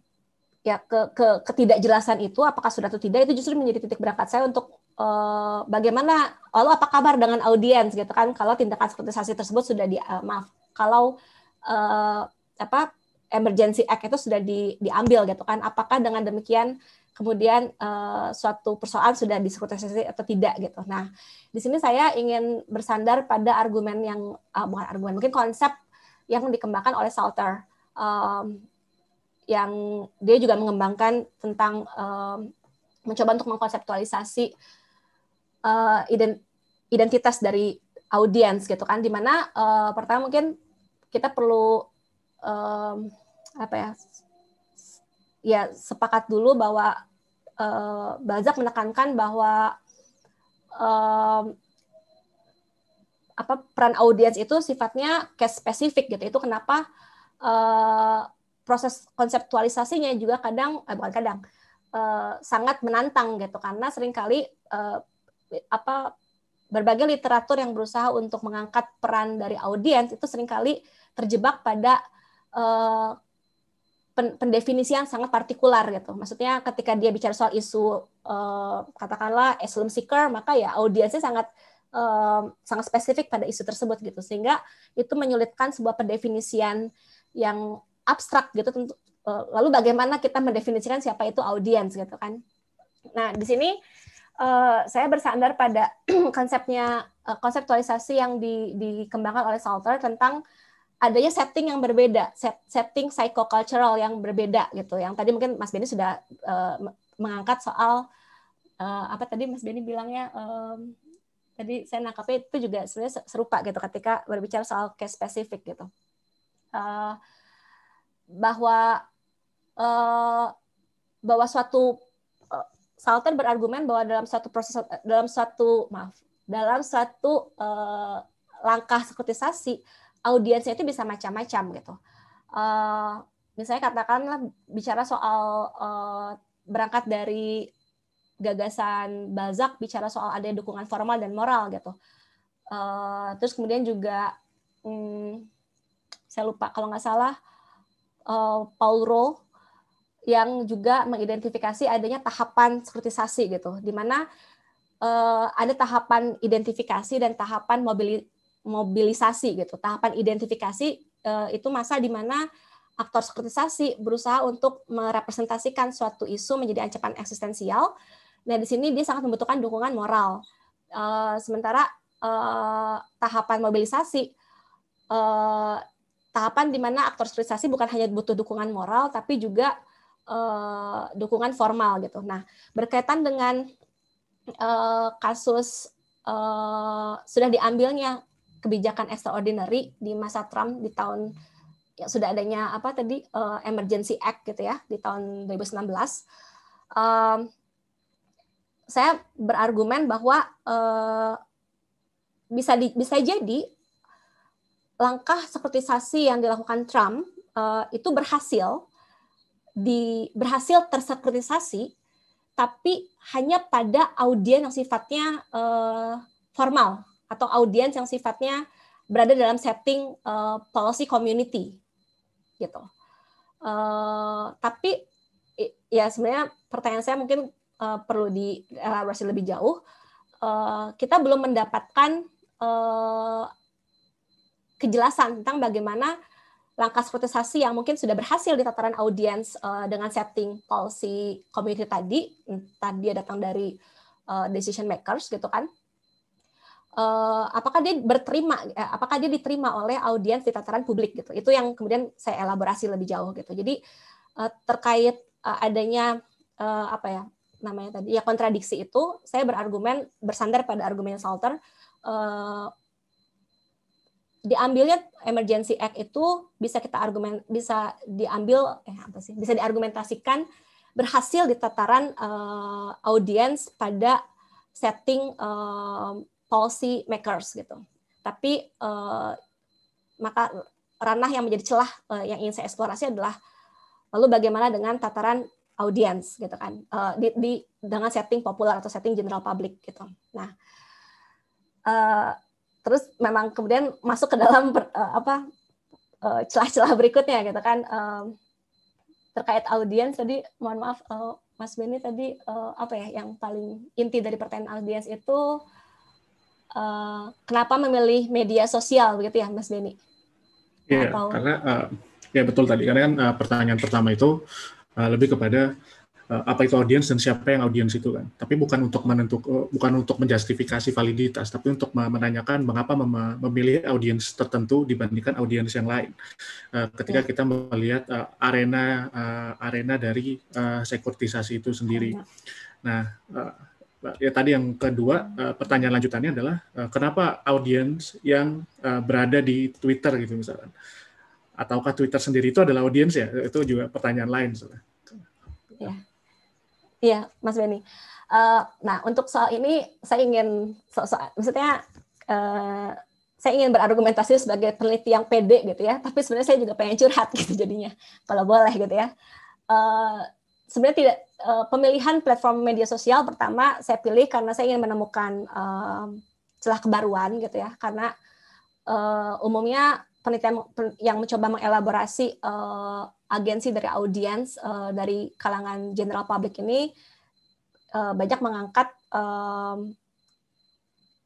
ya ke, ke ketidakjelasan itu apakah sudah atau tidak itu justru menjadi titik berangkat saya untuk uh, bagaimana lalu apa kabar dengan audiens gitu kan kalau tindakan sekuritisasi tersebut sudah di uh, maaf kalau uh, apa emergency act itu sudah di, diambil gitu kan apakah dengan demikian kemudian uh, suatu persoalan sudah disekutisasi atau tidak gitu nah di sini saya ingin bersandar pada argumen yang uh, bukan argumen mungkin konsep yang dikembangkan oleh Salter um, yang dia juga mengembangkan tentang um, mencoba untuk mengkonseptualisasi uh, identitas dari audiens gitu kan dimana uh, eh, pertama mungkin kita perlu um, apa ya ya sepakat dulu bahwa uh, Balzac menekankan bahwa um, apa peran audiens itu sifatnya case spesifik gitu. Itu kenapa uh, proses konseptualisasinya juga kadang eh, bukan kadang uh, sangat menantang gitu karena seringkali uh, apa berbagai literatur yang berusaha untuk mengangkat peran dari audiens itu seringkali terjebak pada uh, pendefinisian sangat partikular gitu. Maksudnya ketika dia bicara soal isu uh, katakanlah asylum seeker, maka ya audiensnya sangat um, sangat spesifik pada isu tersebut gitu sehingga itu menyulitkan sebuah pendefinisian yang abstrak gitu tentu uh, lalu bagaimana kita mendefinisikan siapa itu audiens gitu kan nah di sini uh, saya bersandar pada konsepnya uh, konseptualisasi yang di, dikembangkan oleh Salter tentang adanya setting yang berbeda, set, setting psychocultural yang berbeda gitu. Yang tadi mungkin Mas Beni sudah uh, mengangkat soal uh, apa tadi Mas Beni bilangnya um, jadi saya nangkapnya itu juga sebenarnya serupa gitu ketika berbicara soal case spesifik gitu. Uh, bahwa uh, bahwa suatu uh, Salter berargumen bahwa dalam suatu proses dalam suatu maaf dalam suatu uh, langkah sekuritisasi audiensnya itu bisa macam-macam gitu. Uh, misalnya katakanlah bicara soal uh, berangkat dari gagasan Balzac bicara soal ada dukungan formal dan moral gitu. Uh, terus kemudian juga hmm, saya lupa kalau nggak salah uh, Paul Rowe yang juga mengidentifikasi adanya tahapan skrutisasi gitu, di mana uh, ada tahapan identifikasi dan tahapan mobili mobilisasi gitu. Tahapan identifikasi uh, itu masa di mana aktor skrutisasi berusaha untuk merepresentasikan suatu isu menjadi ancaman eksistensial Nah, di sini dia sangat membutuhkan dukungan moral. Uh, sementara uh, tahapan mobilisasi, uh, tahapan di mana aktor sosialisasi bukan hanya butuh dukungan moral, tapi juga uh, dukungan formal gitu. Nah, berkaitan dengan uh, kasus uh, sudah diambilnya kebijakan extraordinary di masa Trump di tahun ya sudah adanya apa tadi uh, emergency act gitu ya di tahun sembilan um, saya berargumen bahwa eh, bisa di, bisa jadi langkah sekuritisasi yang dilakukan Trump eh, itu berhasil di berhasil tersekuritisasi tapi hanya pada audiens yang sifatnya eh, formal atau audiens yang sifatnya berada dalam setting policy community gitu. tapi ya sebenarnya pertanyaan saya mungkin uh, perlu dielaborasi lebih jauh. Uh, kita belum mendapatkan uh, kejelasan tentang bagaimana langkah sportisasi yang mungkin sudah berhasil di tataran audiens uh, dengan setting policy community tadi, tadi dia datang dari uh, decision makers gitu kan. Uh, apakah dia berterima, apakah dia diterima oleh audiens di tataran publik gitu. Itu yang kemudian saya elaborasi lebih jauh gitu. Jadi uh, terkait uh, adanya uh, apa ya namanya tadi ya kontradiksi itu saya berargumen bersandar pada argumen Salter uh, diambilnya emergency act itu bisa kita argumen bisa diambil eh apa sih bisa diargumentasikan berhasil di tataran uh, audiens pada setting uh, policy makers gitu tapi uh, maka ranah yang menjadi celah uh, yang ingin saya eksplorasi adalah lalu bagaimana dengan tataran audience gitu kan uh, di, di dengan setting populer atau setting general public gitu. Nah uh, terus memang kemudian masuk ke dalam ber, uh, eh, apa celah celah-celah berikutnya gitu kan um, terkait audiens tadi mohon maaf uh, Mas Beni tadi uh, apa ya yang paling inti dari pertanyaan audiens itu uh, kenapa memilih media sosial begitu ya Mas Beni? Iya yeah, karena uh, ya betul tadi karena kan uh, pertanyaan pertama itu uh, lebih kepada uh, apa itu audiens dan siapa yang audiens itu kan. Tapi bukan untuk menentukan, eh, bukan untuk menjustifikasi validitas, tapi untuk menanyakan mengapa mem memilih audiens tertentu dibandingkan audiens yang lain. Uh, ketika ya. kita melihat uh, arena uh, arena dari uh, sekuritisasi itu sendiri. Ya. Nah, uh, ya tadi yang kedua pertanyaan lanjutannya adalah kenapa audiens yang berada di Twitter gitu misalkan ataukah Twitter sendiri itu adalah audiens ya? Itu juga pertanyaan lain. Iya, ya, Mas Benny. Uh, nah, untuk soal ini saya ingin, so, so, maksudnya uh, saya ingin berargumentasi sebagai peneliti yang pede gitu ya, tapi sebenarnya saya juga pengen curhat gitu jadinya, kalau boleh gitu ya. Uh, sebenarnya tidak uh, pemilihan platform media sosial pertama saya pilih karena saya ingin menemukan uh, celah kebaruan gitu ya karena uh, umumnya penelitian yang mencoba mengelaborasi uh, agensi dari audiens uh, dari kalangan general public ini uh, banyak mengangkat um,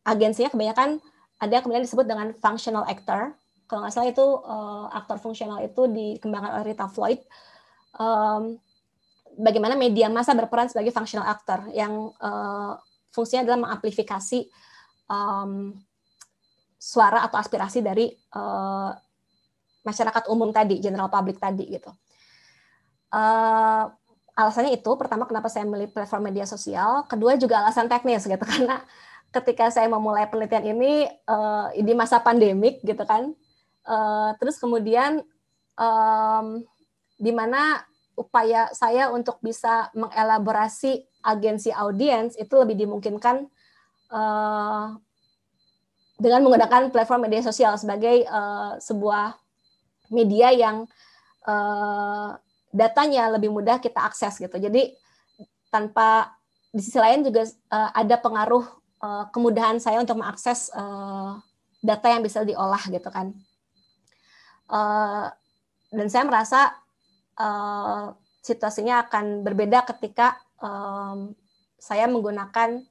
agensinya kebanyakan ada yang kemudian disebut dengan functional actor. Kalau nggak salah itu uh, aktor fungsional itu dikembangkan oleh Rita Floyd. Um, bagaimana media massa berperan sebagai functional actor yang uh, fungsinya adalah mengamplifikasi um, suara atau aspirasi dari uh, masyarakat umum tadi, general public tadi gitu. Uh, alasannya itu pertama kenapa saya memilih platform media sosial, kedua juga alasan teknis gitu karena ketika saya memulai penelitian ini uh, di masa pandemik gitu kan, uh, terus kemudian um, di mana upaya saya untuk bisa mengelaborasi agensi audiens itu lebih dimungkinkan uh, dengan menggunakan platform media sosial sebagai uh, sebuah media yang uh, datanya lebih mudah kita akses gitu. Jadi tanpa di sisi lain juga uh, ada pengaruh uh, kemudahan saya untuk mengakses uh, data yang bisa diolah gitu kan. Uh, dan saya merasa uh, situasinya akan berbeda ketika um, saya menggunakan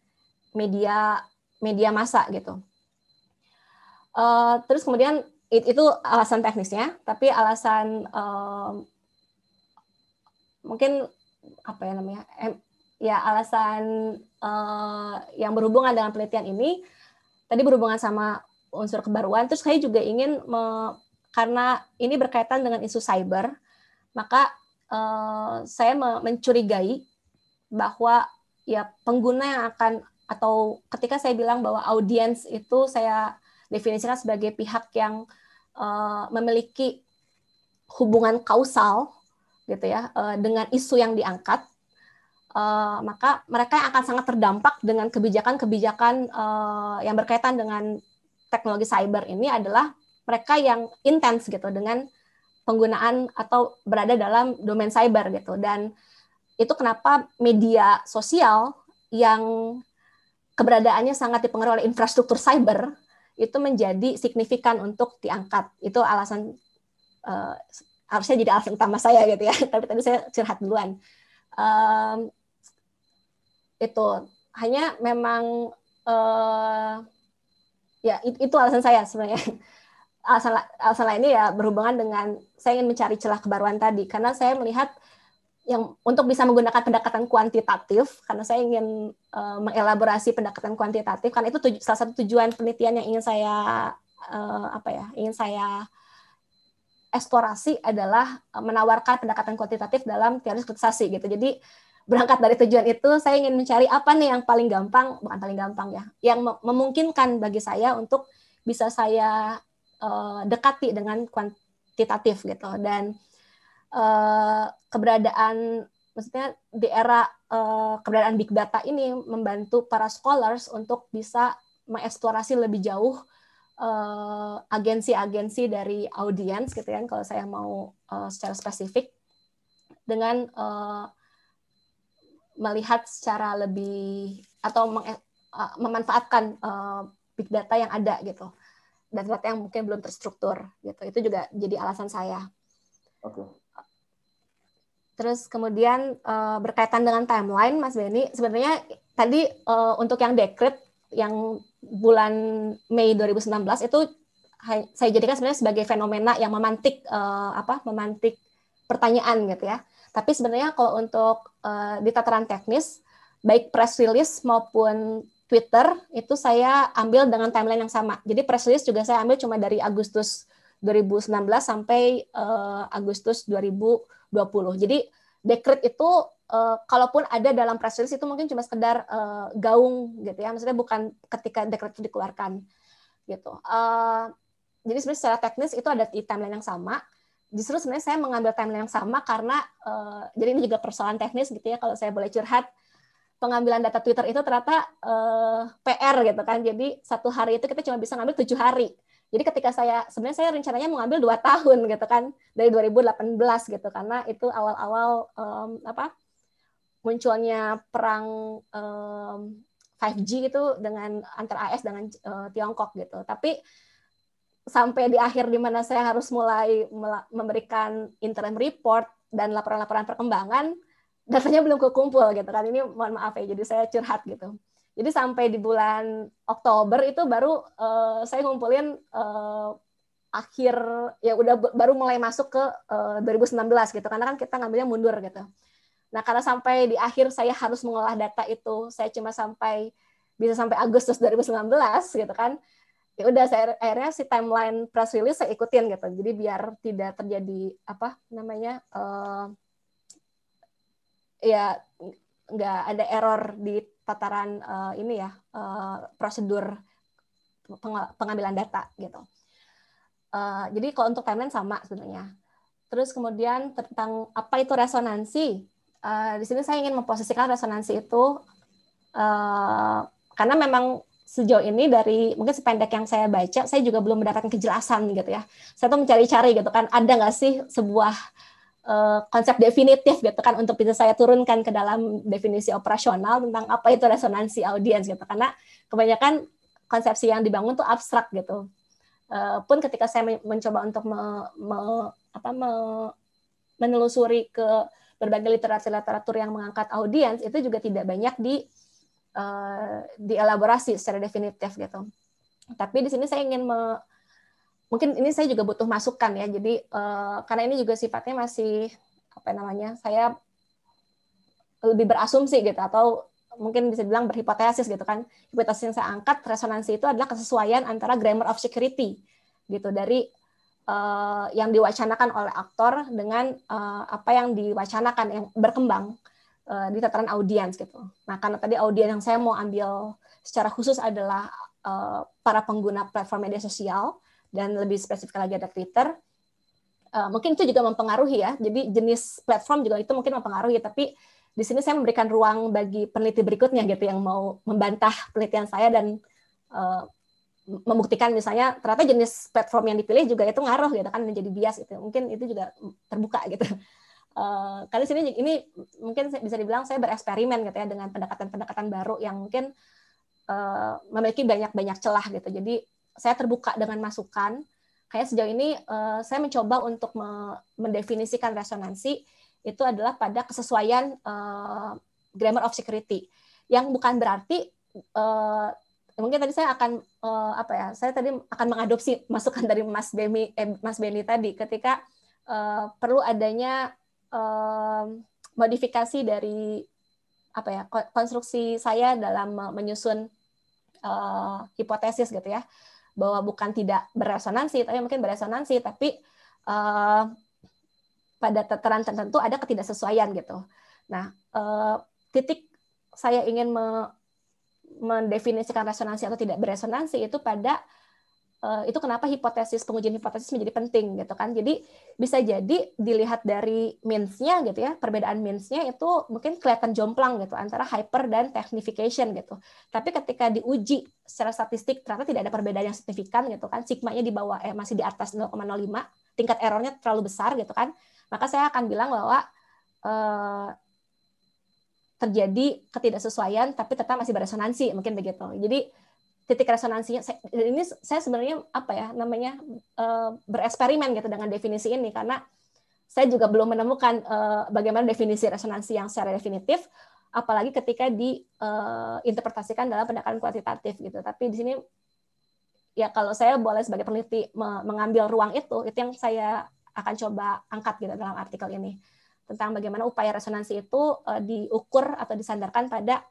media media massa gitu. Eh, terus kemudian it, itu alasan teknisnya, tapi alasan um, mungkin apa ya namanya, em, ya alasan uh, yang berhubungan dengan penelitian ini tadi berhubungan sama unsur kebaruan. Terus saya juga ingin me, karena ini berkaitan dengan isu cyber, maka uh, saya mencurigai bahwa ya pengguna yang akan atau ketika saya bilang bahwa audiens itu saya definisikan sebagai pihak yang uh, memiliki hubungan kausal gitu ya uh, dengan isu yang diangkat uh, maka mereka akan sangat terdampak dengan kebijakan-kebijakan uh, yang berkaitan dengan teknologi cyber ini adalah mereka yang intens gitu dengan penggunaan atau berada dalam domain cyber gitu dan itu kenapa media sosial yang keberadaannya sangat dipengaruhi oleh infrastruktur cyber itu menjadi signifikan untuk diangkat. Itu alasan uh, harusnya jadi alasan utama saya gitu ya. Tapi tadi saya curhat duluan. Um, itu hanya memang uh, ya itu, alasan saya sebenarnya. Alasan alasan lainnya ya berhubungan dengan saya ingin mencari celah kebaruan tadi karena saya melihat yang untuk bisa menggunakan pendekatan kuantitatif karena saya ingin uh, mengelaborasi pendekatan kuantitatif karena itu salah satu tujuan penelitian yang ingin saya uh, apa ya ingin saya eksplorasi adalah eh, menawarkan pendekatan kuantitatif dalam teori kompensasi gitu jadi berangkat dari tujuan itu saya ingin mencari apa nih yang paling gampang bukan paling gampang ya yang memungkinkan bagi saya untuk bisa saya uh, dekati dengan kuantitatif gitu dan Eh, keberadaan maksudnya di era uh, keberadaan big data ini membantu para scholars untuk bisa mengeksplorasi lebih jauh uh, agensi-agensi dari audiens gitu kan kalau saya mau uh, secara spesifik dengan uh, melihat secara lebih atau meng, uh, memanfaatkan uh, big data yang ada gitu data-data yang mungkin belum terstruktur gitu itu juga jadi alasan saya. Oke. Terus kemudian uh, berkaitan dengan timeline, Mas Benny. sebenarnya tadi uh, untuk yang dekret yang bulan Mei 2019 itu saya jadikan sebenarnya sebagai fenomena yang memantik uh, apa memantik pertanyaan gitu ya. Tapi sebenarnya kalau untuk uh, di tataran teknis, baik press release maupun Twitter itu saya ambil dengan timeline yang sama. Jadi press release juga saya ambil cuma dari Agustus 2019 sampai uh, Agustus 2020 20. Jadi dekret itu Uh, kalaupun ada dalam press release itu mungkin cuma sekedar uh, gaung gitu ya, maksudnya bukan ketika dekret itu dikeluarkan gitu. Uh, jadi sebenarnya secara teknis itu ada di timeline yang sama. Justru sebenarnya saya mengambil timeline yang sama karena uh, jadi ini juga persoalan teknis gitu ya kalau saya boleh curhat pengambilan data Twitter itu ternyata uh, PR gitu kan. Jadi satu hari itu kita cuma bisa ngambil tujuh hari. Jadi ketika saya sebenarnya saya rencananya mau mengambil dua tahun gitu kan dari 2018 gitu karena itu awal-awal um, apa munculnya perang um, 5G itu dengan antar AS dengan uh, Tiongkok gitu. Tapi sampai di akhir di mana saya harus mulai memberikan interim report dan laporan-laporan perkembangan datanya belum kekumpul gitu kan ini mohon maaf ya jadi saya curhat gitu jadi sampai di bulan Oktober itu baru uh, saya ngumpulin uh, akhir ya udah baru mulai masuk ke uh, eh, 2019 gitu karena kan kita ngambilnya mundur gitu. Nah, karena sampai di akhir saya harus mengolah data itu, saya cuma sampai bisa sampai Agustus 2019 gitu kan. Ya udah saya akhirnya si timeline press release saya ikutin gitu. Jadi biar tidak terjadi apa namanya uh, ya nggak ada error di tataran uh, ini ya uh, prosedur pengambilan data gitu. Uh, jadi kalau untuk timeline sama sebenarnya. Terus kemudian tentang apa itu resonansi. Uh, di sini saya ingin memposisikan resonansi itu uh, karena memang sejauh ini dari mungkin sependek yang saya baca, saya juga belum mendapatkan kejelasan gitu ya. Saya tuh mencari-cari gitu kan, ada nggak sih sebuah Eh, konsep definitif gitu kan untuk bisa saya turunkan ke dalam definisi operasional tentang apa itu resonansi audiens gitu karena kebanyakan konsepsi yang dibangun tuh abstrak gitu uh, pun ketika saya mencoba untuk me, me, apa, me, menelusuri ke berbagai literatur-literatur yang mengangkat audiens itu juga tidak banyak di uh, dielaborasi secara definitif gitu tapi di sini saya ingin me, mungkin ini saya juga butuh masukan ya. Jadi uh, karena ini juga sifatnya masih apa namanya? Saya lebih berasumsi gitu atau mungkin bisa dibilang berhipotesis gitu kan. Hipotesis yang saya angkat resonansi itu adalah kesesuaian antara grammar of security gitu dari uh, yang diwacanakan oleh aktor dengan uh, apa yang diwacanakan yang berkembang uh, di tataran audiens gitu. Nah, karena tadi audiens yang saya mau ambil secara khusus adalah uh, para pengguna platform media sosial, dan lebih spesifik lagi ada Twitter. Uh, mungkin itu juga mempengaruhi ya. Jadi jenis platform juga itu mungkin mempengaruhi. Tapi di sini saya memberikan ruang bagi peneliti berikutnya gitu yang mau membantah penelitian saya dan uh, membuktikan misalnya ternyata jenis platform yang dipilih juga itu ngaruh gitu kan menjadi bias itu mungkin itu juga terbuka gitu uh, eh, kali sini ini mungkin bisa dibilang saya bereksperimen gitu ya dengan pendekatan-pendekatan baru yang mungkin uh, memiliki banyak-banyak celah gitu jadi saya terbuka dengan masukan. Kayak sejauh ini uh, saya mencoba untuk me mendefinisikan resonansi itu adalah pada kesesuaian uh, grammar of security yang bukan berarti uh, mungkin tadi saya akan uh, apa ya saya tadi akan mengadopsi masukan dari Mas Beni eh, Mas Beni tadi ketika uh, perlu adanya uh, modifikasi dari apa ya konstruksi saya dalam menyusun uh, hipotesis gitu ya bahwa bukan tidak beresonansi tapi mungkin beresonansi tapi uh, pada tataran tertentu ada ketidaksesuaian gitu. Nah, uh, titik saya ingin me mendefinisikan resonansi atau tidak beresonansi itu pada Eh, itu kenapa hipotesis pengujian hipotesis menjadi penting gitu kan. Jadi bisa jadi dilihat dari means-nya gitu ya, perbedaan means-nya itu mungkin kelihatan jomplang gitu antara hyper dan technification gitu. Tapi ketika diuji secara statistik ternyata tidak ada perbedaan yang signifikan gitu kan. Sigmanya di bawah eh masih di atas 0,05, tingkat errornya terlalu besar gitu kan. Maka saya akan bilang bahwa eh, terjadi ketidaksesuaian tapi tetap masih beresonansi mungkin begitu. Jadi titik resonansinya saya, ini saya sebenarnya apa ya namanya uh, bereksperimen gitu dengan definisi ini karena saya juga belum menemukan uh, bagaimana definisi resonansi yang secara definitif apalagi ketika diinterpretasikan eh, uh, dalam pendekatan kuantitatif gitu tapi di sini ya kalau saya boleh sebagai peneliti mengambil ruang itu itu yang saya akan coba angkat gitu dalam artikel ini tentang bagaimana upaya resonansi itu uh, diukur atau disandarkan pada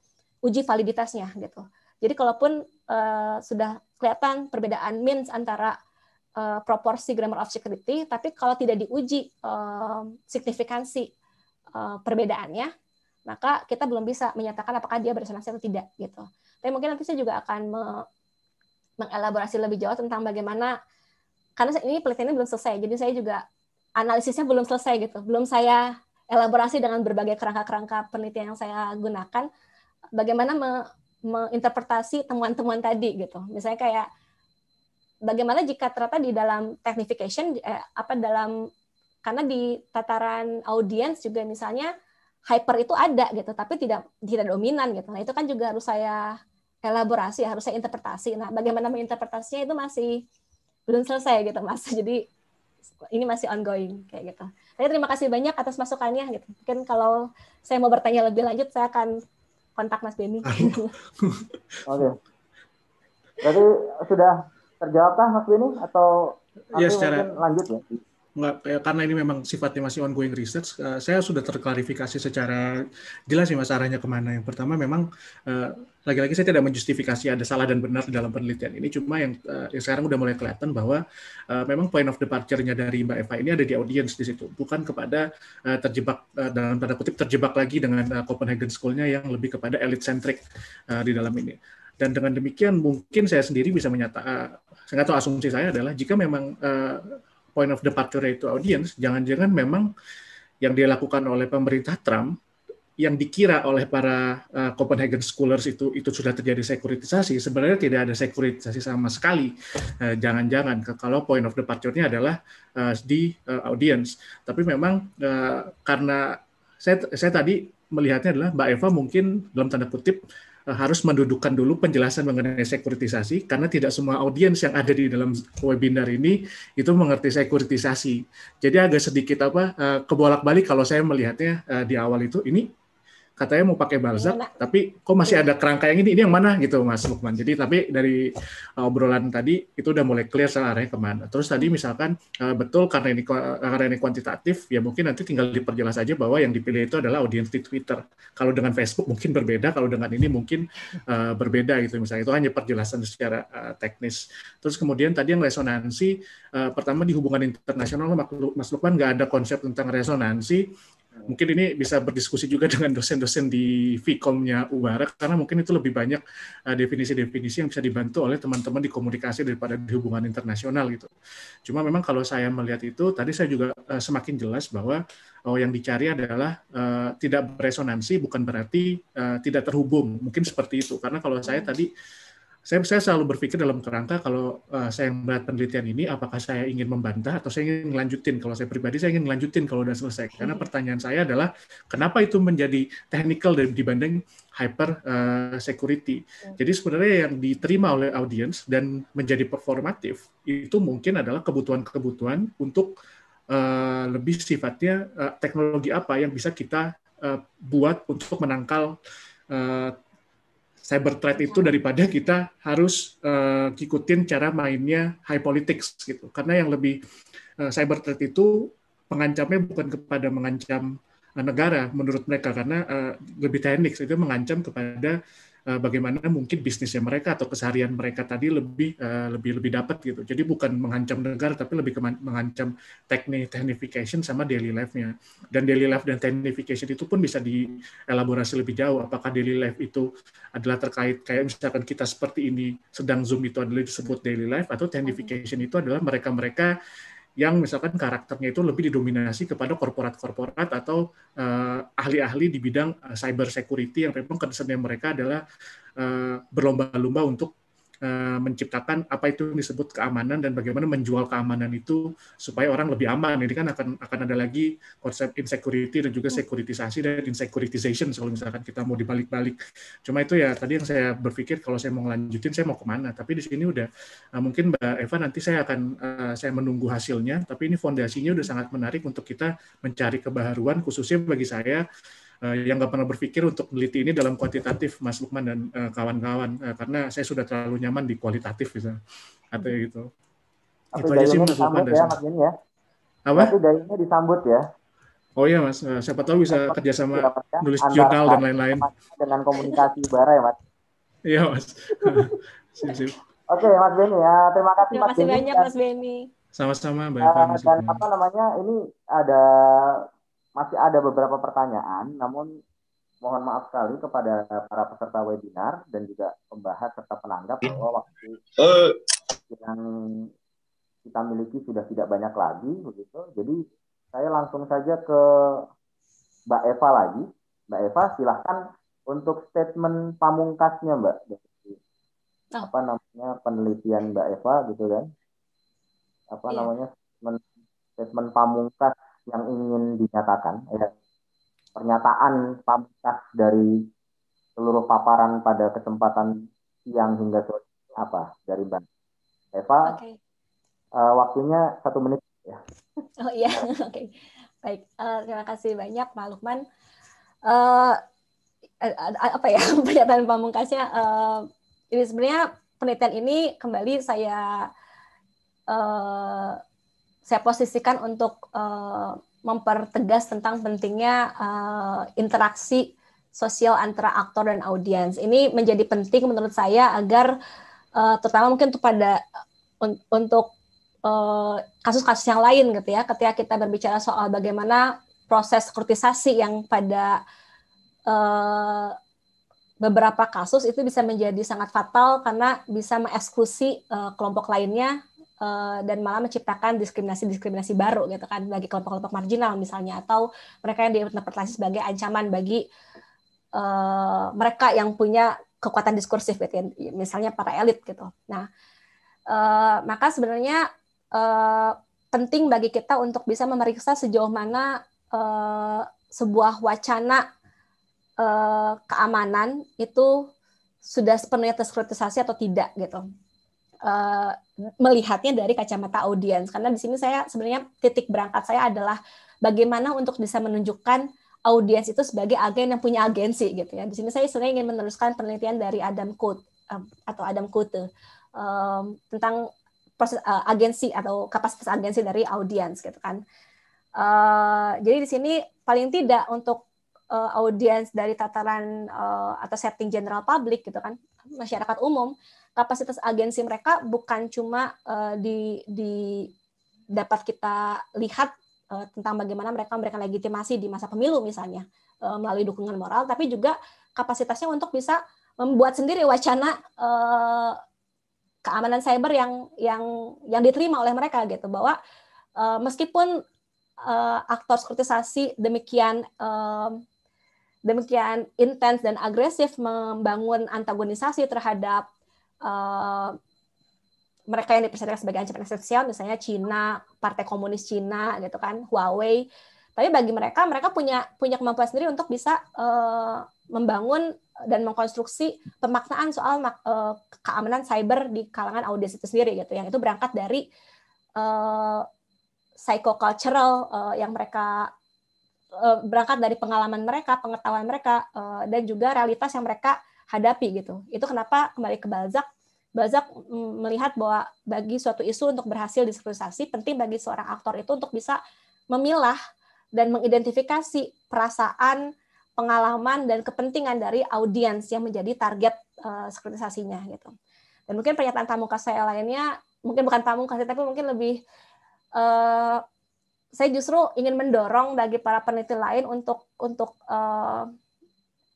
uji validitasnya gitu jadi kalaupun uh, sudah kelihatan perbedaan means antara uh, proporsi grammar of security, tapi kalau tidak diuji uh, signifikansi uh, perbedaannya, maka kita belum bisa menyatakan apakah dia beresonansi atau tidak gitu. Tapi mungkin nanti saya juga akan me mengelaborasi lebih jauh tentang bagaimana karena ini penelitiannya belum selesai, jadi saya juga analisisnya belum selesai gitu, belum saya elaborasi dengan berbagai kerangka-kerangka penelitian yang saya gunakan, bagaimana me menginterpretasi temuan-temuan tadi gitu. Misalnya kayak bagaimana jika ternyata di dalam technification eh, apa dalam karena di tataran audiens juga misalnya hyper itu ada gitu tapi tidak tidak dominan gitu. Nah, itu kan juga harus saya elaborasi, harus saya interpretasi. Nah, bagaimana menginterpretasinya itu masih belum selesai gitu, Mas. Jadi ini masih ongoing kayak gitu. Tapi terima kasih banyak atas masukannya gitu. Mungkin kalau saya mau bertanya lebih lanjut saya akan kontak Mas Benny. Oke. Okay. Berarti sudah terjawabkah Mas Benny atau ya, secara... lanjut ya? nggak ya, karena ini memang sifatnya masih ongoing research, eh, saya sudah terklarifikasi secara jelas ya mas arahnya kemana. Yang pertama memang eh, lagi-lagi saya tidak menjustifikasi ada salah dan benar di dalam penelitian ini, cuma yang, eh, yang sekarang udah mulai kelihatan bahwa memang point of departure-nya dari Mbak Eva ini ada di audience di situ, bukan kepada terjebak uh, dalam tanda kutip terjebak lagi dengan Copenhagen School-nya yang lebih kepada elite centric di dalam ini dan dengan demikian mungkin saya sendiri bisa menyatakan saya nggak tahu asumsi saya adalah jika memang point of departure itu audience, jangan-jangan memang yang dilakukan oleh pemerintah Trump yang dikira oleh para uh, Copenhagen Schoolers itu itu sudah terjadi sekuritisasi sebenarnya tidak ada sekuritisasi sama sekali eh, jangan-jangan uh, kalau point of departure-nya adalah uh, di uh, audience tapi memang uh, karena saya saya tadi melihatnya adalah Mbak Eva mungkin dalam tanda kutip Eh, harus mendudukkan dulu penjelasan mengenai sekuritisasi karena tidak semua audiens yang ada di dalam webinar ini itu mengerti sekuritisasi. Jadi agak sedikit apa eh, kebolak-balik kalau saya melihatnya eh, di awal itu ini katanya mau pakai Balzac, iya, tapi kok masih iya. ada kerangka yang ini, ini yang mana gitu Mas Lukman. Jadi tapi dari eh, obrolan tadi itu udah mulai clear salah arahnya kemana. Terus tadi hmm. misalkan eh, betul karena ini karena ini kuantitatif, ya mungkin nanti tinggal diperjelas aja bahwa yang dipilih itu adalah audiens di Twitter. Kalau dengan Facebook mungkin berbeda, kalau dengan ini mungkin eh, berbeda gitu misalnya. Itu hanya perjelasan secara teknis. Terus kemudian tadi yang resonansi, pertama di hubungan internasional Mas Lukman nggak ada konsep tentang resonansi, Mungkin ini bisa berdiskusi juga dengan dosen-dosen di Vcom-nya Ubara karena mungkin itu lebih banyak eh, definisi-definisi yang bisa dibantu oleh teman-teman di komunikasi daripada di hubungan internasional gitu. Cuma memang kalau saya melihat itu tadi saya juga eh, semakin jelas bahwa oh, yang dicari adalah uh, tidak beresonansi bukan berarti uh, tidak terhubung. Mungkin seperti itu karena kalau saya tadi uh, saya, saya selalu berpikir dalam kerangka kalau uh, saya melihat penelitian ini, apakah saya ingin membantah atau saya ingin melanjutin. Kalau saya pribadi, saya ingin melanjutin kalau sudah selesai. Karena hmm. pertanyaan saya adalah, kenapa itu menjadi technical dibanding hyper uh, security. Hmm. Jadi sebenarnya yang diterima oleh audiens dan menjadi performatif, itu mungkin adalah kebutuhan-kebutuhan untuk uh, lebih sifatnya uh, teknologi apa yang bisa kita uh, buat untuk menangkal uh, cyber threat itu daripada kita harus uh, eh, ikutin cara mainnya high politics gitu. Karena yang lebih uh, cyber threat itu pengancamnya bukan kepada mengancam eh, negara menurut mereka karena uh, lebih teknik itu mengancam kepada Eh, bagaimana mungkin bisnisnya mereka atau keseharian mereka tadi lebih eh, lebih lebih dapat gitu. Jadi bukan mengancam negara tapi lebih ke mengancam teknik technification sama daily life-nya. Dan daily life dan technification itu pun bisa dielaborasi lebih jauh apakah daily life itu adalah terkait kayak misalkan kita seperti ini sedang Zoom itu adalah disebut daily life atau technification itu adalah mereka-mereka mereka mereka yang misalkan karakternya itu lebih didominasi kepada korporat-korporat atau uh, ahli-ahli di bidang uh, cyber security yang memang concernnya mereka adalah uh, berlomba-lomba untuk Eh, menciptakan apa itu disebut keamanan dan bagaimana menjual keamanan itu supaya orang lebih aman. Ini kan akan akan ada lagi konsep insecurity dan juga sekuritisasi dan insecuritization kalau misalkan kita mau dibalik-balik. Cuma itu ya tadi yang saya berpikir kalau saya mau lanjutin saya mau kemana. Tapi di sini udah eh, mungkin Mbak Eva nanti saya akan eh, saya menunggu hasilnya. Tapi ini fondasinya udah sangat menarik untuk kita mencari kebaharuan khususnya bagi saya Eh, yang nggak pernah berpikir untuk meneliti ini dalam kuantitatif Mas Lukman dan eh, kawan-kawan eh, karena saya sudah terlalu nyaman di kualitatif bisa atau hmm. gitu. Tapi itu aja sih Mas Lukman ya, Mas ya. Apa? Tapi dayanya disambut ya. Oh iya mas, siapa tahu bisa Sampai kerjasama ya, nulis jurnal dan lain-lain. Dengan komunikasi bara ya mas. Iya mas. sip, sip. Oke mas Benny ya, terima kasih terima mas Benny. Terima kasih banyak mas Beni. Sama-sama Mbak Eva. Uh, dan apa namanya, ini ada masih ada beberapa pertanyaan, namun mohon maaf sekali kepada para peserta webinar dan juga pembahas serta penanggap hmm. bahwa waktu eh. yang kita miliki sudah tidak banyak lagi begitu. Jadi saya langsung saja ke Mbak Eva lagi. Mbak Eva silahkan untuk statement pamungkasnya Mbak. Oh. Apa namanya penelitian Mbak Eva gitu kan? Apa iya. namanya statement, statement pamungkas yang ingin dinyatakan ya pernyataan pamungkas dari seluruh paparan pada kesempatan siang hingga sore apa dari Mbak Eva okay. uh, eh, waktunya satu menit ya oh iya oke okay. baik uh, terima kasih banyak Pak Lukman uh, apa ya pernyataan pamungkasnya uh, ini sebenarnya penelitian ini kembali saya uh, saya posisikan untuk uh, mempertegas tentang pentingnya uh, interaksi sosial antara aktor dan audiens. Ini menjadi penting menurut saya agar uh, terutama mungkin untuk pada un untuk kasus-kasus uh, yang lain gitu ya. Ketika kita berbicara soal bagaimana proses kurtisasi yang pada uh, beberapa kasus itu bisa menjadi sangat fatal karena bisa mengeksklusi uh, kelompok lainnya Eh, dan malah menciptakan diskriminasi-diskriminasi baru gitu kan bagi kelompok-kelompok marginal misalnya atau mereka yang diinterpretasi sebagai ancaman bagi uh, mereka yang punya kekuatan diskursif gitu ya, misalnya para elit gitu. Nah, uh, maka sebenarnya uh, penting bagi kita untuk bisa memeriksa sejauh mana uh, sebuah wacana uh, keamanan itu sudah sepenuhnya terskritisasi atau tidak gitu. Uh, melihatnya dari kacamata audiens karena di sini saya sebenarnya titik berangkat saya adalah bagaimana untuk bisa menunjukkan audiens itu sebagai agen yang punya agensi gitu ya. Di sini saya sebenarnya ingin meneruskan penelitian dari Adam Kut atau Adam Kute um, tentang proses uh, agensi atau kapasitas agensi dari audiens gitu kan. Uh, jadi di sini paling tidak untuk uh, audiens dari tataran uh, atau setting general public gitu kan masyarakat umum kapasitas agensi mereka bukan cuma uh, di, di dapat kita lihat uh, tentang bagaimana mereka memberikan legitimasi di masa pemilu misalnya uh, melalui dukungan moral, tapi juga kapasitasnya untuk bisa membuat sendiri wacana uh, keamanan cyber yang yang yang diterima oleh mereka gitu bahwa uh, meskipun uh, aktor skrutisasi demikian uh, demikian intens dan agresif membangun antagonisasi terhadap Eh, mereka yang dipersepsikan sebagai ancaman eksistensial, misalnya Cina, Partai Komunis Cina, gitu kan, Huawei. Tapi bagi mereka, mereka punya punya kemampuan sendiri untuk bisa uh, membangun dan mengkonstruksi pemaknaan soal uh, keamanan cyber di kalangan audiens itu sendiri, gitu. Yang itu berangkat dari uh, psychocultural uh, yang mereka uh, berangkat dari pengalaman mereka, pengetahuan mereka, uh, dan juga realitas yang mereka hadapi gitu. Itu kenapa kembali ke Balzac, Balzac mm, melihat bahwa bagi suatu isu untuk berhasil diskursasi, penting bagi seorang aktor itu untuk bisa memilah dan mengidentifikasi perasaan, pengalaman dan kepentingan dari audiens yang menjadi target uh, gitu. Dan mungkin pernyataan tamu saya lainnya mungkin bukan tamu kasih tapi mungkin lebih uh, saya justru ingin mendorong bagi para peneliti lain untuk untuk uh,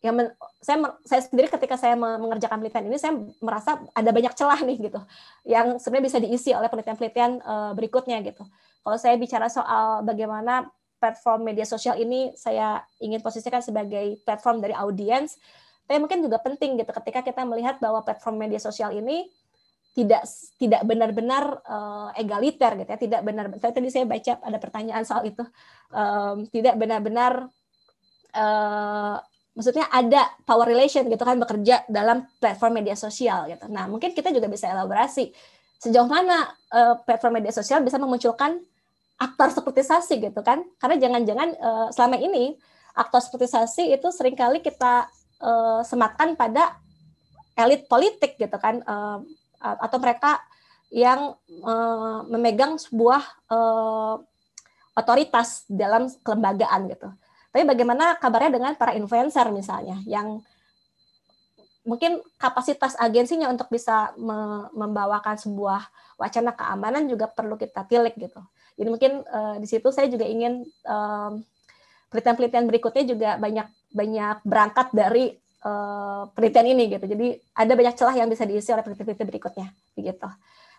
yang men, saya saya sendiri ketika saya mengerjakan penelitian ini saya merasa ada banyak celah nih gitu yang sebenarnya bisa diisi oleh penelitian-penelitian uh, berikutnya gitu. Kalau saya bicara soal bagaimana platform media sosial ini saya ingin posisikan sebagai platform dari audiens, tapi mungkin juga penting gitu ketika kita melihat bahwa platform media sosial ini tidak tidak benar-benar uh, egaliter gitu ya tidak benar tadi saya baca ada pertanyaan soal itu um, tidak benar-benar maksudnya ada power relation gitu kan bekerja dalam platform media sosial gitu. Nah, mungkin kita juga bisa elaborasi sejauh mana uh, platform media sosial bisa memunculkan aktor seperti Sasi gitu kan. Karena jangan-jangan uh, selama ini aktor seperti Sasi itu seringkali kita uh, sematkan pada elit politik gitu kan uh, atau mereka yang uh, memegang sebuah uh, otoritas dalam kelembagaan gitu. Tapi bagaimana kabarnya dengan para influencer misalnya yang mungkin kapasitas agensinya untuk bisa me membawakan sebuah wacana keamanan juga perlu kita tilik gitu. Jadi mungkin uh, di situ saya juga ingin um, penelitian-penelitian berikutnya juga banyak banyak berangkat dari uh, eh, penelitian ini gitu. Jadi ada banyak celah yang bisa diisi oleh penelitian-penelitian berikutnya begitu.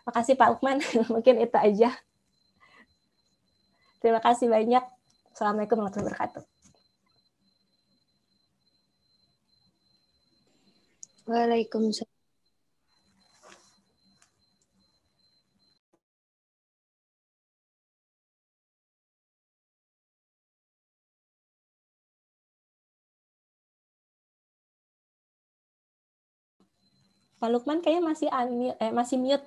Makasih Pak Lukman, mungkin itu aja. Terima kasih banyak. Assalamualaikum warahmatullahi wabarakatuh. Waalaikumsalam. Pak Lukman kayaknya masih unmute, eh, masih mute.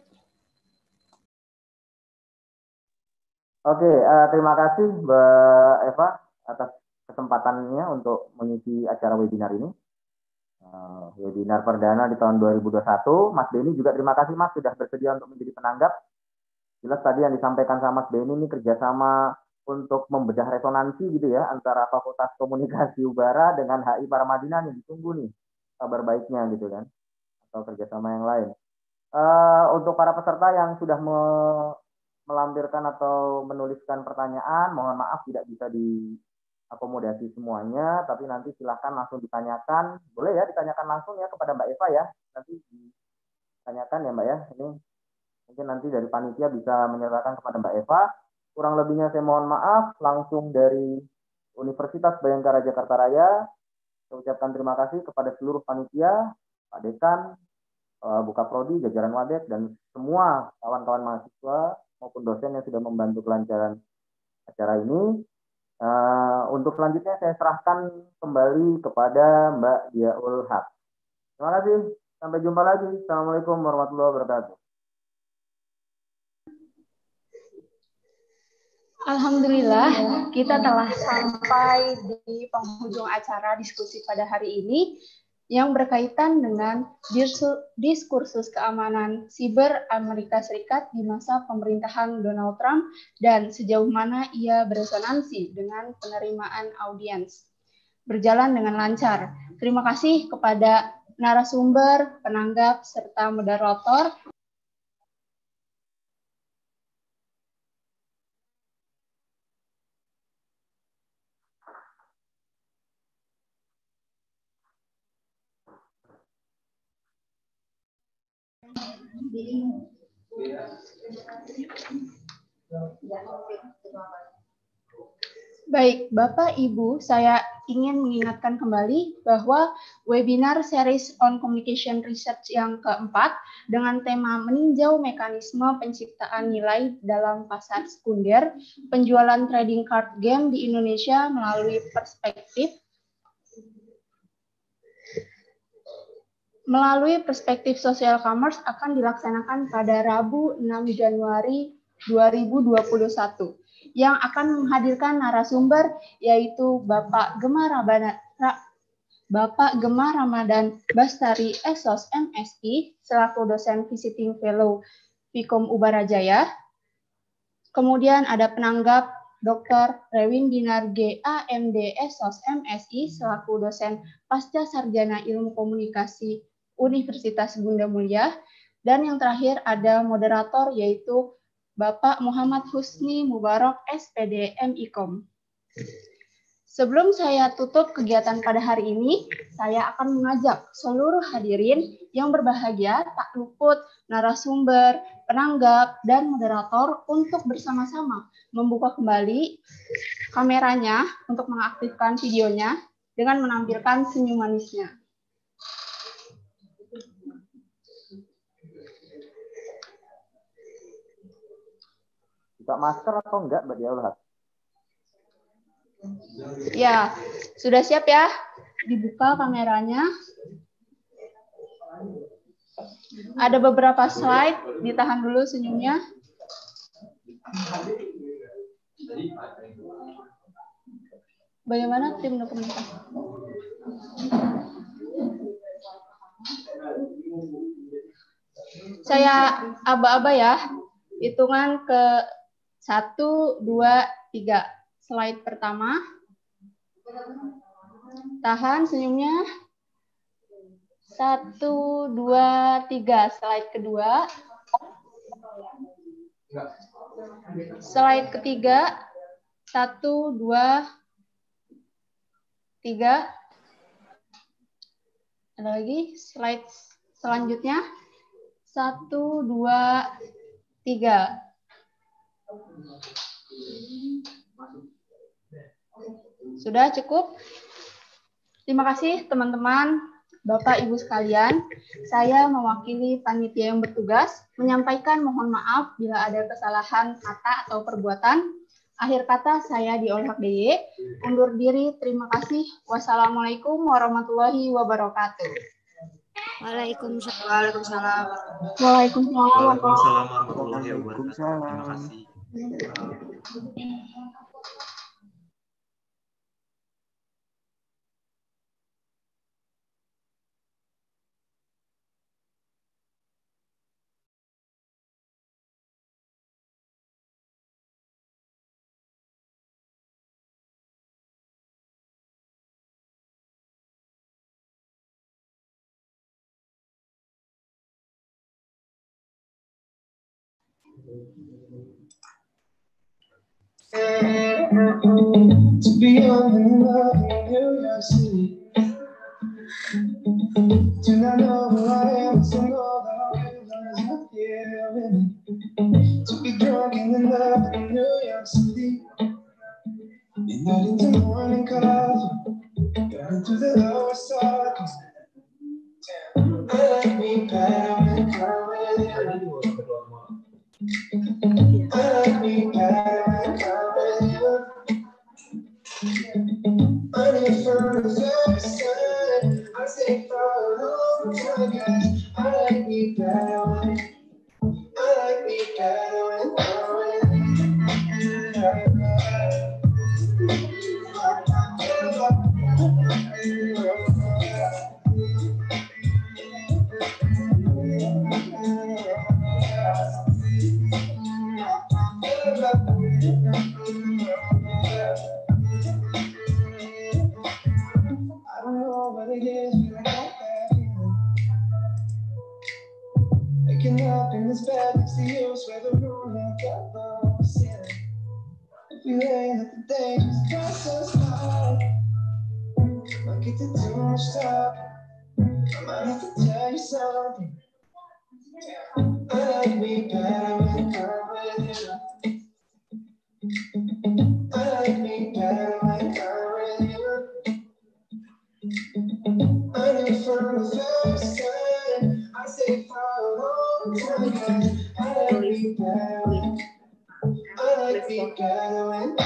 Oke, uh, terima kasih Mbak Eva atas kesempatannya untuk mengisi acara webinar ini. Eh, webinar perdana di tahun 2021. Mas Beni juga terima kasih Mas sudah bersedia untuk menjadi penanggap. Jelas tadi yang disampaikan sama Mas Beni ini kerjasama untuk membedah resonansi gitu ya antara Fakultas Komunikasi Ubara dengan HI Paramadina nih ditunggu nih kabar baiknya gitu kan atau kerjasama yang lain. Uh, untuk para peserta yang sudah me melampirkan atau menuliskan pertanyaan, mohon maaf tidak bisa di akomodasi semuanya, tapi nanti silahkan langsung ditanyakan, boleh ya ditanyakan langsung ya kepada Mbak Eva ya, nanti ditanyakan ya Mbak ya, ini mungkin nanti dari panitia bisa menyerahkan kepada Mbak Eva. Kurang lebihnya saya mohon maaf, langsung dari Universitas Bayangkara Jakarta Raya, saya ucapkan terima kasih kepada seluruh panitia, Pak Dekan, Buka Prodi, jajaran Wadek, dan semua kawan-kawan mahasiswa maupun dosen yang sudah membantu kelancaran acara ini. Uh, untuk selanjutnya saya serahkan kembali kepada Mbak Diaul Haq. Terima kasih. Sampai jumpa lagi. Assalamualaikum warahmatullahi wabarakatuh. Alhamdulillah, kita telah sampai di penghujung acara diskusi pada hari ini yang berkaitan dengan diskursus keamanan siber Amerika Serikat di masa pemerintahan Donald Trump dan sejauh mana ia beresonansi dengan penerimaan audiens. Berjalan dengan lancar. Terima kasih kepada narasumber, penanggap, serta moderator Baik, Bapak Ibu, saya ingin mengingatkan kembali bahwa webinar series on communication research yang keempat dengan tema meninjau mekanisme penciptaan nilai dalam pasar sekunder penjualan trading card game di Indonesia melalui perspektif melalui perspektif social commerce akan dilaksanakan pada Rabu 6 Januari 2021 yang akan menghadirkan narasumber yaitu Bapak Gemar Rabana Bapak Gemar Ramadan Bastari Esos MSI selaku dosen visiting fellow Pikom Ubarajaya. Kemudian ada penanggap Dr. Rewin Dinar GAMD Esos MSI selaku dosen pasca sarjana ilmu komunikasi Universitas Bunda Mulia. Dan yang terakhir ada moderator yaitu Bapak Muhammad Husni Mubarok, S.Pd, M.Ikom. Sebelum saya tutup kegiatan pada hari ini, saya akan mengajak seluruh hadirin yang berbahagia tak luput narasumber, penanggap, dan moderator untuk bersama-sama membuka kembali kameranya untuk mengaktifkan videonya dengan menampilkan senyum manisnya. Buka masker atau enggak, Mbak Diaulah? Ya, sudah siap ya? Dibuka kameranya. Ada beberapa slide, ditahan dulu senyumnya. Bagaimana tim dokumentasi? Saya aba-aba ya, hitungan ke satu, dua, tiga. Slide pertama. Tahan senyumnya. Satu, dua, tiga. Slide kedua. Slide ketiga. Satu, dua, tiga. Ada lagi slide selanjutnya. Satu, dua, tiga. Sudah cukup? Terima kasih teman-teman, Bapak Ibu sekalian. Saya mewakili panitia yang bertugas menyampaikan mohon maaf bila ada kesalahan kata atau perbuatan. Akhir kata saya di Olhak DY. Undur diri, terima kasih. Wassalamualaikum warahmatullahi wabarakatuh. Waalaikumsalam. Waalaikumsalam. Waalaikumsalam Waalaikumsalam. Waalaikumsalam. Terima kasih. 嗯。to be all in love in New York City. Do not know who I am, so know that I'll realize I'm here with me. To be drunk in love in New York City. Midnight into morning calls, down into the lower circles. I like me better when I'm with you. I like me better. i from I say a guys, I like better I like Thank you. where the got no If you ain't the I get to too much I might have to tell you something. I like me better when I'm with you. I like me better when I'm with you. I knew from the first time, I stayed for a long time. I like being down